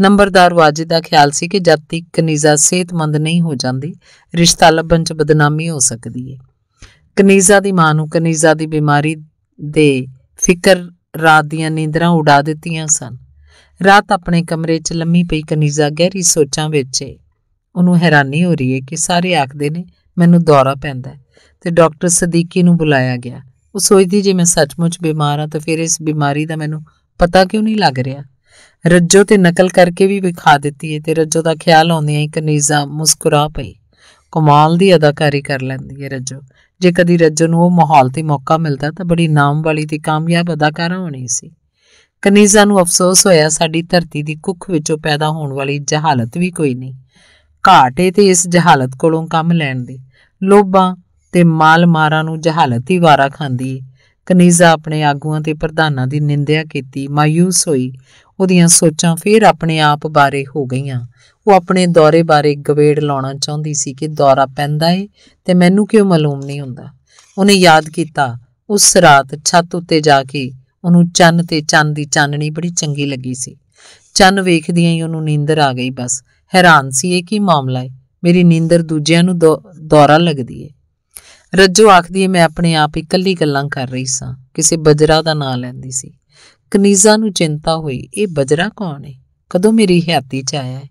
ਨੰਬਰਦਾਰ ਵਾਜਿਦ ਦਾ ਖਿਆਲ ਸੀ ਕਿ ਜਦ ਤੱਕ ਕਨੀਜ਼ਾ ਸਿਹਤਮੰਦ ਨਹੀਂ ਹੋ ਜਾਂਦੀ ਰਿਸ਼ਤਾ ਲੱਭਣ 'ਚ ਬਦਨਾਮੀ ਹੋ ਸਕਦੀ ਹੈ ਕਨੀਜ਼ਾ ਦੀ ਮਾਂ ਨੂੰ ਕਨੀਜ਼ਾ ਦੀ ਬਿਮਾਰੀ ਦੇ ਫਿਕਰ ਰਾਤ ਦੀਆਂ ਨੀਂਦਰਾਂ ਉਡਾ ਦਿੱਤੀਆਂ ਸਨ ਰਾਤ ਆਪਣੇ ਕਮਰੇ 'ਚ ਲੰਮੀ ਪਈ ਕਨੀਜ਼ਾ ਗਹਿਰੀ ਸੋਚਾਂ ਵਿੱਚ ਉਹਨੂੰ ਹੈਰਾਨੀ ਹੋ ਰਹੀ ਹੈ ਕਿ ਸਾਰੇ ਆਖਦੇ ਨੇ ਮੈਨੂੰ ਦੌਰਾ ਪੈਂਦਾ ਤੇ ਡਾਕਟਰ ਸਦੀਕੀ ਨੂੰ ਬੁਲਾਇਆ ਗਿਆ ਉਹ ਸੋਚਦੀ ਜੇ ਮੈਂ ਸੱਚਮੁੱਚ ਬਿਮਾਰ ਆ ਤਾਂ ਫਿਰ ਇਸ ਬਿਮਾਰੀ ਦਾ ਮੈਨੂੰ ਪਤਾ ਕਿਉਂ ਨਹੀਂ ਲੱਗ ਰਿਹਾ ਰੱਜੋ ਤੇ ਨਕਲ ਕਰਕੇ ਵੀ ਵਿਖਾ ਦਿੱਤੀ ਹੈ ਤੇ ਰੱਜੋ ਦਾ ਖਿਆਲ ਆਉਂਦਿਆਂ ਹੀ ਕਨੀਜ਼ਾ ਮੁਸਕਰਾ ਪਈ ਕਮਾਲ ਦੀ ਅਦਾਕਾਰੀ ਕਰ ਲੈਂਦੀ ਹੈ ਰੱਜੋ ਜੇ ਕਦੀ ਰੱਜੋ ਨੂੰ ਉਹ ਮਾਹੌਲ ਤੇ ਮੌਕਾ ਮਿਲਦਾ ਤਾਂ ਬੜੀ ਨਾਮ ਵਾਲੀ ਤੇ ਕਾਮਯਾਬ ਅਦਾਕਾਰਾ ਹੋਣੀ ਸੀ ਕਨੀਜ਼ਾ ਨੂੰ ਅਫਸੋਸ ਹੋਇਆ ਸਾਡੀ ਧਰਤੀ ਦੀ ਕੁੱਖ ਵਿੱਚੋਂ ਪੈਦਾ ਹੋਣ ਵਾਲੀ ਜਹਾਲਤ ਵੀ ਕੋਈ ਨਹੀਂ ਘਾਟੇ ਤੇ ਇਸ ਜਹਾਲਤ ਕੋਲੋਂ ਕੰਮ ਲੈਣ ਦੀ ਲੋਭਾਂ ਤੇ ਮਾਲ ਮਾਰਾਂ ਨੂੰ ਜਹਾਲਤ ਹੀ ਵਾਰਾ ਖਾਂਦੀ ਏ ਕਨੀਜ਼ਾ ਆਪਣੇ ਆਗੂਆਂ ਤੇ ਪ੍ਰਧਾਨਾਂ ਦੀ ਨਿੰਦਿਆ ਕੀਤੀ ਮਾਯੂਸ ਹੋਈ ਉਹਦੀਆਂ ਸੋਚਾਂ ਫੇਰ ਆਪਣੇ ਆਪ ਬਾਰੇ ਹੋ ਗਈਆਂ ਉਹ ਆਪਣੇ ਦੌਰੇ ਬਾਰੇ ਗਵੇੜ ਲਾਉਣਾ ਚਾਹੁੰਦੀ ਸੀ ਕਿ ਦੌਰਾ ਪੈਂਦਾ ਏ ਤੇ ਮੈਨੂੰ ਕਿਉਂ ਮਾਲੂਮ ਨਹੀਂ ਹੁੰਦਾ ਉਹਨੇ ਯਾਦ ਕੀਤਾ ਉਸ ਰਾਤ ਛੱਤ ਉੱਤੇ ਜਾ ਕੇ ਉਹਨੂੰ ਚੰਨ ਤੇ ਚੰਨ ਦੀ ਚਾਨਣੀ ਬੜੀ ਚੰਗੀ ਲੱਗੀ ਸੀ ਚੰਨ ਵੇਖਦਿਆਂ ਹੀ ਉਹਨੂੰ ਨੀਂਦਰ ਆ ਗਈ ਬਸ ਹੈਰਾਨ ਸੀ ਇਹ ਕੀ ਮਾਮਲਾ ਏ ਮੇਰੀ ਨੀਂਦਰ ਦੂਜਿਆਂ ਨੂੰ ਦੌਰਾ ਲੱਗਦੀ ਏ ਰੱਜੂ ਆਖਦੀ ਏ ਮੈਂ ਆਪਣੇ ਆਪ ਹੀ ਕੱਲੀ ਗੱਲਾਂ ਕਰ ਰਹੀ ਸਾਂ ਕਿਸੇ ਬਜਰਾ ਦਾ ਨਾਂ ਲੈਂਦੀ ਸੀ ਕਨੀਜ਼ਾ ਨੂੰ ਚਿੰਤਾ ਹੋਈ ਇਹ ਬਜਰਾ ਕੌਣ ਏ ਕਦੋਂ ਮੇਰੀ ਹਯਾਤੀ 'ਚ ਆਇਆ ਏ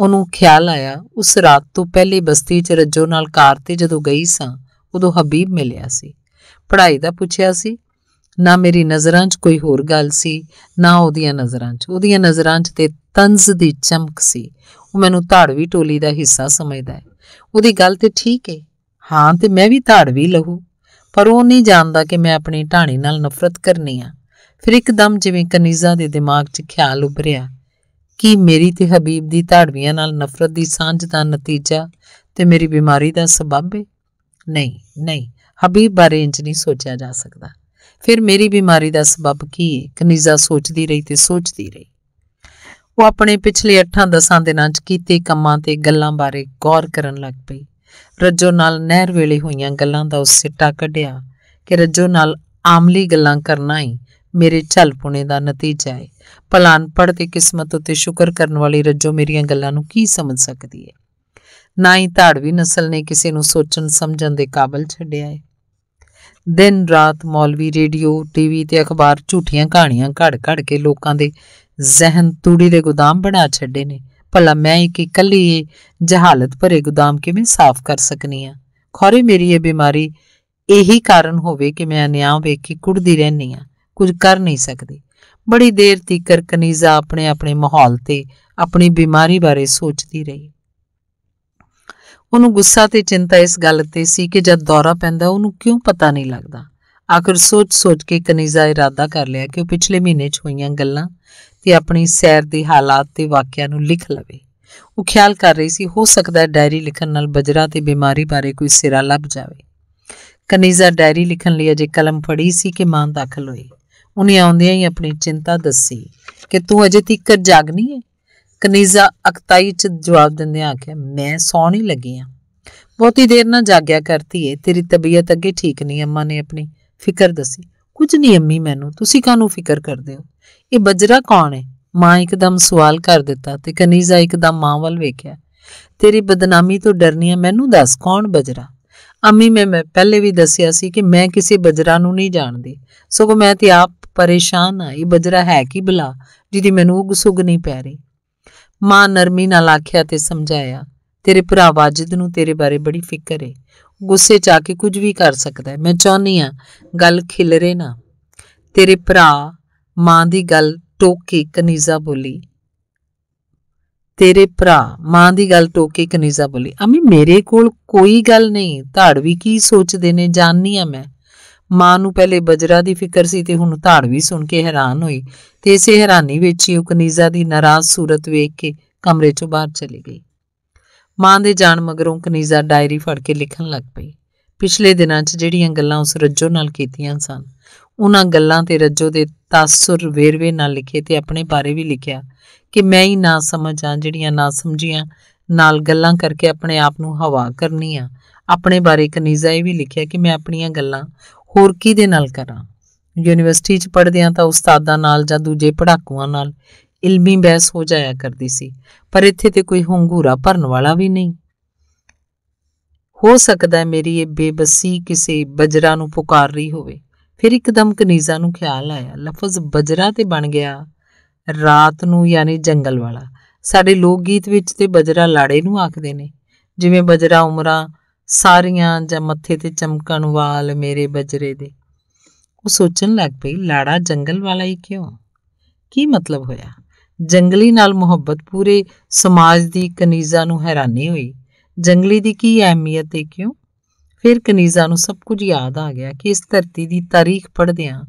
ਉਹਨੂੰ ਖਿਆਲ ਆਇਆ ਉਸ ਰਾਤ ਤੋਂ ਪਹਿਲੇ ਬਸਤੀ 'ਚ ਰੱਜੋ ਨਾਲ ਕਾਰ ਤੇ ਜਦੋਂ ਗਈ ਸਾਂ ਉਦੋਂ ਹਬੀਬ ਮਿਲਿਆ ਸੀ ਪੜ੍ਹਾਈ ਦਾ ਪੁੱਛਿਆ ਸੀ ਨਾ ਮੇਰੀ ਨਜ਼ਰਾਂ 'ਚ ਕੋਈ ਹੋਰ ਗੱਲ ਸੀ ਨਾ ਉਹਦੀਆਂ ਨਜ਼ਰਾਂ 'ਚ ਉਹਦੀਆਂ ਨਜ਼ਰਾਂ 'ਚ ਤੇ ਤੰਜ਼ ਦੀ ਚਮਕ ਸੀ ਉਹ ਮੈਨੂੰ ਧਾੜਵੀ ਟੋਲੀ ਦਾ ਹਿੱਸਾ ਸਮਝਦਾ ਹੈ ਉਹਦੀ ਗੱਲ ਤੇ ਠੀਕ ਏ ਹਾਂ ਤੇ ਮੈਂ ਵੀ ਧਾੜਵੀ ਲਹੂ ਪਰ ਉਹ ਨਹੀਂ ਜਾਣਦਾ ਕਿ ਮੈਂ ਆਪਣੀ ਢਾਣੀ ਨਾਲ ਨਫ਼ਰਤ ਕਰਨੀ ਆ ਫਿਰ ਇੱਕਦਮ ਜਿਵੇਂ ਕਨੀਜ਼ਾ ਦੇ ਦਿਮਾਗ 'ਚ ਖਿਆਲ ਉਭਰਿਆ ਕਿ ਮੇਰੀ ਤੇ ਹਬੀਬ ਦੀ ਧਾੜਵੀਆਂ ਨਾਲ ਨਫ਼ਰਤ ਦੀ ਸਾਂਝ ਦਾ ਨਤੀਜਾ ਤੇ ਮੇਰੀ ਬਿਮਾਰੀ ਦਾ ਸਬਬ ਏ ਨਹੀਂ ਨਹੀਂ ਹਬੀਬ ਬਾਰੇ ਇੰਜ ਨਹੀਂ ਸੋਚਿਆ ਜਾ ਸਕਦਾ ਫਿਰ ਮੇਰੀ ਬਿਮਾਰੀ ਦਾ ਸਬਬ ਕੀ ਏ ਕਨੀਜ਼ਾ ਸੋਚਦੀ ਰਹੀ ਤੇ ਸੋਚਦੀ ਰਹੀ ਉਹ ਆਪਣੇ ਪਿਛਲੇ 8-10 ਦਿਨਾਂ 'ਚ ਕੀਤੇ ਕੰਮਾਂ ਤੇ ਗੱਲਾਂ ਬਾਰੇ ਗੌਰ ਕਰਨ ਲੱਗ ਪਈ ਰੱਜੋ ਨਾਲ ਨਹਿਰ ਵੇਲੇ ਹੋਈਆਂ ਗੱਲਾਂ ਦਾ ਉਸ ਸਿੱਟਾ ਕੱਢਿਆ ਕਿ ਰੱਜੋ ਨਾਲ ਆਮਲੀ ਗੱਲਾਂ ਕਰਨਾ ਹੀ ਮੇਰੇ ਝਲਪੁਣੇ ਦਾ ਨਤੀਜਾ ਹੈ ਭਲਾਨ ਪੜ ਤੇ ਕਿਸਮਤ ਉਤੇ ਸ਼ੁਕਰ ਕਰਨ ਵਾਲੀ ਰੱਜੋ ਮੇਰੀਆਂ ਗੱਲਾਂ ਨੂੰ ਕੀ ਸਮਝ ਸਕਦੀ ਹੈ ਨਾ ਹੀ ਧਾੜਵੀ ਨਸਲ ਨੇ ਕਿਸੇ ਨੂੰ ਸੋਚਣ ਸਮਝਣ ਦੇ ਕਾਬਲ ਛੱਡਿਆ ਹੈ ਦਿਨ ਰਾਤ ਮੌਲਵੀ ਰੇਡੀਓ ਟੀਵੀ ਤੇ ਅਖਬਾਰ ਝੂਠੀਆਂ ਕਹਾਣੀਆਂ ਘੜ ਘੜ ਕੇ ਲੋਕਾਂ ਦੇ ਜ਼ਹਿਨ ਤੂੜੀ ਦੇ ਗੋਦਾਮ ਬਣਾ ਛੱਡੇ ਨੇ ਭਲਾ ਮੈਂ ਇੱਕ ਇਕੱਲੀ ਇਹ ਜਹਾਲਤ ਭਰੇ ਗੋਦਾਮ ਕਿਵੇਂ ਸਾਫ਼ ਕਰ ਸਕਨੀ ਆ ਖੌਰੇ ਮੇਰੀ ਇਹ ਬਿਮਾਰੀ ਇਹੀ ਕਾਰਨ ਹੋਵੇ ਕਿ ਮੈਂ ਅਨਿਆਂ ਵੇਖ ਕੇ ਕੁੜਦੀ ਰਹਿਨੀ ਆ ਕੁਝ ਕਰ ਨਹੀਂ ਸਕਦੀ ਬੜੀ ਦੇਰ ਤੀਕਰ ਕਨੀਜ਼ਾ ਆਪਣੇ ਆਪਣੇ ਮਾਹੌਲ ਤੇ ਆਪਣੀ ਬਿਮਾਰੀ ਬਾਰੇ ਸੋਚਦੀ ਰਹੀ ਉਹਨੂੰ ਗੁੱਸਾ ਤੇ ਚਿੰਤਾ ਇਸ ਗੱਲ ਤੇ ਸੀ ਕਿ ਜਦ ਦੌਰਾ ਪੈਂਦਾ ਉਹਨੂੰ ਕਿਉਂ ਪਤਾ ਨਹੀਂ ਲੱਗਦਾ ਆਖਰ ਸੋਚ-ਸੋਚ ਕੇ ਕਨੀਜ਼ਾ ਇਰਾਦਾ ਕਰ ਲਿਆ ਕਿ ਉਹ ਪਿਛਲੇ ਮਹੀਨੇ 'ਚ ਹੋਈਆਂ ਗੱਲਾਂ ਤੇ ਆਪਣੀ ਸੈਰ ਦੇ ਹਾਲਾਤ ਤੇ ਵਾਕਿਆ ਨੂੰ ਲਿਖ ਲਵੇ ਉਹ ਖਿਆਲ ਕਰ ਰਹੀ ਸੀ ਹੋ ਸਕਦਾ ਹੈ ਡਾਇਰੀ ਲਿਖਣ ਨਾਲ ਬਜਰਾ ਤੇ ਬਿਮਾਰੀ ਬਾਰੇ ਕੋਈ ਸਿਰਾ ਲੱਭ ਜਾਵੇ ਕਨੀਜ਼ਾ ਡਾਇਰੀ ਲਿਖਣ ਲਈ ਅਜੇ ਕਲਮ ਫੜੀ ਸੀ ਕਿ ਮਾਂ ਦਾਖਲ ਹੋਈ ਉਹਨੇ ਆਉਂਦਿਆਂ ਹੀ ਆਪਣੀ ਚਿੰਤਾ ਦੱਸੀ ਕਿ ਤੂੰ ਅਜੇ ਤੱਕ ਜਾਗਨੀ ਹੈ ਕਨੀਜ਼ਾ ਅਖਤਾਈ ਚ ਜਵਾਬ ਦਿੰਦਿਆਂ ਆਖਿਆ ਮੈਂ ਸੌਣ ਹੀ ਲੱਗੀ ਆ ਬਹੁਤੀ ਦੇਰ ਨਾ ਜਾਗਿਆ ਕਰਤੀ ਏ ਤੇਰੀ ਤਬੀਅਤ ਅੱਗੇ ਠੀਕ ਨਹੀਂ ਅੰਮਾ ਨੇ ਆਪਣੀ ਫਿਕਰ ਦੱਸੀ ਕੁਝ ਨਹੀਂ ਅੰਮੀ ਮੈਨੂੰ ਤੁਸੀਂ ਕਾਹਨੂੰ ਫਿਕਰ ਕਰਦੇ ਹੋ ਇਹ ਬਜਰਾ ਕੌਣ ਹੈ ਮਾਂ ਇੱਕਦਮ ਸਵਾਲ ਕਰ ਦਿੱਤਾ ਤੇ ਕਨੀਜ਼ਾ ਇੱਕਦਮ ਮਾਂ ਵੱਲ ਵੇਖਿਆ ਤੇਰੀ ਬਦਨਾਮੀ ਤੋਂ ਡਰਨੀ ਹੈ ਮੈਨੂੰ ਦੱਸ ਕੌਣ ਬਜਰਾ ਅੰਮੀ ਮੈਂ ਮੈਂ ਪਹਿਲੇ ਵੀ ਦੱਸਿਆ ਸੀ ਕਿ ਮੈਂ ਕਿਸੇ ਬਜਰਾ ਨੂੰ ਨਹੀਂ ਜਾਣਦੀ ਸਗੋਂ ਮੈਂ ਤੇ ਆਪ ਪਰੇਸ਼ਾਨ ਆ ਇਹ ਬਜਰਾ ਹੈ ਕੀ ਬਲਾ ਜਿਹਦੀ ਮੈਨੂੰ ਉਗ ਸੁਗ ਨਹੀਂ ਪੈ ਰਹੀ ਮਾਂ ਨਰਮੀ ਨਾਲ ਆਖਿਆ ਤੇ ਸਮਝਾਇਆ ਤੇਰੇ ਭਰਾ ਵਾਜਿਦ ਨੂੰ ਤੇਰੇ ਬਾਰੇ ਬੜੀ ਫਿਕਰ ਹੈ ਗੁੱਸੇ 'ਚ ਆ ਕੇ ਕੁਝ ਵੀ ਕਰ ਸਕਦਾ ਹੈ ਮੈਂ ਚਾਹੁੰਨੀ ਆ ਗੱਲ ਖਿਲਰੇ ਨਾ ਤੇਰੇ ਭਰਾ ਮਾਂ ਦੀ ਗੱਲ ਟੋਕ ਕੇ ਕਨੀਜ਼ਾ ਬੋਲੀ ਤੇਰੇ ਭਰਾ ਮਾਂ ਦੀ ਗੱਲ ਟੋਕ ਕੇ ਕਨੀਜ਼ਾ ਬੋਲੀ ਅਮੀ ਮੇਰੇ ਕੋਲ ਕੋਈ ਗੱਲ ਨਹੀਂ ਧਾੜਵੀ ਕੀ ਸੋਚਦੇ ਨੇ ਜਾਣਨੀ ਆ ਮੈਂ ਮਾਂ ਨੂੰ ਪਹਿਲੇ ਬਜਰਾ ਦੀ ਫਿਕਰ ਸੀ ਤੇ ਹੁਣ ਧਾੜਵੀ ਸੁਣ ਕੇ ਹੈਰਾਨ ਹੋਈ ਤੇ ਇਸੇ ਹੈਰਾਨੀ ਵਿੱਚ ਹੀ ਉਹ ਕਨੀਜ਼ਾ ਦੀ ਨਾਰਾਜ਼ ਸੂਰਤ ਵੇਖ ਕੇ ਕਮਰੇ ਚੋਂ ਬਾਹਰ ਚਲੀ ਗਈ ਮਾਂ ਦੇ ਜਾਣ ਮਗਰੋਂ ਕਨੀਜ਼ਾ ਡਾਇਰੀ ਫੜ ਕੇ ਲਿਖਣ ਲੱਗ ਪਈ ਪਿਛਲੇ ਦਿਨਾਂ 'ਚ ਜਿਹੜੀਆਂ ਗੱਲਾਂ ਉਸ ਰੱਜੋ ਨਾਲ ਕੀਤੀਆਂ ਸਨ ਉਹਨਾਂ ਗੱਲਾਂ ਤੇ ਰੱਜੋ ਦੇ ਤਾਸੁਰ ਵੇਰਵੇ ਨਾਲ ਲਿਖੇ ਤੇ ਆਪਣੇ ਬਾਰੇ ਵੀ ਲਿਖਿਆ ਕਿ ਮੈਂ ਹੀ ਨਾ ਸਮਝ ਆ ਜਿਹੜੀਆਂ ਨਾ ਸਮਝੀਆਂ ਨਾਲ ਗੱਲਾਂ ਕਰਕੇ ਆਪਣੇ ਆਪ ਨੂੰ ਹਵਾ ਕਰਨੀ ਆ ਆਪਣੇ ਬਾਰੇ ਕਨੀਜ਼ਾ ਇਹ ਵੀ ਲਿਖਿਆ ਕਿ ਮੈਂ ਆਪਣੀਆਂ ਗੱਲਾਂ ਹੋਰ ਕਿਹਦੇ ਨਾਲ ਕਰਾਂ ਯੂਨੀਵਰਸਿਟੀ 'ਚ ਪੜ੍ਹਦਿਆਂ ਤਾਂ ਉਸਤਾਦਾਂ ਨਾਲ ਜਾਂ ਦੂਜੇ ਪੜਾਕੂਆਂ ਨਾਲ ਇਲਮੀ ਬਹਿਸ ਹੋ ਜਾਇਆ ਕਰਦੀ ਸੀ ਪਰ ਇੱਥੇ ਤੇ ਕੋਈ ਹੰਗੂਰਾ ਭਰਨ ਵਾਲਾ ਵੀ ਨਹੀਂ ਹੋ ਸਕਦਾ ਹੈ ਮੇਰੀ ਇਹ ਬੇਬਸੀ ਕਿਸੇ ਬਜਰਾ ਨੂੰ ਪੁਕਾਰ ਰਹੀ ਹੋਵੇ ਫਿਰ ਇੱਕਦਮ ਕਨੀਜ਼ਾ ਨੂੰ ਖਿਆਲ ਆਇਆ ਲਫ਼ਜ਼ ਬਜਰਾ ਤੇ ਬਣ ਗਿਆ ਰਾਤ ਨੂੰ ਯਾਨੀ ਜੰਗਲ ਵਾਲਾ ਸਾਡੇ ਲੋਕ ਗੀਤ ਵਿੱਚ ਤੇ ਬਜਰਾ ਲਾੜੇ ਨੂੰ ਆਖਦੇ ਨੇ ਜਿਵੇਂ ਬਜਰਾ ਉਮਰਾਂ ਸਾਰੀਆਂ ਜਾਂ ਮੱਥੇ ਤੇ ਚਮਕਣ ਵਾਲ ਮੇਰੇ ਬਜਰੇ ਦੇ ਉਹ ਸੋਚਣ ਲੱਗ ਪਈ ਲਾੜਾ ਜੰਗਲ ਵਾਲਾ ਹੀ ਕਿਉਂ ਕੀ ਮਤਲਬ ਹੋਇਆ ਜੰਗਲੀ ਨਾਲ ਮੁਹੱਬਤ ਪੂਰੇ ਸਮਾਜ ਦੀ ਕਨੀਜ਼ਾ ਨੂੰ ਹੈਰਾਨੀ ਹੋਈ ਜੰਗਲੀ ਦੀ ਕੀ ਅਹਿਮੀਅਤ ਹੈ ਕਿਉਂ ਫਿਰ ਕਨੀਜ਼ਾ ਨੂੰ ਸਭ ਕੁਝ ਯਾਦ ਆ ਗਿਆ ਕਿ ਇਸ ਧਰਤੀ ਦੀ ਤਾਰੀਖ ਪੜ੍ਹਦਿਆਂ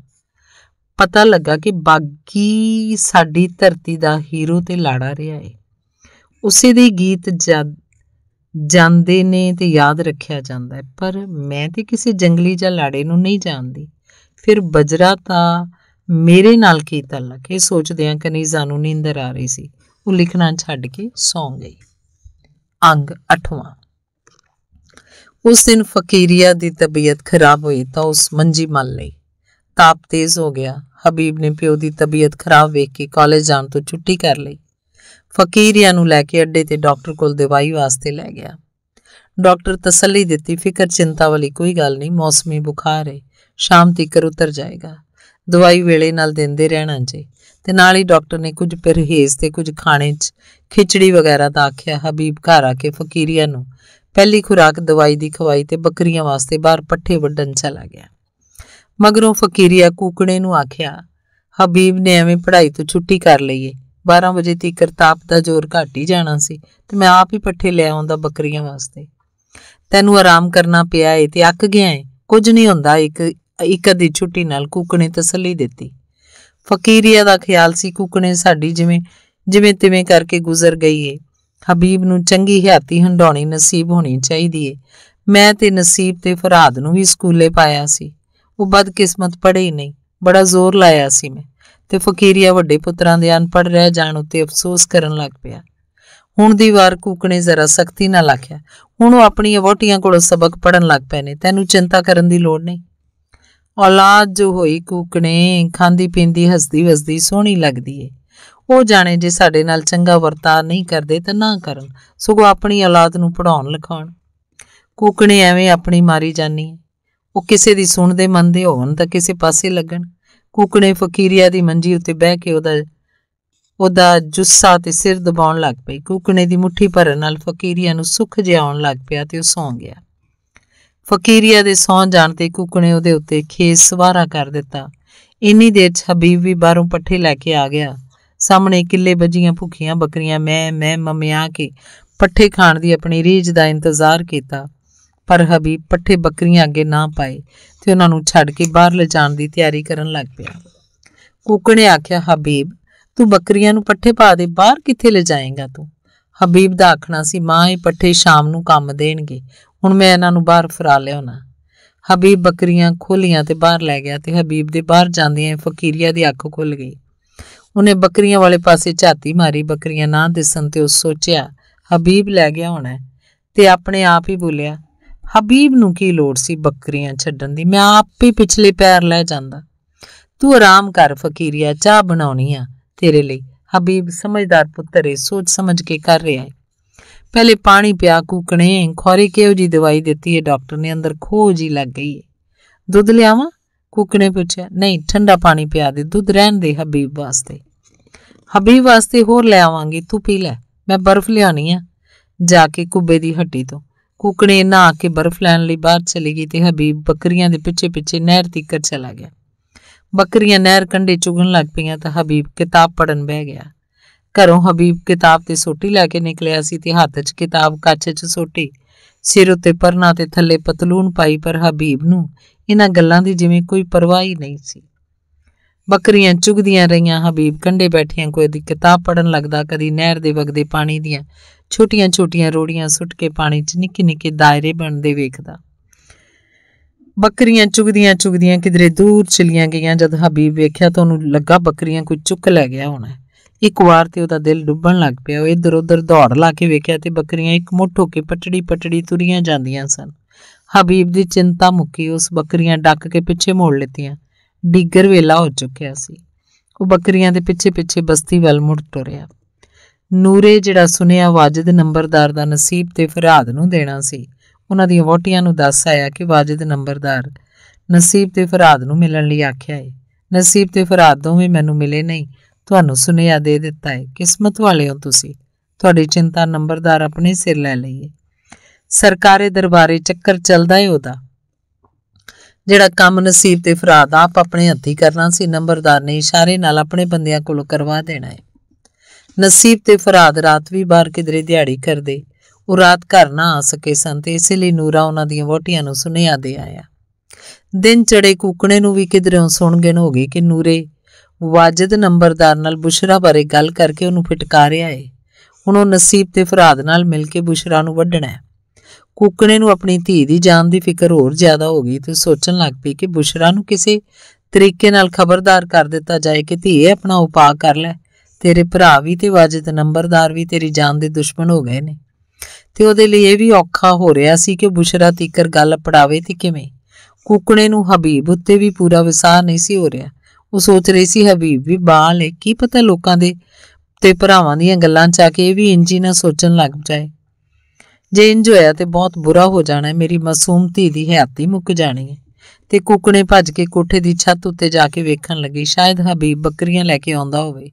ਪਤਾ ਲੱਗਾ ਕਿ ਬਾਗੀ ਸਾਡੀ ਧਰਤੀ ਦਾ ਹੀਰੋ ਤੇ ਲਾੜਾ ਰਿਹਾ ਏ ਉਸੇ ਦੇ ਗੀਤ ਜਦ ਜਾਂਦੇ ਨੇ ਤੇ ਯਾਦ ਰੱਖਿਆ ਜਾਂਦਾ ਹੈ ਪਰ ਮੈਂ ਤੇ ਕਿਸੇ ਜੰਗਲੀ ਜਾਂ ਲਾੜੇ ਨੂੰ ਨਹੀਂ ਜਾਣਦੀ ਫਿਰ ਬਜਰਾ ਤਾਂ ਮੇਰੇ ਨਾਲ ਕੀ ਤਲਕ ਇਹ ਸੋਚਦਿਆਂ ਕਨੀਜ਼ਾ ਨੂੰ ਨੀਂਦਰ ਆ ਰਹੀ ਸੀ ਉਹ ਲਿਖਣਾ ਛੱਡ ਕੇ ਸੌਂ ਗਈ ਅੰਗ 8ਵਾਂ ਉਸ ਦਿਨ ਫਕੀਰੀਆ ਦੀ ਤਬੀਅਤ ਖਰਾਬ ਹੋਈ ਤਾਂ ਉਸ ਮੰਜੀ ਮੰਨ ਲਈ ਤਾਪ ਤੇਜ਼ ਹੋ ਗਿਆ ਹਬੀਬ ਨੇ ਪਿਓ ਦੀ ਤਬੀਅਤ ਖਰਾਬ ਵੇਖ ਕੇ ਕਾਲਜ ਜਾਣ ਤੋਂ ਛੁੱਟੀ ਕਰ ਲਈ ਫਕੀਰੀਆ ਨੂੰ ਲੈ ਕੇ ਅੱਡੇ ਤੇ ਡਾਕਟਰ ਕੋਲ ਦਵਾਈ ਵਾਸਤੇ ਲੈ ਗਿਆ ਡਾਕਟਰ ਤਸੱਲੀ ਦਿੱਤੀ ਫਿਕਰ ਚਿੰਤਾ ਵਾਲੀ ਕੋਈ ਗੱਲ ਨਹੀਂ ਮੌਸਮੀ ਬੁਖਾਰ ਹੈ ਸ਼ਾਮ ਤੀਕਰ ਉਤਰ ਜਾਏਗਾ ਦਵਾਈ ਵੇਲੇ ਨਾਲ ਦਿੰਦੇ ਰਹਿਣਾ ਜੀ ਤੇ ਨਾਲ ਹੀ ਡਾਕਟਰ ਨੇ ਕੁਝ ਪਰਹੇਜ਼ ਤੇ ਕੁਝ ਖਾਣੇ 'ਚ ਖਿਚੜੀ ਵਗੈਰਾ ਦਾ ਆਖਿਆ ਹਬੀਬ ਘਰ ਆ ਕੇ ਫਕੀਰੀਆ ਨੂੰ ਪਹਿਲੀ ਖੁਰਾਕ ਦਵਾਈ ਦੀ ਖਵਾਈ ਤੇ ਬੱਕਰੀਆਂ ਵਾਸਤੇ ਬਾਹਰ ਪੱਠੇ ਵੱਢਣ ਚਲਾ ਗਿਆ ਮਗਰੋਂ ਫਕੀਰੀਆ ਕੂਕੜੇ ਨੂੰ ਆਖਿਆ ਹਬੀਬ ਨੇ ਐਵੇਂ ਪੜ੍ਹਾਈ ਤੋਂ ਛੁੱਟੀ ਕਰ ਲਈਏ 12 ਵਜੇ ਤੀਕ ਤਾਪ ਦਾ ਜ਼ੋਰ ਘਟ ਹੀ ਜਾਣਾ ਸੀ ਤੇ ਮੈਂ ਆਪ ਹੀ ਪੱਠੇ ਲੈ ਆਉਂਦਾ ਬੱਕਰੀਆਂ ਵਾਸਤੇ ਤੈਨੂੰ ਆਰਾਮ ਕਰਨਾ ਪਿਆ ਏ ਤੇ ਅੱਕ ਗਿਆ ਏ ਕੁਝ ਨਹੀਂ ਹੁੰਦਾ ਇੱਕ ਇੱਕ ਅੱਧੀ ਛੁੱਟੀ ਨਾਲ ਕੂਕਣੇ ਤਸੱਲੀ ਦਿੱਤੀ ਫਕੀਰੀਆ ਦਾ ਖਿਆਲ ਸੀ ਕੂਕਣੇ ਸਾਡੀ ਜਿਵੇਂ ਜਿਵੇਂ ਤਿਵੇਂ ਕਰਕੇ ਗੁਜ਼ਰ ਗਈ ਏ ਹਬੀਬ ਨੂੰ ਚੰਗੀ ਹਯਾਤੀ ਹੰਡਾਉਣੀ ਨਸੀਬ ਹੋਣੀ ਚਾਹੀਦੀ ਏ ਮੈਂ ਤੇ ਨਸੀਬ ਤੇ ਫਰਾਦ ਨੂੰ ਵੀ ਸਕੂਲੇ ਪਾਇਆ ਸੀ ਉਹ ਬਦਕਿਸਮਤ ਪੜ੍ਹੇ ਹੀ ਨਹੀਂ ਬੜਾ ਜ਼ੋਰ ਲਾਇਆ ਸੀ ਮੈਂ ਤੇ ਫਕੀਰੀਆ ਵੱਡੇ ਪੁੱਤਰਾਂ ਦੇ ਅਨਪੜ੍ਹ ਰਹਿ ਜਾਣ ਉੱਤੇ ਅਫਸੋਸ ਕਰਨ ਲੱਗ ਪਿਆ ਹੁਣ ਦੀ ਵਾਰ ਕੂਕਣੇ ਜ਼ਰਾ ਸਖਤੀ ਨਾਲ ਆਖਿਆ ਹੁਣ ਉਹ ਆਪਣੀ ਅਵੋਟੀਆਂ ਕੋਲੋਂ ਸਬਕ ਪੜਨ ਲੱਗ ਪਏ ਨੇ ਤੈਨੂੰ ਚਿੰਤਾ ਕਰਨ ਦੀ ਲੋੜ ਨਹੀਂ ਔਲਾਦ ਜੋ ਹੋਈ ਕੂਕਣੇ ਖਾਂਦੀ ਪੀਂਦੀ ਹੱਸਦੀ ਵਸਦੀ ਸੋਹਣੀ ਲੱਗਦੀ ਏ ਉਹ ਜਾਣੇ ਜੇ ਸਾਡੇ ਨਾਲ ਚੰਗਾ ਵਰਤਾਅ ਨਹੀਂ ਕਰਦੇ ਤਾਂ ਨਾ ਕਰਨ ਸਗੋਂ ਆਪਣੀ ਔਲਾਦ ਨੂੰ ਪੜਾਉਣ ਲਿਖਾਉਣ ਕੂਕਣੇ ਐਵੇਂ ਆਪਣੀ ਮਾਰੀ ਜਾਨੀ ਉਹ ਕਿਸੇ ਦੀ ਸੁਣਦੇ ਮੰਨਦੇ ਹੋਣ ਤਾਂ ਕਿਸੇ ਪਾਸੇ ਲੱਗਣ ਕੂਕਣੇ ਫਕੀਰੀਆ ਦੀ ਮੰਜੀ ਉੱਤੇ ਬਹਿ ਕੇ ਉਹਦਾ ਉਹਦਾ ਜੁੱਸਾ ਤੇ ਸਿਰ ਦਬਾਉਣ ਲੱਗ ਪਈ ਕੂਕਣੇ ਦੀ ਮੁਠੀ ਭਰਨ ਨਾਲ ਫਕੀਰੀਆ ਨੂੰ ਸੁੱਖ ਜਿਹਾ ਆਉਣ ਲੱਗ ਪਿਆ ਤੇ ਉਹ ਸੌਂ ਗਿਆ ਫਕੀਰੀਆ ਦੇ ਸੌਂ ਜਾਣ ਤੇ ਕੁਕਣੇ ਉਹਦੇ ਉੱਤੇ ਖੇਸ ਸਵਾਰਾ ਕਰ ਦਿੱਤਾ ਇੰਨੀ ਦੇਰ 'ਚ ਹਬੀਬ ਵੀ ਬਾਹਰੋਂ ਪੱਠੇ ਲੈ ਕੇ ਆ ਗਿਆ ਸਾਹਮਣੇ ਕਿੱਲੇ ਵੱਜੀਆਂ ਭੁੱਖੀਆਂ ਬੱਕਰੀਆਂ ਮੈਂ ਮੈਂ ਮਮਿਆ ਕੇ ਪੱਠੇ ਖਾਣ ਦੀ ਆਪਣੀ ਰੀਝ ਦਾ ਇੰਤਜ਼ਾਰ ਕੀਤਾ ਪਰ ਹਬੀਬ ਪੱਠੇ ਬੱਕਰੀਆਂ ਅੱਗੇ ਨਾ ਪਾਏ ਤੇ ਉਹਨਾਂ ਨੂੰ ਛੱਡ ਕੇ ਬਾਹਰ ਲਿਜਾਣ ਦੀ ਤਿਆਰੀ ਕਰਨ ਲੱਗ ਪਿਆ ਕੂਕ ਨੇ ਆਖਿਆ ਹਬੀਬ ਤੂੰ ਬੱਕਰੀਆਂ ਨੂੰ ਪੱਠੇ ਪਾ ਦੇ ਬਾਹਰ ਕਿੱਥੇ ਲਿਜਾਏਗਾ ਤੂੰ ਹਬੀਬ ਦਾ ਆਖਣਾ ਸੀ ਮਾਂ ਇਹ ਪੱਠੇ ਸ਼ਾਮ ਨੂੰ ਕੰਮ ਦੇਣਗੇ ਹੁਣ ਮੈਂ ਇਹਨਾਂ ਨੂੰ ਬਾਹਰ ਫਰਾ ਲਿਆਉਣਾ ਹਬੀਬ ਬੱਕਰੀਆਂ ਖੋਲੀਆਂ ਤੇ ਬਾਹਰ ਲੈ ਗਿਆ ਤੇ ਹਬੀਬ ਦੇ ਬਾਹਰ ਜਾਂਦਿਆਂ ਫਕੀਰੀਆ ਦੀ ਅੱਖ ਖੁੱਲ ਗਈ ਉਹਨੇ ਬੱਕਰੀਆਂ ਵਾਲੇ ਪਾਸੇ ਝਾਤੀ ਮਾਰੀ ਬੱਕਰੀਆਂ ਨਾ ਦਿਸਣ ਤੇ ਉਹ ਸੋਚਿਆ ਹਬੀਬ ਲੈ ਗਿਆ ਹੋਣਾ ਤੇ ਆਪਣੇ ਆਪ ਹੀ ਬੋਲਿਆ ਹਬੀਬ ਨੂੰ ਕੀ ਲੋੜ ਸੀ ਬੱਕਰੀਆਂ ਛੱਡਣ ਦੀ ਮੈਂ ਆਪ ਹੀ ਪਿਛਲੇ ਪੈਰ ਲੈ ਜਾਂਦਾ ਤੂੰ ਆਰਾਮ ਕਰ ਫਕੀਰੀਆ ਚਾਹ ਬਣਾਉਣੀ ਆ ਤੇਰੇ ਲਈ ਹਬੀਬ ਸਮਝਦਾਰ ਪੁੱਤਰ ਏ ਸੋਚ ਸਮਝ ਕੇ ਕਰ ਰਿਹਾ ਹੈ ਪਹਿਲੇ ਪਾਣੀ ਪਿਆ ਕੂਕਣੇ ਖੋਰੇ ਕਿਹੋ ਜੀ ਦਵਾਈ ਦਿੱਤੀ ਹੈ ਡਾਕਟਰ ਨੇ ਅੰਦਰ ਖੋਹ ਜੀ ਲੱਗ ਗਈ ਹੈ ਦੁੱਧ ਲਿਆਵਾਂ ਕੂਕਣੇ ਪੁੱਛਿਆ ਨਹੀਂ ਠੰਡਾ ਪਾਣੀ ਪਿਆ ਦੇ ਦੁੱਧ ਰਹਿਣ ਦੇ ਹਬੀਬ ਵਾਸਤੇ ਹਬੀ ਵਾਸਤੇ ਹੋਰ ਲੈ ਆਵਾਂਗੀ ਤੂੰ ਪੀ ਲੈ ਮੈਂ ਬਰਫ਼ ਲਿਆਣੀ ਆ ਜਾ ਕੇ ਕੁੱਬੇ ਦੀ ਹੱਟੀ ਤੋਂ ਕੁਕੜੇ ਨਹਾ ਕੇ ਬਰਫ਼ ਲੈਣ ਲਈ ਬਾਹਰ ਚਲੀ ਗਈ ਤੇ ਹਬੀਬ ਬੱਕਰੀਆਂ ਦੇ ਪਿੱਛੇ ਪਿੱਛੇ ਨਹਿਰ ਤੀਕਰ ਚਲਾ ਗਿਆ ਬੱਕਰੀਆਂ ਨਹਿਰ ਕੰਢੇ ਚੁਗਣ ਲੱਗ ਪਈਆਂ ਤਾਂ ਹਬੀਬ ਕਿਤਾਬ ਪੜਨ ਬਹਿ ਗਿਆ ਘਰੋਂ ਹਬੀਬ ਕਿਤਾਬ ਤੇ ਸੋਟੀ ਲੈ ਕੇ ਨਿਕਲਿਆ ਸੀ ਤੇ ਹੱਥ 'ਚ ਕਿਤਾਬ ਕੱਚ 'ਚ ਸੋਟੀ ਸਿਰ ਉੱਤੇ ਪਰਨਾ ਤੇ ਥੱਲੇ ਪਤਲੂਨ ਪਾਈ ਪਰ ਹਬੀਬ ਨੂੰ ਇਹਨਾਂ ਗੱਲਾਂ ਦੀ ਜਿਵੇਂ ਕੋਈ ਪਰਵਾਹ ਹੀ ਨਹੀਂ ਸੀ ਬੱਕਰੀਆਂ ਚੁਗਦੀਆਂ ਰਹੀਆਂ ਹਬੀਬ ਕੰਡੇ ਬੈਠੀਆਂ ਕੋਈ ਦੀ ਕਿਤਾਬ ਪੜਨ ਲੱਗਦਾ ਕਦੀ ਨਹਿਰ ਦੇ ਵਗਦੇ ਪਾਣੀ ਦੀਆਂ ਛੋਟੀਆਂ-ਛੋਟੀਆਂ ਰੋੜੀਆਂ ਸੁੱਟ ਕੇ ਪਾਣੀ 'ਚ ਨਿੱਕੇ-ਨਿੱਕੇ ਦਾਇਰੇ ਬਣਦੇ ਵੇਖਦਾ ਬੱਕਰੀਆਂ ਚੁਗਦੀਆਂ ਚੁਗਦੀਆਂ ਕਿਧਰੇ ਦੂਰ ਚਲੀਆਂ ਗਈਆਂ ਜਦ ਹਬੀਬ ਵੇਖਿਆ ਤਾਂ ਉਹਨੂੰ ਲੱਗਾ ਬੱਕਰੀਆਂ ਕੋਈ ਚੁੱਕ ਲੈ ਗਿਆ ਹੋਣਾ ਇੱਕ ਵਾਰ ਤੇ ਉਹਦਾ ਦਿਲ ਡੁੱਬਣ ਲੱਗ ਪਿਆ ਉਹ ਇੱਧਰ ਉੱਧਰ ਦੌੜ ਲਾ ਕੇ ਵੇਖਿਆ ਤੇ ਬੱਕਰੀਆਂ ਇੱਕ ਮੁੱਠ ਹੋ ਕੇ ਪਟੜੀ ਪਟੜੀ ਤੁਰੀਆਂ ਜਾਂਦੀਆਂ ਸਨ ਹਬੀਬ ਦੀ ਚਿੰਤਾ ਮੁੱਕੀ ਉਸ ਬੱਕਰੀਆਂ ਡੱਕ ਕੇ ਪਿੱਛੇ ਮੋੜ ਲਿੱਤੀਆਂ ਡੀਗਰ ਵੇਲਾ ਹੋ ਚੁੱਕਿਆ ਸੀ ਉਹ ਬੱਕਰੀਆਂ ਦੇ ਪਿੱਛੇ-ਪਿੱਛੇ ਬਸਤੀ ਵੱਲ ਮੁੜ ਤੁਰਿਆ ਨੂਰੇ ਜਿਹੜਾ ਸੁਨਿਆ ਵਾਜਿਦ ਨੰਬਰਦਾਰ ਦਾ ਨਸੀਬ ਤੇ ਫਰਾਦ ਨੂੰ ਦੇਣਾ ਸੀ ਉਹਨਾਂ ਦੀਆਂ ਵੋਟੀਆਂ ਨੂੰ ਦੱਸ ਆਇਆ ਕਿ ਵਾਜਿਦ ਨੰਬਰਦਾਰ ਨਸੀਬ ਤੇ ਫਰਾਦ ਨੂੰ ਮਿਲਣ ਲਈ ਆਖਿਆ ਹੈ ਨਸੀਬ ਤੇ ਫਰਾਦ ਦੋਵੇਂ ਮੈਨੂੰ ਮਿਲੇ ਨਹੀਂ ਤੁਹਾਨੂੰ ਸੁਨੇਹਾ ਦੇ ਦਿੱਤਾ ਹੈ ਕਿਸਮਤ ਵਾਲੇ ਹੋ ਤੁਸੀਂ ਤੁਹਾਡੀ ਚਿੰਤਾ ਨੰਬਰਦਾਰ ਆਪਣੇ ਸਿਰ ਲੈ ਲਈਏ ਸਰਕਾਰੇ ਦਰਬਾਰੇ ਚੱਕਰ ਚੱਲਦਾ ਹੈ ਉਹਦਾ ਜਿਹੜਾ ਕੰਮ ਨਸੀਬ ਤੇ ਫਰਾਦ ਆਪ ਆਪਣੇ ਹੱਥੀ ਕਰਨਾ ਸੀ ਨੰਬਰਦਾਰ ਨੇ ਇਸ਼ਾਰੇ ਨਾਲ ਆਪਣੇ ਬੰਦਿਆਂ ਕੋਲੋਂ ਕਰਵਾ ਦੇਣਾ ਹੈ ਨਸੀਬ ਤੇ ਫਰਾਦ ਰਾਤ ਵੀ ਬਾਹਰ ਕਿਧਰੇ ਦਿਹਾੜੀ ਕਰਦੇ ਉਹ ਰਾਤ ਘਰ ਨਾ ਆ ਸਕੇ ਸਨ ਤੇ ਇਸੇ ਲਈ ਨੂਰਾ ਉਹਨਾਂ ਦੀਆਂ ਵੋਟੀਆਂ ਨੂੰ ਸੁਨੇਹਾ ਦੇ ਆਇਆ ਦਿਨ ਚੜੇ ਕੂਕਣੇ ਨੂੰ ਵੀ ਕਿਧਰੋਂ ਸੁਣਗਣ ਹੋ ਗਈ ਕਿ ਨੂਰੇ ਵਾਜਦ ਨੰਬਰਦਾਰ ਨਾਲ ਬੁਸ਼ਰਾ ਬਾਰੇ ਗੱਲ ਕਰਕੇ ਉਹਨੂੰ ਫਟਕਾਰਿਆ ਏ ਹੁਣ ਉਹ ਨਸੀਬ ਤੇ ਫਰਾਦ ਨਾਲ ਮਿਲ ਕੇ ਬੁਸ਼ਰਾ ਨੂੰ ਵੱਢਣਾ ਹੈ ਕੁੱਕਣੇ ਨੂੰ ਆਪਣੀ ਧੀ ਦੀ ਜਾਨ ਦੀ ਫਿਕਰ ਹੋਰ ਜ਼ਿਆਦਾ ਹੋ ਗਈ ਤੇ ਸੋਚਣ ਲੱਗ ਪਈ ਕਿ ਬੁਸ਼ਰਾ ਨੂੰ ਕਿਸੇ ਤਰੀਕੇ ਨਾਲ ਖਬਰਦਾਰ ਕਰ ਦਿੱਤਾ ਜਾਏ ਕਿ ਧੀਏ ਆਪਣਾ ਉਪਾਅ ਕਰ ਲੈ ਤੇਰੇ ਭਰਾ ਵੀ ਤੇ ਵਾਜਿਦ ਨੰਬਰਦਾਰ ਵੀ ਤੇਰੀ ਜਾਨ ਦੇ ਦੁਸ਼ਮਣ ਹੋ ਗਏ ਨੇ ਤੇ ਉਹਦੇ ਲਈ ਇਹ ਵੀ ਔਖਾ ਹੋ ਰਿਹਾ ਸੀ ਕਿ ਬੁਸ਼ਰਾ ਤੀਕਰ ਗੱਲ ਪੜਾਵੇ ਤੇ ਕਿਵੇਂ ਕੁੱਕਣੇ ਨੂੰ ਹਬੀਬ ਉੱਤੇ ਵੀ ਪੂਰਾ ਵਿਸਾਰ ਨਹੀਂ ਸੀ ਹੋ ਰਿਹਾ ਉਹ ਸੋਚ ਰਹੀ ਸੀ ਹਬੀਬ ਵੀ ਬਾਲ ਹੈ ਕੀ ਪਤਾ ਲੋਕਾਂ ਦੇ ਤੇ ਭਰਾਵਾਂ ਦੀਆਂ ਗੱਲਾਂ ਚ ਆ ਕੇ ਇਹ ਵੀ ਇੰਜੀ ਨਾ ਸੋਚਣ ਲੱਗ ਜਾਏ ਜੇ ਇੰਜ ਹੋਇਆ ਤੇ ਬਹੁਤ ਬੁਰਾ ਹੋ ਜਾਣਾ ਹੈ ਮੇਰੀ ਮਾਸੂਮ ਧੀ ਦੀ ਹਯਾਤੀ ਮੁੱਕ ਜਾਣੀ ਹੈ ਤੇ ਕੁਕਣੇ ਭੱਜ ਕੇ ਕੋਠੇ ਦੀ ਛੱਤ ਉੱਤੇ ਜਾ ਕੇ ਵੇਖਣ ਲੱਗੀ ਸ਼ਾਇਦ ਹਬੀਬ ਬੱਕਰੀਆਂ ਲੈ ਕੇ ਆਉਂਦਾ ਹੋਵੇ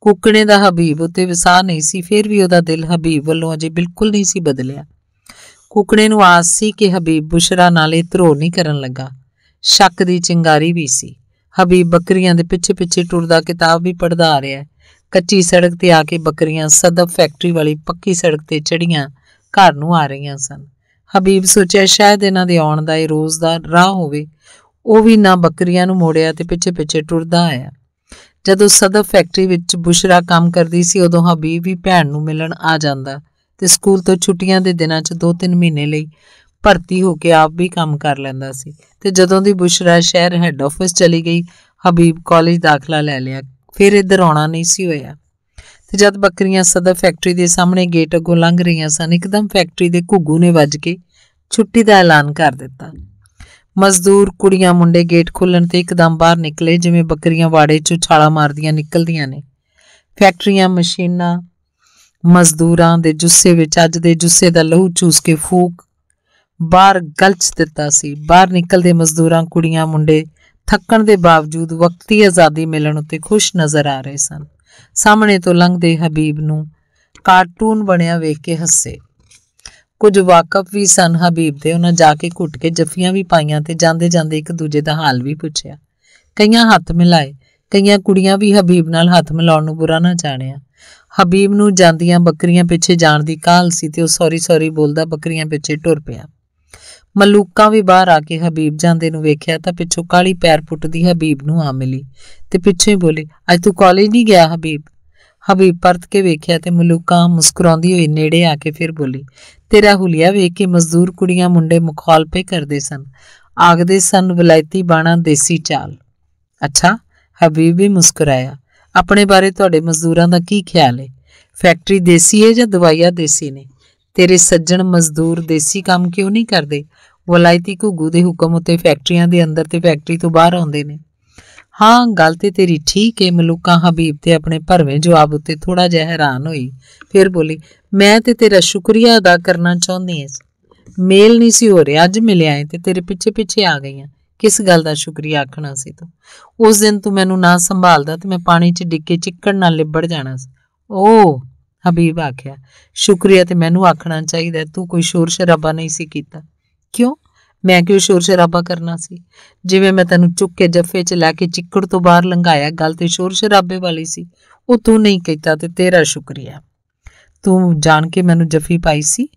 ਕੁਕਣੇ ਦਾ ਹਬੀਬ ਉੱਤੇ ਵਿਸਾਹ ਨਹੀਂ ਸੀ ਫਿਰ ਵੀ ਉਹਦਾ ਦਿਲ ਹਬੀਬ ਵੱਲੋਂ ਅਜੇ ਬਿਲਕੁਲ ਨਹੀਂ ਸੀ ਬਦਲਿਆ ਕੁਕਣੇ ਨੂੰ ਆਸ ਸੀ ਕਿ ਹਬੀਬ ਬੁਸ਼ਰਾ ਨਾਲ ਇਹ ਧਰੋ ਨਹੀਂ ਕਰਨ ਲੱਗਾ ਸ਼ੱਕ ਦੀ ਚਿੰਗਾਰੀ ਵੀ ਸੀ ਹਬੀਬ ਬੱਕਰੀਆਂ ਦੇ ਪਿੱਛੇ ਪਿੱਛੇ ਟੁਰਦਾ ਕਿਤਾਬ ਵੀ ਪੜਦਾ ਆ ਰਿਹਾ ਕੱਚੀ ਸੜਕ ਤੇ ਆ ਕੇ ਬੱਕਰੀਆਂ ਸਦਬ ਫੈਕਟਰੀ ਵਾਲੀ ਪੱਕੀ ਸੜਕ ਤੇ ਚੜੀਆਂ ਘਰ ਨੂੰ ਆ ਰਹੀਆਂ ਸਨ ਹਬੀਬ ਸੋਚਿਆ ਸ਼ਾਇਦ ਇਹਨਾਂ ਦੇ ਆਉਣ ਦਾ ਇਹ ਰੋਜ਼ ਦਾ ਰਾਹ ਹੋਵੇ ਉਹ ਵੀ ਨਾ ਬੱਕਰੀਆਂ ਨੂੰ ਮੋੜਿਆ ਤੇ ਪਿੱਛੇ-ਪਿੱਛੇ ਟੁਰਦਾ ਆਇਆ ਜਦੋਂ ਸਦਫ ਫੈਕਟਰੀ ਵਿੱਚ ਬੁਸ਼ਰਾ ਕੰਮ ਕਰਦੀ ਸੀ ਉਦੋਂ ਹਬੀਬ ਵੀ ਭੈਣ ਨੂੰ ਮਿਲਣ ਆ ਜਾਂਦਾ ਤੇ ਸਕੂਲ ਤੋਂ ਛੁੱਟੀਆਂ ਦੇ ਦਿਨਾਂ 'ਚ 2-3 ਮਹੀਨੇ ਲਈ ਭਰਤੀ ਹੋ ਕੇ ਆਪ ਵੀ ਕੰਮ ਕਰ ਲੈਂਦਾ ਸੀ ਤੇ ਜਦੋਂ ਦੀ ਬੁਸ਼ਰਾ ਸ਼ਹਿਰ ਹੈੱਡ ਆਫਿਸ ਚਲੀ ਗਈ ਹਬੀਬ ਕਾਲਜ ਦਾਖਲਾ ਲੈ ਲਿਆ ਫਿਰ ਇੱਧਰ ਆਉਣਾ ਨਹੀਂ ਸੀ ਹੋਇਆ ਤੇ ਜਦ ਬੱਕਰੀਆਂ ਸਦਰ ਫੈਕਟਰੀ ਦੇ ਸਾਹਮਣੇ ਗੇਟ ਅੱਗੋਂ ਲੰਘ ਰਹੀਆਂ ਸਨ ਇੱਕਦਮ ਫੈਕਟਰੀ ਦੇ ਘੁੱਗੂ ਨੇ ਵੱਜ ਕੇ ਛੁੱਟੀ ਦਾ ਐਲਾਨ ਕਰ ਦਿੱਤਾ ਮਜ਼ਦੂਰ ਕੁੜੀਆਂ ਮੁੰਡੇ ਗੇਟ ਖੋਲਣ ਤੇ ਇੱਕਦਮ ਬਾਹਰ ਨਿਕਲੇ ਜਿਵੇਂ ਬੱਕਰੀਆਂ ਵਾੜੇ 'ਚੋਂ ਛਾਲਾ ਮਾਰਦੀਆਂ ਨਿਕਲਦੀਆਂ ਨੇ ਫੈਕਟਰੀਆਂ ਮਸ਼ੀਨਾਂ ਮਜ਼ਦੂਰਾਂ ਦੇ ਜੁੱਸੇ ਵਿੱਚ ਅੱਜ ਦੇ ਜੁੱਸੇ ਦਾ ਲਹੂ ਚੂਸ ਕੇ ਫੂਕ ਬਾਹਰ ਗਲਚ ਦਿੱਤਾ ਸੀ ਬਾਹਰ ਨਿਕਲਦੇ ਮਜ਼ਦੂਰਾਂ ਕੁੜੀਆਂ ਮੁੰਡੇ ਥੱਕਣ ਦੇ ਬਾਵਜੂਦ ਵਕਤੀ ਆਜ਼ਾਦੀ ਮਿਲਣ ਉੱਤੇ ਖੁਸ਼ ਨਜ਼ਰ ਆ ਰਹੇ ਸਨ ਸਾਹਮਣੇ ਤੋਂ ਲੰਘਦੇ ਹਬੀਬ ਨੂੰ ਕਾਰਟੂਨ ਬਣਿਆ ਵੇਖ ਕੇ ਹੱਸੇ ਕੁਝ ਵਾਕਫ ਵੀ ਸਨ ਹਬੀਬ ਦੇ ਉਹਨਾਂ ਜਾ ਕੇ ਘੁੱਟ ਕੇ ਜੱਫੀਆਂ ਵੀ ਪਾਈਆਂ ਤੇ ਜਾਂਦੇ ਜਾਂਦੇ ਇੱਕ ਦੂਜੇ ਦਾ ਹਾਲ ਵੀ ਪੁੱਛਿਆ ਕਈਆਂ ਹੱਥ ਮਿਲਾਏ ਕਈਆਂ ਕੁੜੀਆਂ ਵੀ ਹਬੀਬ ਨਾਲ ਹੱਥ ਮਿਲਾਉਣ ਨੂੰ ਬੁਰਾ ਨਾ ਜਾਣਿਆ ਹਬੀਬ ਨੂੰ ਜਾਂਦੀਆਂ ਬੱਕਰੀਆਂ ਪਿੱਛੇ ਜਾਣ ਦੀ ਕਾਹਲ ਸੀ ਤੇ ਉਹ ਸੌਰੀ ਸੌਰੀ ਬੋਲਦਾ ਬੱਕਰੀਆਂ ਪਿੱਛੇ ਟੁਰ ਪਿਆ ਮਲੂਕਾਂ ਵੀ ਬਾਹਰ ਆ ਕੇ ਹਬੀਬ ਜਾਂਦੇ ਨੂੰ ਵੇਖਿਆ ਤਾਂ ਪਿੱਛੋਂ ਕਾਲੀ ਪੈਰ ਪੁੱਟਦੀ ਹਬੀਬ ਨੂੰ ਆ ਮਿਲੀ ਤੇ ਪਿੱਛੇ ਬੋਲੀ ਅੱਜ ਤੂੰ ਕਾਲਜ ਨਹੀਂ ਗਿਆ ਹਬੀਬ ਹਬੀਬ ਪਰਤ ਕੇ ਵੇਖਿਆ ਤੇ ਮਲੂਕਾਂ ਮੁਸਕਰਾਉਂਦੀ ਹੋਈ ਨੇੜੇ ਆ ਕੇ ਫਿਰ ਬੋਲੀ ਤੇਰਾ ਹੁਲੀਆ ਵੇਖ ਕੇ ਮਜ਼ਦੂਰ ਕੁੜੀਆਂ ਮੁੰਡੇ ਮੁਖਾਲਪੇ ਕਰਦੇ ਸਨ ਆਖਦੇ ਸਨ ਵਿਲਾਇਤੀ ਬਾਣਾ ਦੇਸੀ ਚਾਲ ਅੱਛਾ ਹਬੀਬ ਵੀ ਮੁਸਕਰਾਇਆ ਆਪਣੇ ਬਾਰੇ ਤੁਹਾਡੇ ਮਜ਼ਦੂਰਾਂ ਦਾ ਕੀ ਖਿਆਲ ਹੈ ਫੈਕਟਰੀ ਦੇਸੀ ਹੈ ਜਾਂ ਦਵਾਈਆਂ ਦੇਸੀ ਨੇ ਤੇਰੇ ਸੱਜਣ ਮਜ਼ਦੂਰ ਦੇਸੀ ਕੰਮ ਕਿਉਂ ਨਹੀਂ ਕਰਦੇ ਵਲਾਇਤੀ ਘੁੱਗੂ ਦੇ ਹੁਕਮ ਉਤੇ ਫੈਕਟਰੀਆਂ ਦੇ ਅੰਦਰ ਤੇ ਫੈਕਟਰੀ ਤੋਂ ਬਾਹਰ ਆਉਂਦੇ ਨੇ ਹਾਂ ਗੱਲ ਤੇ ਤੇਰੀ ਠੀਕ ਏ ਮਲੂਕਾ ਹਬੀਬ ਤੇ ਆਪਣੇ ਭਰਵੇਂ ਜਵਾਬ ਉਤੇ ਥੋੜਾ ਜਿਹਾ ਹੈਰਾਨ ਹੋਈ ਫਿਰ ਬੋਲੀ ਮੈਂ ਤੇ ਤੇਰਾ ਸ਼ੁਕਰੀਆ ਅਦਾ ਕਰਨਾ ਚਾਹੁੰਦੀ ਐ ਮੇਲ ਨਹੀਂ ਸੀ ਹੋ ਰਿਹਾ ਅੱਜ ਮਿਲਿਆ ਏ ਤੇ ਤੇਰੇ ਪਿੱਛੇ ਪਿੱਛੇ ਆ ਗਈਆਂ ਕਿਸ ਗੱਲ ਦਾ ਸ਼ੁਕਰੀਆ ਆਖਣਾ ਸੀ ਤੂੰ ਉਸ ਦਿਨ ਤੂੰ ਮੈਨੂੰ ਨਾ ਸੰਭਾਲਦਾ ਤੇ ਮੈਂ ਪਾਣੀ 'ਚ ਡਿੱਕੇ ਚਿੱਕੜ ਨਾਲ ਲਿਬੜ ਜਾਣਾ ਸੀ ਓ ਹਬੀਬ ਆਖਿਆ ਸ਼ੁਕਰੀਆ ਤੇ ਮੈਨੂੰ ਆਖਣਾ ਚਾਹੀਦਾ ਤੂੰ ਕੋਈ ਸ਼ੋਰ ਸ਼ਰਾਬਾ ਨਹੀਂ ਸੀ ਕੀਤਾ ਕਿਉਂ ਮੈਂ ਕਿਉਂ ਸ਼ੋਰ ਸ਼ਰਾਬਾ ਕਰਨਾ ਸੀ ਜਿਵੇਂ ਮੈਂ ਤੈਨੂੰ ਚੁੱਕ ਕੇ ਜੱਫੇ 'ਚ ਲੈ ਕੇ ਚਿੱਕੜ ਤੋਂ ਬਾਹਰ ਲੰਘਾਇਆ ਗੱਲ ਤੇ ਸ਼ੋਰ ਸ਼ਰਾਬੇ ਵਾਲੀ ਸੀ ਉਹ ਤੂੰ ਨਹੀਂ ਕੀਤਾ ਤੇ ਤੇਰਾ ਸ਼ੁਕਰੀਆ ਤੂੰ ਜਾਣ ਕੇ ਮੈਨੂੰ ਜੱਫੀ ਪਾਈ ਸੀ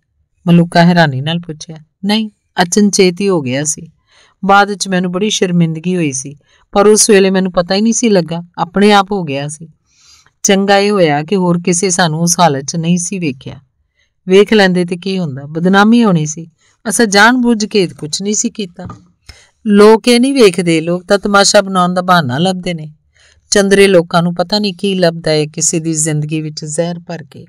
ਮਲੂਕਾ ਹੈਰਾਨੀ ਨਾਲ ਪੁੱਛਿਆ ਨਹੀਂ ਅਚਨਚੇਤ ਹੀ ਹੋ ਗਿਆ ਸੀ ਬਾਅਦ ਵਿੱਚ ਮੈਨੂੰ ਬੜੀ ਸ਼ਰਮਿੰਦਗੀ ਹੋਈ ਸੀ ਪਰ ਉਸ ਵੇਲੇ ਮੈਨੂੰ ਪਤਾ ਹੀ ਨਹੀਂ ਸੀ ਲੱਗਾ ਆਪਣੇ ਆਪ ਹੋ ਗਿਆ ਸੀ ਚੰਗਾ ਇਹ ਹੋਇਆ ਕਿ ਹੋਰ ਕਿਸੇ ਸਾਨੂੰ ਉਸ ਹਾਲਤ 'ਚ ਨਹੀਂ ਸੀ ਵੇਖਿਆ ਵੇਖ ਲੈਂਦੇ ਤੇ ਕੀ ਹੁੰਦਾ ਬਦਨਾਮੀ ਹੋਣੀ ਸੀ ਅਸਾਂ ਜਾਣਬੁੱਝ ਕੇ ਕੁਝ ਨਹੀਂ ਸੀ ਕੀਤਾ ਲੋਕ ਇਹ ਨਹੀਂ ਵੇਖਦੇ ਲੋਕ ਤਾਂ ਤਮਾਸ਼ਾ ਬਣਾਉਣ ਦਾ ਬਹਾਨਾ ਲੱਭਦੇ ਨੇ ਚੰਦਰੇ ਲੋਕਾਂ ਨੂੰ ਪਤਾ ਨਹੀਂ ਕੀ ਲੱਭਦਾ ਹੈ ਕਿਸੇ ਦੀ ਜ਼ਿੰਦਗੀ ਵਿੱਚ ਜ਼ਹਿਰ ਭਰ ਕੇ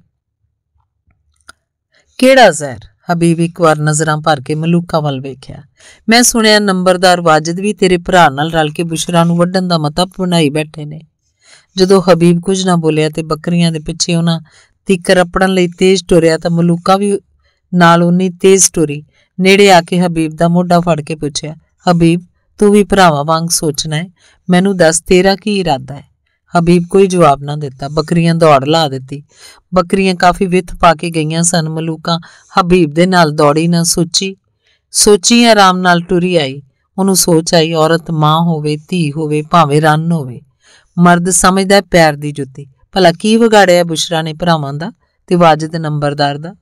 ਕਿਹੜਾ ਜ਼ਹਿਰ ਹਬੀਬ ਇੱਕ ਵਾਰ ਨਜ਼ਰਾਂ ਭਰ ਕੇ ਮਲੂਕਾ ਵੱਲ ਵੇਖਿਆ ਮੈਂ ਸੁਣਿਆ ਨੰਬਰਦਾਰ ਵਾਜਦ ਵੀ ਤੇਰੇ ਭਰਾ ਨਾਲ ਰਲ ਕੇ ਬੁਸ਼ਰਾ ਨੂੰ ਵੱਢਣ ਦਾ ਮਤਲਬ ਬਣਾਈ ਬੈਠੇ ਨੇ ਜਦੋਂ ਹਬੀਬ ਕੁਝ ਨਾ ਬੋਲਿਆ ਤੇ ਬੱਕਰੀਆਂ ਦੇ ਪਿੱਛੇ ਉਹਨਾਂ ਤੀਕਰ ਅਪੜਨ ਲਈ ਤੇਜ਼ ਟੁਰਿਆ ਤਾਂ ਮਲੂਕਾ ਵੀ ਨਾਲ ਉਨੀ ਤੇਜ਼ ਟੁਰੀ ਨੇੜੇ ਆ ਕੇ ਹਬੀਬ ਦਾ ਮੋਢਾ ਫੜ ਕੇ ਪੁੱਛਿਆ ਹਬੀਬ ਤੂੰ ਵੀ ਭਰਾਵਾਂ ਵਾਂਗ ਸੋਚਣਾ ਹੈ ਮੈਨੂੰ ਦੱਸ ਤੇਰਾ ਕੀ ਇਰਾਦਾ ਹੈ ਹਬੀਬ ਕੋਈ ਜਵਾਬ ਨਾ ਦਿੱਤਾ ਬੱਕਰੀਆਂ ਦੌੜ ਲਾ ਦਿੱਤੀ ਬੱਕਰੀਆਂ ਕਾਫੀ ਵਿੱਥ ਪਾ ਕੇ ਗਈਆਂ ਸਨ ਮਲੂਕਾਂ ਹਬੀਬ ਦੇ ਨਾਲ ਦੌੜੀ ਨਾ ਸੋਚੀ ਸੋਚੀ ਆਰਾਮ ਨਾਲ ਟੁਰੀ ਆਈ ਉਹਨੂੰ ਸੋਚ ਆਈ ਔਰਤ ਮਾਂ ਹੋਵੇ ਧੀ ਹੋਵੇ ਭਾਵੇਂ ਰਨ ਹੋਵੇ ਮਰਦ ਸਮਝਦਾ ਪਿਆਰ ਦੀ ਜੁੱਤੀ ਭਲਾ ਕੀ ਵਿਗਾੜਿਆ ਬੁਸ਼ਰਾ ਨੇ ਭਰਾਵਾਂ ਦਾ ਤੇ ਵਾਜਦ ਨੰਬਰਦਾਰ ਦਾ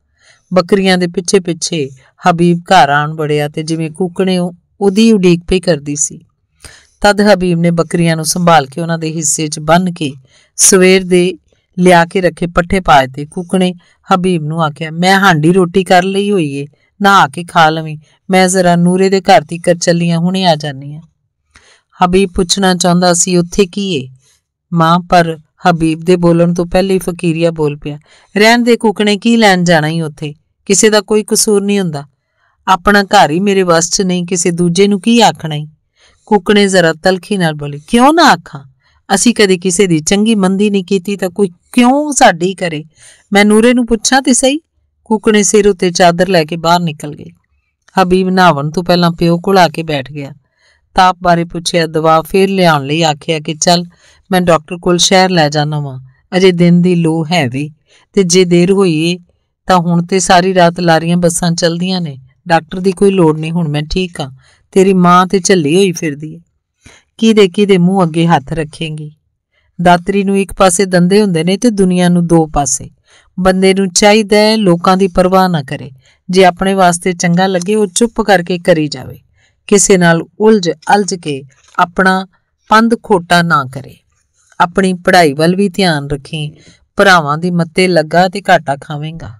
ਬੱਕਰੀਆਂ ਦੇ ਪਿੱਛੇ ਪਿੱਛੇ ਹਬੀਬ ਘਰ ਆਣ ਬੜਿਆ ਤੇ ਜਿਵੇਂ ਕੁੱਕਣੇ ਉਹਦੀ ਉਡੀਕ ਪਈ ਕਰਦੀ ਸੀ ਤਦ ਹਬੀਬ ਨੇ ਬੱਕਰੀਆਂ ਨੂੰ ਸੰਭਾਲ ਕੇ ਉਹਨਾਂ ਦੇ ਹਿੱਸੇ 'ਚ ਬੰਨ ਕੇ ਸਵੇਰ ਦੇ ਲਿਆ ਕੇ ਰੱਖੇ ਪੱਠੇ ਪਾਏ ਤੇ ਕੁੱਕਣੇ ਹਬੀਬ ਨੂੰ ਆਖਿਆ ਮੈਂ ਹਾਂਡੀ ਰੋਟੀ ਕਰ ਲਈ ਹੋਈ ਏ ਨਹਾ ਕੇ ਖਾ ਲਵੀਂ ਮੈਂ ਜ਼ਰਾ ਨੂਰੇ ਦੇ ਘਰ ਦੀ ਕਰ ਚੱਲੀਆਂ ਹੁਣੇ ਆ ਜਾਨੀ ਆ ਹਬੀਬ ਪੁੱਛਣਾ ਚਾਹੁੰਦਾ ਸੀ ਉੱਥੇ ਕੀ ਏ ਮਾਂ ਪਰ ਹਬੀਬ ਦੇ ਬੋਲਣ ਤੋਂ ਪਹਿਲੇ ਹੀ ਫਕੀਰੀਆ ਬੋਲ ਪਿਆ ਰਹਿਣ ਦੇ ਕੁਕਣੇ ਕੀ ਲੈਣ ਜਾਣਾ ਹੀ ਉੱਥੇ ਕਿਸੇ ਦਾ ਕੋਈ ਕਸੂਰ ਨਹੀਂ ਹੁੰਦਾ ਆਪਣਾ ਘਰ ਹੀ ਮੇਰੇ ਵਸ 'ਚ ਨਹੀਂ ਕਿਸੇ ਦੂਜੇ ਨੂੰ ਕੀ ਆਖਣਾ ਹੀ ਕੁਕਣੇ ਜ਼ਰਾ ਤਲਖੀ ਨਾਲ ਬੋਲੀ ਕਿਉਂ ਨਾ ਆਖਾਂ ਅਸੀਂ ਕਦੇ ਕਿਸੇ ਦੀ ਚੰਗੀ ਮੰਦੀ ਨਹੀਂ ਕੀਤੀ ਤਾਂ ਕੋਈ ਕਿਉਂ ਸਾਡੀ ਕਰੇ ਮੈਂ ਨੂਰੇ ਨੂੰ ਪੁੱਛਾਂ ਤੇ ਸਹੀ ਕੁਕਣੇ ਸਿਰ ਉੱਤੇ ਚਾਦਰ ਲੈ ਕੇ ਬਾਹਰ ਨਿਕਲ ਗਈ ਹਬੀਬ ਨਾਵਣ ਤੋਂ ਪਹਿਲਾਂ ਪਿਓ ਕੋਲ ਆ ਕੇ ਬੈਠ ਗਿਆ ਤਾਪ ਬਾਰੇ ਪੁੱਛਿਆ ਦਵਾ ਫੇਰ ਲਿਆਉਣ ਲਈ ਆਖਿਆ ਕਿ ਚੱਲ ਮੈਂ ਡਾਕਟਰ ਕੋਲ ਸ਼ਹਿਰ ਲੈ ਜਾਣਾ ਵਾਂ ਅਜੇ ਦਿਨ ਦੀ ਲੋ ਹੈ ਵੀ ਤੇ ਜੇ ਦੇਰ ਹੋਈ ਤਾਂ ਹੁਣ ਤੇ ਸਾਰੀ ਰਾਤ ਲਾਰੀਆਂ ਬੱਸਾਂ ਚੱਲਦੀਆਂ ਨੇ ਡਾਕਟਰ ਦੀ ਕੋਈ ਲੋੜ ਨਹੀਂ ਹੁਣ ਮੈਂ ਠੀਕ ਆ ਤੇਰੀ ਮਾਂ ਤੇ ਝੱਲੀ ਹੋਈ ਫਿਰਦੀ ਹੈ ਕੀ ਦੇ ਕੀ ਦੇ ਮੂੰਹ ਅੱਗੇ ਹੱਥ ਰੱਖੇਂਗੀ ਦਾਤਰੀ ਨੂੰ ਇੱਕ ਪਾਸੇ ਦੰਦੇ ਹੁੰਦੇ ਨੇ ਤੇ ਦੁਨੀਆ ਨੂੰ ਦੋ ਪਾਸੇ ਬੰਦੇ ਨੂੰ ਚਾਹੀਦਾ ਹੈ ਲੋਕਾਂ ਦੀ ਪਰਵਾਹ ਨਾ ਕਰੇ ਜੇ ਆਪਣੇ ਵਾਸਤੇ ਚੰਗਾ ਲੱਗੇ ਉਹ ਚੁੱਪ ਕਰਕੇ ਕਰੀ ਜਾਵੇ ਕਿਸੇ ਨਾਲ ਉਲਝ ਅਲਝ ਕੇ ਆਪਣਾ ਪੰਧ ਖੋਟਾ ਨਾ ਕਰੇ ਆਪਣੀ ਪੜ੍ਹਾਈ ਵੱਲ ਵੀ ਧਿਆਨ ਰੱਖੀ ਭਰਾਵਾਂ ਦੀ ਮੱਤੇ ਲੱਗਾ ਤੇ ਘਾਟਾ ਖਾਵੇਂਗਾ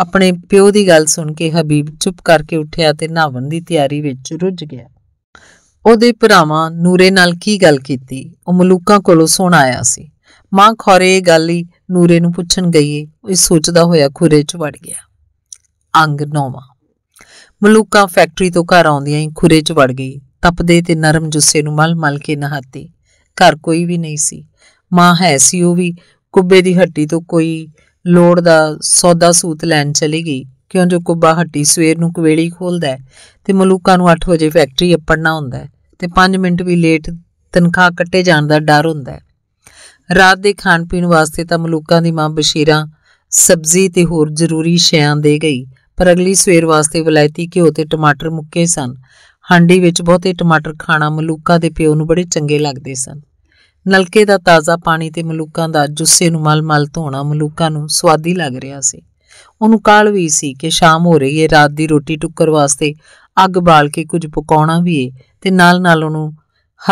ਆਪਣੇ ਪਿਓ ਦੀ ਗੱਲ ਸੁਣ ਕੇ ਹਬੀਬ ਚੁੱਪ ਕਰਕੇ ਉੱਠਿਆ ਤੇ ਨਹਾਵਣ ਦੀ ਤਿਆਰੀ ਵਿੱਚ ਰੁੱਝ ਗਿਆ ਉਹਦੇ ਭਰਾਵਾਂ ਨੂਰੇ ਨਾਲ ਕੀ ਗੱਲ ਕੀਤੀ ਉਹ ਮਲੂਕਾਂ ਕੋਲੋਂ ਸੁਣ ਆਇਆ ਸੀ ਮਾਂ ਖੋਰੇ ਇਹ ਗੱਲ ਹੀ ਨੂਰੇ ਨੂੰ ਪੁੱਛਣ ਗਈ ਉਹ ਸੋਚਦਾ ਹੋਇਆ ਖੁਰੇ 'ਚ ਵੜ ਗਿਆ ਅੰਗ ਨੌਵਾਂ ਮਲੂਕਾਂ ਫੈਕਟਰੀ ਤੋਂ ਘਰ ਆਉਂਦੀਆਂ ਹੀ ਖੁਰੇ 'ਚ ਵੜ ਗਈ ਤਪਦੇ ਤੇ ਨਰਮ ਜੁੱਸੇ ਨੂੰ ਮਲ-ਮਲ ਕੇ ਨਹਾਤੀ ਘਰ ਕੋਈ ਵੀ ਨਹੀਂ ਸੀ ਮਾਂ ਹੈ ਸੀ ਉਹ ਵੀ ਕੁੱਬੇ ਦੀ ਹੱਟੀ ਤੋਂ ਕੋਈ ਲੋੜ ਦਾ ਸੌਦਾ ਸੂਤ ਲੈਣ ਚਲੀ ਗਈ ਕਿਉਂ ਜੋ ਕੁੱਬਾ ਹੱਟੀ ਸਵੇਰ ਨੂੰ ਕਵੇਲੀ ਖੋਲਦਾ ਹੈ ਤੇ ਮਲੂਕਾਂ ਨੂੰ 8 ਵਜੇ ਫੈਕਟਰੀ ਅੱਪੜਨਾ ਹੁੰਦਾ ਹੈ ਤੇ 5 ਮਿੰਟ ਵੀ ਲੇਟ ਤਨਖਾਹ ਕੱਟੇ ਜਾਣ ਦਾ ਡਰ ਹੁੰਦਾ ਹੈ ਰਾਤ ਦੇ ਖਾਣ ਪੀਣ ਵਾਸਤੇ ਤਾਂ ਮਲੂਕਾਂ ਦੀ ਮਾਂ ਬਸ਼ੀਰਾ ਸਬਜ਼ੀ ਤੇ ਹੋਰ ਜ਼ਰੂਰੀ ਸ਼ਿਆਂ ਦੇ ਗਈ ਪਰ ਅਗਲੀ ਸਵੇਰ ਵਾਸਤੇ ਵਲਾਇਤੀ ਘਿਓ ਤੇ ਟਮਾਟਰ ਮੁੱਕੇ ਸਨ ਹਾਂਡੀ ਵਿੱਚ ਬਹੁਤੇ ਟਮਾਟਰ ਖਾਣਾ ਮਲੂਕਾਂ ਦੇ ਪਿਓ ਨੂੰ ਬੜੇ ਚੰਗੇ ਲੱਗਦੇ ਸਨ ਨਲਕੇ ਦਾ ਤਾਜ਼ਾ ਪਾਣੀ ਤੇ ਮਲੂਕਾਂ ਦਾ ਜੁੱਸੇ ਨੂੰ ਮਲ-ਮਲ ਧੋਣਾ ਮਲੂਕਾਂ ਨੂੰ ਸਵਾਦੀ ਲੱਗ ਰਿਹਾ ਸੀ ਉਹਨੂੰ ਕਾਲ ਵੀ ਸੀ ਕਿ ਸ਼ਾਮ ਹੋ ਰਹੀ ਹੈ ਰਾਤ ਦੀ ਰੋਟੀ ਟੁੱਕਰ ਵਾਸਤੇ ਅੱਗ ਬਾਲ ਕੇ ਕੁਝ ਪਕਾਉਣਾ ਵੀ ਏ ਤੇ ਨਾਲ-ਨਾਲ ਉਹਨੂੰ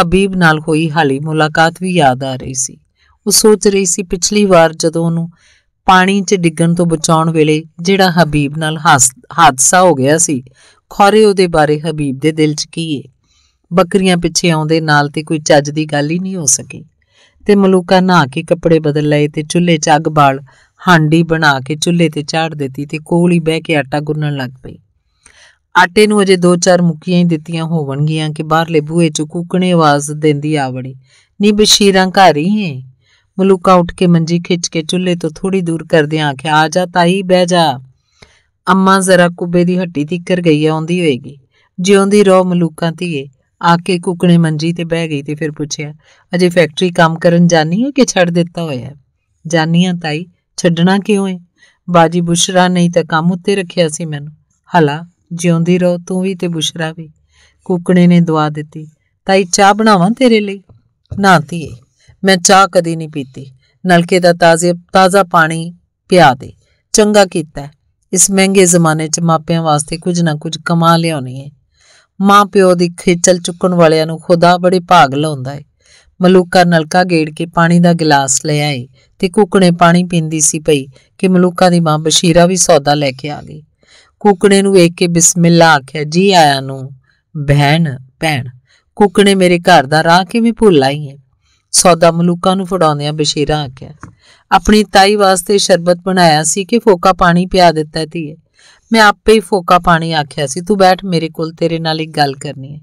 ਹਬੀਬ ਨਾਲ ਹੋਈ ਹਾਲੀ ਮੁਲਾਕਾਤ ਵੀ ਯਾਦ ਆ ਰਹੀ ਸੀ ਉਹ ਸੋਚ ਰਹੀ ਸੀ ਪਿਛਲੀ ਵਾਰ ਜਦੋਂ ਉਹਨੂੰ ਪਾਣੀ 'ਚ ਡਿੱਗਣ ਤੋਂ ਬਚਾਉਣ ਵੇਲੇ ਜਿਹੜਾ ਹਬੀਬ ਨਾਲ ਹਾਦਸਾ ਹੋ ਗਿਆ ਸੀ ਖੌਰੇ ਉਹਦੇ ਬਾਰੇ ਹਬੀਬ ਦੇ ਦਿਲ 'ਚ ਕੀ ਏ ਬੱਕਰੀਆਂ ਪਿੱਛੇ ਆਉਂਦੇ ਨਾਲ ਤੇ ਕੋਈ ਚੱਜ ਦੀ ਗੱਲ ਹੀ ਨਹੀਂ ਹੋ ਸਕੀ ਤੇ ਮਲੂਕਾ ਨਹਾ ਕੇ ਕੱਪੜੇ ਬਦਲ ਲਏ ਤੇ ਚੁੱਲ੍ਹੇ 'ਚ ਅੱਗ ਬਾਲ ਹਾਂਡੀ ਬਣਾ ਕੇ ਚੁੱਲ੍ਹੇ ਤੇ ਝਾੜ ਦਿੱਤੀ ਤੇ ਕੋਲ ਹੀ ਬਹਿ ਕੇ ਆਟਾ ਗੁੰਨਣ ਲੱਗ ਪਈ ਆਟੇ ਨੂੰ ਅਜੇ ਦੋ ਚਾਰ ਮੁੱਕੀਆਂ ਹੀ ਦਿੱਤੀਆਂ ਹੋਵਣਗੀਆਂ ਕਿ ਬਾਹਰਲੇ ਬੂਹੇ 'ਚ ਕੂਕਣੇ ਆਵਾਜ਼ ਦਿੰਦੀ ਆਵੜੀ ਨੀ ਬਸ਼ੀਰਾਂ ਘਰ ਹੀ ਹੈ ਮਲੂਕਾ ਉੱਠ ਕੇ ਮੰਜੀ ਖਿੱਚ ਕੇ ਚੁੱਲ੍ਹੇ ਤੋਂ ਥੋੜੀ ਦੂਰ ਕਰਦਿਆਂ ਆਖਿਆ ਆ ਜਾ ਤਾਈ ਬਹਿ ਜਾ ਅੰਮਾ ਜ਼ਰਾ ਕੁੱਬੇ ਦੀ ਹੱਟੀ ਤੀਕਰ ਗਈ ਆਉਂਦੀ ਹੋਏਗੀ ਜਿਉਂਦੀ ਰੋ ਮਲੂਕਾਂ ਧੀਏ ਆ ਕੇ ਕੁਕਣੇ ਮੰਜੀ ਤੇ ਬਹਿ ਗਈ ਤੇ ਫਿਰ ਪੁੱਛਿਆ ਅਜੇ ਫੈਕਟਰੀ ਕੰਮ ਕਰਨ ਜਾਣੀ ਹੈ ਕਿ ਛੱਡ ਦਿੱਤਾ ਹੋਇਆ ਜਾਨੀ ਆ ਤਾਈ ਛੱਡਣਾ ਕਿਉਂ ਹੈ ਬਾਜੀ ਬੁਸ਼ਰਾ ਨਹੀਂ ਤਾਂ ਕੰਮ ਉੱਤੇ ਰੱਖਿਆ ਸੀ ਮੈਨੂੰ ਹਲਾ ਜਿਉਂਦੀ ਰਹੋ ਤੂੰ ਵੀ ਤੇ ਬੁਸ਼ਰਾ ਵੀ ਕੁਕਣੇ ਨੇ ਦੁਆ ਦਿੱਤੀ ਤਾਈ ਚਾਹ ਬਣਾਵਾਂ ਤੇਰੇ ਲਈ ਨਾ ਧੀਏ ਮੈਂ ਚਾਹ ਕਦੀ ਨਹੀਂ ਪੀਤੀ ਨਲਕੇ ਦਾ ਤਾਜ਼ੇ ਤਾਜ਼ਾ ਪਾਣੀ ਪਿਆ ਦੇ ਚੰਗਾ ਕੀਤਾ ਇਸ ਮਹਿੰਗੇ ਜ਼ਮਾਨੇ 'ਚ ਮਾਪਿਆਂ ਵਾਸਤੇ ਕੁਝ ਨਾ ਕੁਝ ਕਮਾ ਲਿਆਉਣੀ ਹੈ ਮਾਂ ਪਿਓ ਦੀ ਖੇਚਲ ਚੁੱਕਣ ਵਾਲਿਆਂ ਨੂੰ ਖੁਦਾ ਬੜੇ ਭਾਗ ਲਾਉਂਦਾ ਏ ਮਲੂਕਾ ਨਲਕਾ ਗੇੜ ਕੇ ਪਾਣੀ ਦਾ ਗਿਲਾਸ ਲੈ ਆਈ ਤੇ ਕੁਕਣੇ ਪਾਣੀ ਪੀਂਦੀ ਸੀ ਪਈ ਕਿ ਮਲੂਕਾ ਦੀ ਮਾਂ ਬਸ਼ੀਰਾ ਵੀ ਸੌਦਾ ਲੈ ਕੇ ਆ ਗਈ ਕੁਕਣੇ ਨੂੰ ਵੇਖ ਕੇ ਬਿਸਮਿਲ੍ਲਾ ਆਖਿਆ ਜੀ ਆਇਆਂ ਨੂੰ ਬਹਿਣ ਭੈਣ ਕੁਕਣੇ ਮੇਰੇ ਘਰ ਦਾ ਰਾਹ ਕਿਵੇਂ ਭੁੱਲ ਆਈ ਹੈ ਸੌਦਾ ਮਲੂਕਾ ਨੂੰ ਫੜਾਉਂਦਿਆਂ ਬਸ਼ੀਰਾ ਆਖਿਆ ਆਪਣੀ ਤਾਈ ਵਾਸਤੇ ਸ਼ਰਬਤ ਬਣਾਇਆ ਸੀ ਕਿ ਫੋਕਾ ਪਾਣੀ ਪਿਆ ਦਿੱਤਾ ਧੀਏ ਮੈਂ ਆਪੇ ਹੀ ਫੋਕਾ ਪਾਣੀ ਆਖਿਆ ਸੀ ਤੂੰ ਬੈਠ ਮੇਰੇ ਕੋਲ ਤੇਰੇ ਨਾਲ ਇੱਕ ਗੱਲ ਕਰਨੀ ਹੈ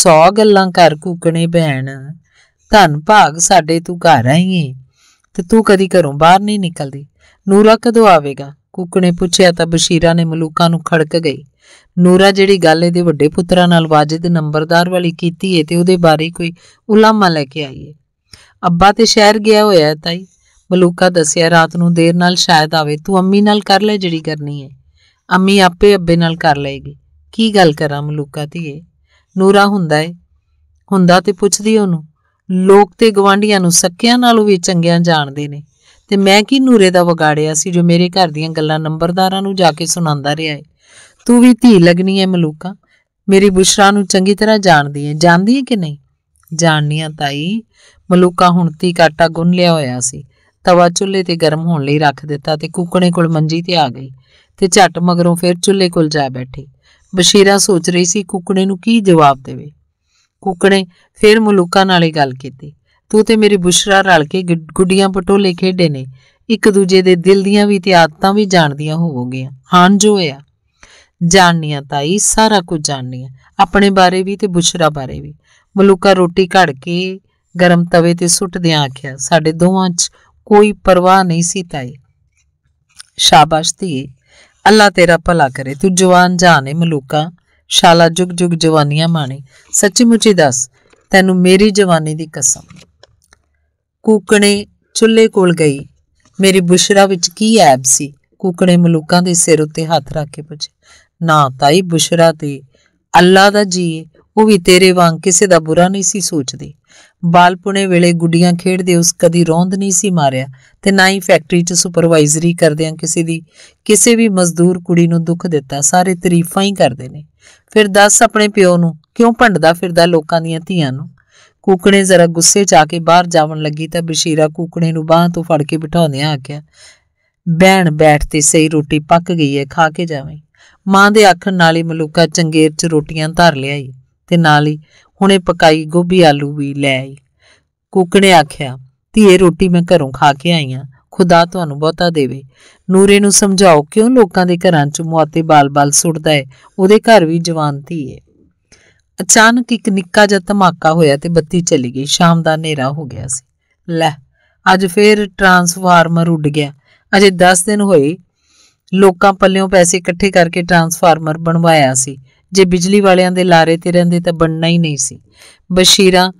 ਸੌ ਗੱਲਾਂ ਕਰ ਕੂਕਣੇ ਭੈਣ ਧੰਨ ਭਾਗ ਸਾਡੇ ਤੂੰ ਘਰ ਆਈ ਏ ਤੇ ਤੂੰ ਕਦੀ ਘਰੋਂ ਬਾਹਰ ਨਹੀਂ ਨਿਕਲਦੀ ਨੂਰਾ ਕਦੋਂ ਆਵੇਗਾ ਕੁੱਕਣੇ ਪੁੱਛਿਆ ਤਾਂ ਬਸ਼ੀਰਾ ਨੇ ਮਲੂਕਾਂ ਨੂੰ ਖੜਕ ਗਈ ਨੂਰਾ ਜਿਹੜੀ ਗੱਲ ਇਹਦੇ ਵੱਡੇ ਪੁੱਤਰਾਂ ਨਾਲ ਵਾਜਿਦ ਨੰਬਰਦਾਰ ਵਾਲੀ ਕੀਤੀ ਏ ਤੇ ਉਹਦੇ ਬਾਰੇ ਕੋਈ ਉਲਾਮਾ ਲੈ ਕੇ ਆਈ ਏ ਅੱਬਾ ਤੇ ਸ਼ਹਿਰ ਗਿਆ ਹੋਇਆ ਤਾਈ ਮਲੂਕਾ ਦੱਸਿਆ ਰਾਤ ਨੂੰ ਦੇਰ ਨਾਲ ਸ਼ਾਇਦ ਆਵੇ ਤੂੰ ਅੰਮੀ ਨਾਲ ਕਰ ਲੈ ਜਿਹੜੀ ਕਰਨੀ ਏ ਅੰਮੀ ਆਪੇ ਅੱਬੇ ਨਾਲ ਕਰ ਲਏਗੀ ਕੀ ਗੱਲ ਕਰਾਂ ਮਲੂਕਾ ਧੀਏ ਨੂਰਾ ਹੁੰਦਾ ਏ ਹੁੰਦਾ ਤੇ ਪੁੱਛਦੀ ਉਹਨੂੰ ਲੋਕ ਤੇ ਗਵਾਂਢੀਆਂ ਨੂੰ ਸੱਕਿਆਂ ਨਾਲੋਂ ਵੀ ਚੰਗਿਆਂ ਜਾਣਦੇ ਨੇ ਤੇ ਮੈਂ ਕੀ ਨੂਰੇ ਦਾ ਵਿਗਾੜਿਆ ਸੀ ਜੋ ਮੇਰੇ ਘਰ ਦੀਆਂ ਗੱਲਾਂ ਨੰਬਰਦਾਰਾਂ ਨੂੰ ਜਾ ਕੇ ਸੁਣਾਉਂਦਾ ਰਿਹਾ ਏ ਤੂੰ ਵੀ ਧੀ ਲੱਗਣੀ ਏ ਮਲੂਕਾ ਮੇਰੀ ਬੁਸ਼ਰਾ ਨੂੰ ਚੰਗੀ ਤਰ੍ਹਾਂ ਜਾਣਦੀ ਏ ਜਾਣਦੀ ਏ ਕਿ ਨਹੀਂ ਜਾਣਨੀ ਆ ਤਾਈ ਮਲੂਕਾ ਹੁਣ ਤੀ ਕਾਟਾ ਗੁੰਨ ਲਿਆ ਹੋਇਆ ਸੀ ਤਵਾ ਚੁੱਲ੍ਹੇ ਤੇ ਗਰਮ ਹੋਣ ਲਈ ਰੱਖ ਦਿੱਤਾ ਤੇ ਕੁੱਕਣੇ ਕੋਲ ਮੰਜੀ ਤੇ ਆ ਗਈ ਤੇ ਝੱਟ ਮਗਰੋਂ ਫਿਰ ਚੁੱਲ੍ਹੇ ਕੋਲ ਜਾ ਬੈਠੀ ਬਸ਼ੀਰਾ ਸੋਚ ਰਹੀ ਸੀ ਕੁੱਕੜੇ ਨੂੰ ਕੀ ਜਵਾਬ ਦੇਵੇ ਕੁੱਕੜੇ ਫਿਰ ਮਲੂਕਾਂ ਨਾਲ ਹੀ ਗੱਲ ਕੀਤੀ ਤੂੰ ਤੇ ਮੇਰੀ ਬੁਸ਼ਰਾ ਰਲ ਕੇ ਗੁੱਡੀਆਂ ਪਟੋਲੇ ਖੇਡੇ ਨੇ ਇੱਕ ਦੂਜੇ ਦੇ ਦਿਲ ਦੀਆਂ ਵੀ ਤੇ ਆਦਤਾਂ ਵੀ ਜਾਣਦੀਆਂ ਹੋਵੋਗੀਆਂ ਹਾਂ ਜੋ ਆ ਜਾਣਨੀਆਂ ਤਾਈ ਸਾਰਾ ਕੁਝ ਜਾਣਨੀਆਂ ਆਪਣੇ ਬਾਰੇ ਵੀ ਤੇ ਬੁਸ਼ਰਾ ਬਾਰੇ ਵੀ ਮਲੂਕਾ ਰੋਟੀ ਘੜ ਕੇ ਗਰਮ ਤਵੇ ਤੇ ਸੁੱਟ ਦਿਆਂ ਆਖਿਆ ਸਾਡੇ ਦੋਵਾਂ 'ਚ ਕੋਈ ਪਰਵਾਹ ਨਹੀਂ ਸੀ ਤਾਈ ਸ਼ਾਬਾਸ਼ ਧੀਏ ਅੱਲਾ ਤੇਰਾ ਭਲਾ ਕਰੇ ਤੂੰ ਜਵਾਨ ਜਾਣੇ ਮਲੂਕਾ ਸ਼ਾਲਾ ਜੁਗ ਜੁਗ ਜਵਾਨੀਆਂ ਮਾਣੀ ਸੱਚੀ ਮੁੱਚੀ ਦੱਸ ਤੈਨੂੰ ਮੇਰੀ ਜਵਾਨੀ ਦੀ ਕਸਮ ਕੂਕਣੇ ਚੁੱਲ੍ਹੇ ਕੋਲ ਗਈ ਮੇਰੀ ਬੁਸ਼ਰਾ ਵਿੱਚ ਕੀ ਐਬ ਸੀ ਕੂਕੜੇ ਮਲੂਕਾਂ ਦੇ ਸਿਰ ਉੱਤੇ ਹੱਥ ਰੱਖ ਕੇ ਪੁੱਛੇ ਨਾ ਤਾਈ ਬੁਸ਼ਰਾ ਤੇ ਅੱਲਾ ਦਾ ਜੀ ਉਹ ਵੀ ਤੇਰੇ ਵਾਂਗ ਕਿਸੇ ਦਾ ਬੁਰਾ ਨਹੀਂ ਸੀ ਸੋਚਦੀ ਬਾਲਪੁਣੇ ਵੇਲੇ ਗੁੱਡੀਆਂ ਖੇਡਦੇ ਉਸ ਕਦੀ ਰੋਂਦ ਨਹੀਂ ਸੀ ਮਾਰਿਆ ਤੇ ਨਾ ਹੀ ਫੈਕਟਰੀ 'ਚ ਸੁਪਰਵਾਈਜ਼ਰੀ ਕਰਦਿਆਂ ਕਿਸੇ ਦੀ ਕਿਸੇ ਵੀ ਮਜ਼ਦੂਰ ਕੁੜੀ ਨੂੰ ਦੁੱਖ ਦਿੱਤਾ ਸਾਰੇ ਤਾਰੀਫਾਂ ਹੀ ਕਰਦੇ ਨੇ ਫਿਰ ਦੱਸ ਆਪਣੇ ਪਿਓ ਨੂੰ ਕਿਉਂ ਭੰਡਦਾ ਫਿਰਦਾ ਲੋਕਾਂ ਦੀਆਂ ਧੀਆਂ ਨੂੰ ਕੂਕਣੇ ਜ਼ਰਾ ਗੁੱਸੇ 'ਚ ਆ ਕੇ ਬਾਹਰ ਜਾਵਣ ਲੱਗੀ ਤਾਂ ਬਸ਼ੀਰਾ ਕੂਕਣੇ ਨੂੰ ਬਾਹ ਤੋਂ ਫੜ ਕੇ ਬਿਠਾਉਂਦਿਆਂ ਆਖਿਆ ਬਹਿਣ ਬੈਠ ਤੇ ਸਹੀ ਰੋਟੀ ਪੱਕ ਗਈ ਹੈ ਖਾ ਕੇ ਜਾਵੇਂ ਮਾਂ ਦੇ ਆਖਣ ਨਾਲ ਹੀ ਮਲੂਕਾ ਚੰਗੇਰ 'ਚ ਰੋਟੀਆਂ ਧਰ ਲਿਆਈ ਤੇ ਨਾਲ ਹੀ ਹੁਣੇ ਪਕਾਈ ਗੋਭੀ ਆਲੂ ਵੀ ਲੈ ਆਈ ਕੂਕਣੇ ਆਖਿਆ ਧੀਏ ਰੋਟੀ ਮੈਂ ਘਰੋਂ ਖਾ ਕੇ ਆਈ ਆ ਖੁਦਾ ਤੁਹਾਨੂੰ ਬਹੁਤਾ ਦੇਵੇ ਨੂਰੇ ਨੂੰ ਸਮਝਾਓ ਕਿਉਂ ਲੋਕਾਂ ਦੇ ਘਰਾਂ 'ਚ ਮੌਤੇ ਬਾਲ-ਬਾਲ ਸੁੱਟਦਾ ਏ ਉਹਦੇ ਘਰ ਵੀ ਜਵਾਨ ਧੀ ਏ ਅਚਾਨਕ ਇੱਕ ਨਿੱਕਾ ਜਿਹਾ ਧਮਾਕਾ ਹੋਇਆ ਤੇ ਬੱਤੀ ਚਲੀ ਗਈ ਸ਼ਾਮ ਦਾ ਹਨੇਰਾ ਹੋ ਗਿਆ ਸੀ ਲੈ ਅੱਜ ਫੇਰ ਟਰਾਂਸਫਾਰਮਰ ਉੱਡ ਗਿਆ ਅਜੇ 10 ਦਿਨ ਹੋਏ ਲੋਕਾਂ ਪੱਲਿਓਂ ਪੈਸੇ ਇਕੱਠੇ ਕਰਕੇ ਟਰਾਂਸਫਾਰਮਰ ਬਣਵਾਇਆ ਸੀ ਜੇ ਬਿਜਲੀ ਵਾਲਿਆਂ ਦੇ ਲਾਰੇ ਤੇ ਰਹਿੰਦੇ ਤਾਂ ਬਣਨਾ ਹੀ ਨਹੀਂ ਸੀ ਬਸ਼ੀਰਾ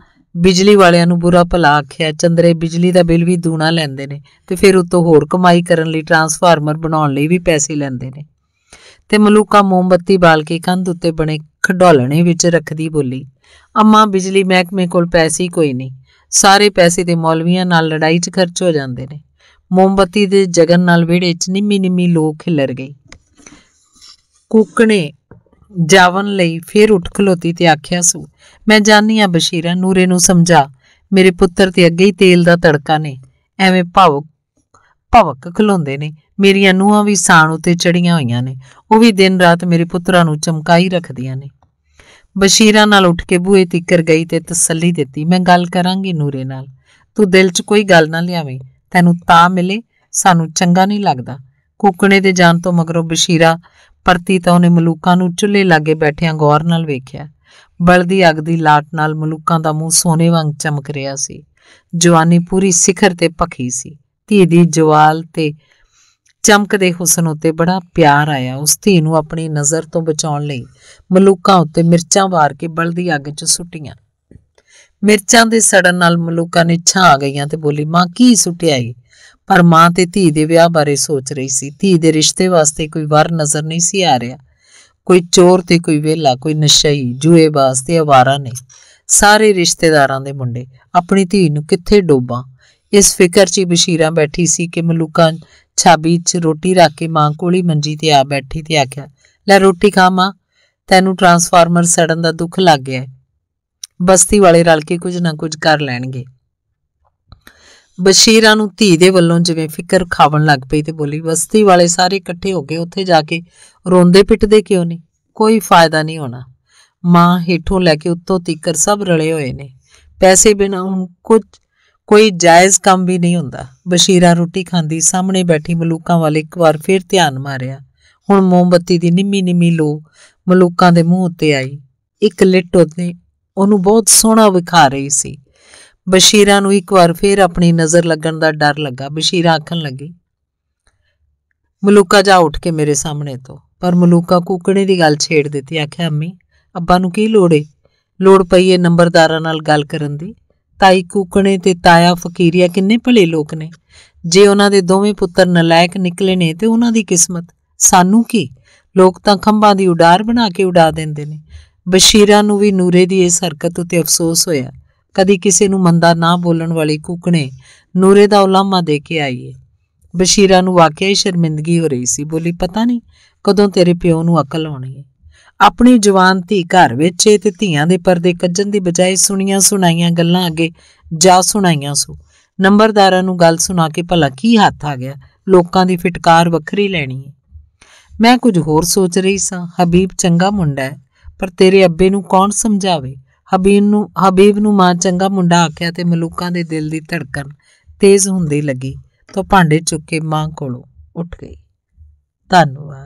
ਬਿਜਲੀ ਵਾਲਿਆਂ ਨੂੰ ਬੁਰਾ ਭਲਾ ਆਖਿਆ ਚੰਦਰੇ ਬਿਜਲੀ ਦਾ ਬਿੱਲ ਵੀ ਦੂਣਾ ਲੈਂਦੇ ਨੇ ਤੇ ਫਿਰ ਉਤੋਂ ਹੋਰ ਕਮਾਈ ਕਰਨ ਲਈ ਟਰਾਂਸਫਾਰਮਰ ਬਣਾਉਣ ਲਈ ਵੀ ਪੈਸੇ ਲੈਂਦੇ ਨੇ ਤੇ ਮਲੂਕਾ ਮੋਮਬੱਤੀ ਬਾਲ ਕੇ ਕੰਧ ਉੱਤੇ ਬਣੇ ਖਡੋਲਣੇ ਵਿੱਚ ਰੱਖਦੀ ਬੋਲੀ ਅੰਮਾ ਬਿਜਲੀ ਮਹਿਕਮੇ ਕੋਲ ਪੈਸੇ ਕੋਈ ਨਹੀਂ ਸਾਰੇ ਪੈਸੇ ਤੇ ਮੌਲਵੀਆਂ ਨਾਲ ਲੜਾਈ 'ਚ ਖਰਚ ਹੋ ਜਾਂਦੇ ਨੇ ਮੋਮਬੱਤੀ ਦੇ ਜਗਨ ਨਾਲ ਵਿੜੇ 'ਚ ਨਿੰਮੀ ਨਿੰਮੀ ਲੋਕ ਖਿਲਰ ਗਈ ਕੁੱਕਣੇ ਜਾਵਣ ਲਈ ਫੇਰ ਉੱਠ ਖਲੋਤੀ ਤੇ ਆਖਿਆ ਸੂ ਮੈਂ ਜਾਣੀ ਆ ਬਸ਼ੀਰਾ ਨੂਰੇ ਨੂੰ ਸਮਝਾ ਮੇਰੇ ਪੁੱਤਰ ਤੇ ਅੱਗੇ ਹੀ ਤੇਲ ਦਾ ਤੜਕਾ ਨੇ ਐਵੇਂ ਭਾਵਕ ਭਵਕ ਖਲੋਂਦੇ ਨੇ ਮੇਰੀਆਂ ਨੂਹਾਂ ਵੀ ਸਾਣ ਉਤੇ ਚੜੀਆਂ ਹੋਈਆਂ ਨੇ ਉਹ ਵੀ ਦਿਨ ਰਾਤ ਮੇਰੇ ਪੁੱਤਰਾਂ ਨੂੰ ਚਮਕਾਈ ਰੱਖਦੀਆਂ ਨੇ ਬਸ਼ੀਰਾ ਨਾਲ ਉੱਠ ਕੇ ਬੂਹੇ ਤਿੱਕਰ ਗਈ ਤੇ ਤਸੱਲੀ ਦਿੱਤੀ ਮੈਂ ਗੱਲ ਕਰਾਂਗੀ ਨੂਰੇ ਨਾਲ ਤੂੰ ਦਿਲ 'ਚ ਕੋਈ ਗੱਲ ਨਾ ਲਿਆਵੇਂ ਤੈਨੂੰ ਤਾਂ ਮਿਲੇ ਸਾਨੂੰ ਚੰਗਾ ਨਹੀਂ ਲੱਗਦਾ ਕੋਕਣੇ ਦੇ ਜਾਣ ਤੋਂ ਮਗਰੋਂ ਬਸ਼ੀਰਾ ਪਰਤੀ ਤਾਂ ਉਹਨੇ ਮਲੂਕਾਂ ਨੂੰ ਚੁੱਲ੍ਹੇ ਲਾਗੇ ਬੈਠਿਆਂ ਗੌਰ ਨਾਲ ਵੇਖਿਆ ਬਲਦੀ ਅੱਗ ਦੀ ਲਾਟ ਨਾਲ ਮਲੂਕਾਂ ਦਾ ਮੂੰਹ ਸੋਨੇ ਵਾਂਗ ਚਮਕ ਰਿਹਾ ਸੀ ਜਵਾਨੀ ਪੂਰੀ ਸਿਖਰ ਤੇ ਪਖੀ ਸੀ ਧੀ ਦੀ ਜਵਾਲ ਤੇ ਚਮਕਦੇ ਹੁਸਨ ਉਤੇ ਬੜਾ ਪਿਆਰ ਆਇਆ ਉਸ ਧੀ ਨੂੰ ਆਪਣੀ ਨਜ਼ਰ ਤੋਂ ਬਚਾਉਣ ਲਈ ਮਲੂਕਾਂ ਉੱਤੇ ਮਿਰਚਾਂ ਵਾਰ ਕੇ ਬਲਦੀ ਅੱਗ 'ਚ ਸੁੱਟੀਆਂ ਮਿਰਚਾਂ ਦੇ ਸੜਨ ਨਾਲ ਮਲੂਕਾਂ ਨੇ ਛਾਂ ਗਈਆਂ ਤੇ ਬੋਲੀ ਮਾਂ ਕੀ ਸੁੱਟਿਆ ਏ ਪਰ ਮਾਂ ਤੇ ਧੀ ਦੇ ਵਿਆਹ ਬਾਰੇ ਸੋਚ ਰਹੀ ਸੀ ਧੀ ਦੇ ਰਿਸ਼ਤੇ ਵਾਸਤੇ ਕੋਈ ਵਰ ਨਜ਼ਰ ਨਹੀਂ ਸੀ ਆ ਰਿਹਾ ਕੋਈ ਚੋਰ ਤੇ ਕੋਈ ਵੇਲਾ ਕੋਈ ਨਸ਼ਈ ਜੂਏਬਾਜ਼ ਤੇ ਆਵਾਰਾ ਨਹੀਂ ਸਾਰੇ ਰਿਸ਼ਤੇਦਾਰਾਂ ਦੇ ਮੁੰਡੇ ਆਪਣੀ ਧੀ ਨੂੰ ਕਿੱਥੇ ਡੋਬਾਂ ਇਸ ਫਿਕਰ 'ਚ ਬਸ਼ੀਰਾ ਬੈਠੀ ਸੀ ਕਿ ਮਲੂਕਾਂ ਛਾਬੀ 'ਚ ਰੋਟੀ ਰੱਖ ਕੇ ਮਾਂ ਕੋਲ ਹੀ ਮੰਜੀ ਤੇ ਆ ਬੈਠੀ ਤੇ ਆਖਿਆ ਲੈ ਰੋਟੀ ਖਾ ਮਾਂ ਤੈਨੂੰ ਟਰਾਂਸਫਾਰਮਰ ਸੜਨ ਦਾ ਦੁੱਖ ਲੱਗ ਗਿਆ ਬਸਤੀ ਵਾਲੇ ਰਲ ਕੇ ਕੁਝ ਨਾ ਕੁਝ ਕਰ ਲੈਣਗੇ ਬਸ਼ੀਰਾ ਨੂੰ ਧੀ ਦੇ ਵੱਲੋਂ ਜਿਵੇਂ ਫਿਕਰ ਖਾਵਣ ਲੱਗ ਪਈ ਤੇ ਬੋਲੀ ਬਸਤੀ ਵਾਲੇ ਸਾਰੇ ਇਕੱਠੇ ਹੋ ਕੇ ਉੱਥੇ ਜਾ ਕੇ ਰੋਂਦੇ ਪਿੱਟਦੇ ਕਿਉਂ ਨਹੀਂ ਕੋਈ ਫਾਇਦਾ ਨਹੀਂ ਹੋਣਾ ਮਾਂ ਹੇਠੋਂ ਲੈ ਕੇ ਉੱਤੋਂ ਤੀਕਰ ਸਭ ਰਲੇ ਹੋਏ ਨੇ ਪੈਸੇ ਬਿਨਾਂ ਹੁਣ ਕੁਝ ਕੋਈ ਜਾਇਜ਼ ਕੰਮ ਵੀ ਨਹੀਂ ਹੁੰਦਾ ਬਸ਼ੀਰਾ ਰੋਟੀ ਖਾਂਦੀ ਸਾਹਮਣੇ ਬੈਠੀ ਮਲੂਕਾਂ ਵੱਲ ਇੱਕ ਵਾਰ ਫੇਰ ਧਿਆਨ ਮਾਰਿਆ ਹੁਣ ਮੋਮਬਤੀ ਦੀ ਨਿੰਮੀ ਨਿੰਮੀ ਲੋ ਮਲੂਕਾਂ ਦੇ ਮੂੰਹ ਉੱਤੇ ਆਈ ਇੱਕ ਲਿੱਟ ਉਹਨੇ ਉਹਨੂੰ ਬਹੁਤ ਸੋਹਣਾ ਵਿਖਾ ਰਹੀ ਸੀ ਬਸ਼ੀਰਾ ਨੂੰ ਇੱਕ ਵਾਰ ਫੇਰ ਆਪਣੀ ਨਜ਼ਰ ਲੱਗਣ ਦਾ ਡਰ ਲੱਗਾ ਬਸ਼ੀਰਾ ਆਖਣ ਲੱਗੀ ਮਲੂਕਾ ਜਾ ਉੱਠ ਕੇ ਮੇਰੇ ਸਾਹਮਣੇ ਤੋਂ ਪਰ ਮਲੂਕਾ ਕੁਕੜੇ ਦੀ ਗੱਲ ਛੇੜ ਦਿੱਤੀ ਆਖਿਆ ਅੰਮੀ ਅੱਬਾ ਨੂੰ ਕੀ ਲੋੜ ਏ ਲੋੜ ਪਈ ਏ ਨੰਬਰਦਾਰਾਂ ਨਾਲ ਗੱਲ ਕਰਨ ਦੀ ਤਾਈ ਕੁਕਣੇ ਤੇ ਤਾਇਆ ਫਕੀਰੀਆ ਕਿੰਨੇ ਭਲੇ ਲੋਕ ਨੇ ਜੇ ਉਹਨਾਂ ਦੇ ਦੋਵੇਂ ਪੁੱਤਰ ਨਲਾਇਕ ਨਿਕਲੇ ਨੇ ਤੇ ਉਹਨਾਂ ਦੀ ਕਿਸਮਤ ਸਾਨੂੰ ਕੀ ਲੋਕ ਤਾਂ ਖੰਭਾਂ ਦੀ ਉਡਾਰ ਬਣਾ ਕੇ ਉਡਾ ਦਿੰਦੇ ਨੇ ਬਸ਼ੀਰਾ ਨੂੰ ਵੀ ਨੂਰੇ ਦੀ ਇਸ ਹਰਕਤ ਉਤੇ ਅਫਸੋਸ ਹੋਇਆ ਕਦੀ ਕਿਸੇ ਨੂੰ ਮੰਦਾ ਨਾ ਬੋਲਣ ਵਾਲੀ ਕੁਕਣੇ ਨੂਰੇ ਦਾ ਉਲਾਮਾ ਦੇ ਕੇ ਆਈ ਹੈ ਬਸ਼ੀਰਾ ਨੂੰ ਵਾਕਿਆ ਹੀ ਸ਼ਰਮਿੰਦਗੀ ਹੋ ਰਹੀ ਸੀ ਬੋਲੀ ਪਤਾ ਨਹੀਂ ਕਦੋਂ ਤੇਰੇ ਪਿਓ ਨੂੰ ਅਕਲ ਆਉਣੀ ਹੈ ਆਪਣੀ ਜਵਾਨ ਧੀ ਘਰ ਵਿੱਚ ਏ ਤੇ ਧੀਆਂ ਦੇ ਪਰਦੇ ਕੱਜਣ ਦੀ ਬਜਾਏ ਸੁਣੀਆਂ ਸੁਣਾਈਆਂ ਗੱਲਾਂ ਅੱਗੇ ਜਾ ਸੁਣਾਈਆਂ ਸੋ ਨੰਬਰਦਾਰਾਂ ਨੂੰ ਗੱਲ ਸੁਣਾ ਕੇ ਭਲਾ ਕੀ ਹੱਥ ਆ ਗਿਆ ਲੋਕਾਂ ਦੀ ਫਟਕਾਰ ਵੱਖਰੀ ਲੈਣੀ ਹੈ ਮੈਂ ਕੁਝ ਹੋਰ ਸੋਚ ਰਹੀ ਸਾਂ ਹਬੀਬ ਚੰਗਾ ਮੁੰਡਾ ਹੈ ਪਰ ਤੇਰੇ ਅੱਬੇ ਨੂੰ ਕੌਣ ਸਮਝਾਵੇ ਹਬੀਬ ਨੂੰ ਹਬੀਬ ਨੂੰ ਮਾਂ ਚੰਗਾ ਮੁੰਡਾ ਆਖਿਆ ਤੇ ਮਲੂਕਾਂ ਦੇ ਦਿਲ ਦੀ ਧੜਕਣ ਤੇਜ਼ ਹੁੰਦੀ ਲੱਗੀ ਤਾਂ ਭਾਂਡੇ ਚੁੱਕ ਕੇ ਮਾਂ ਕੋਲੋਂ ਉੱਠ ਗਈ ਧੰਨਵਾਦ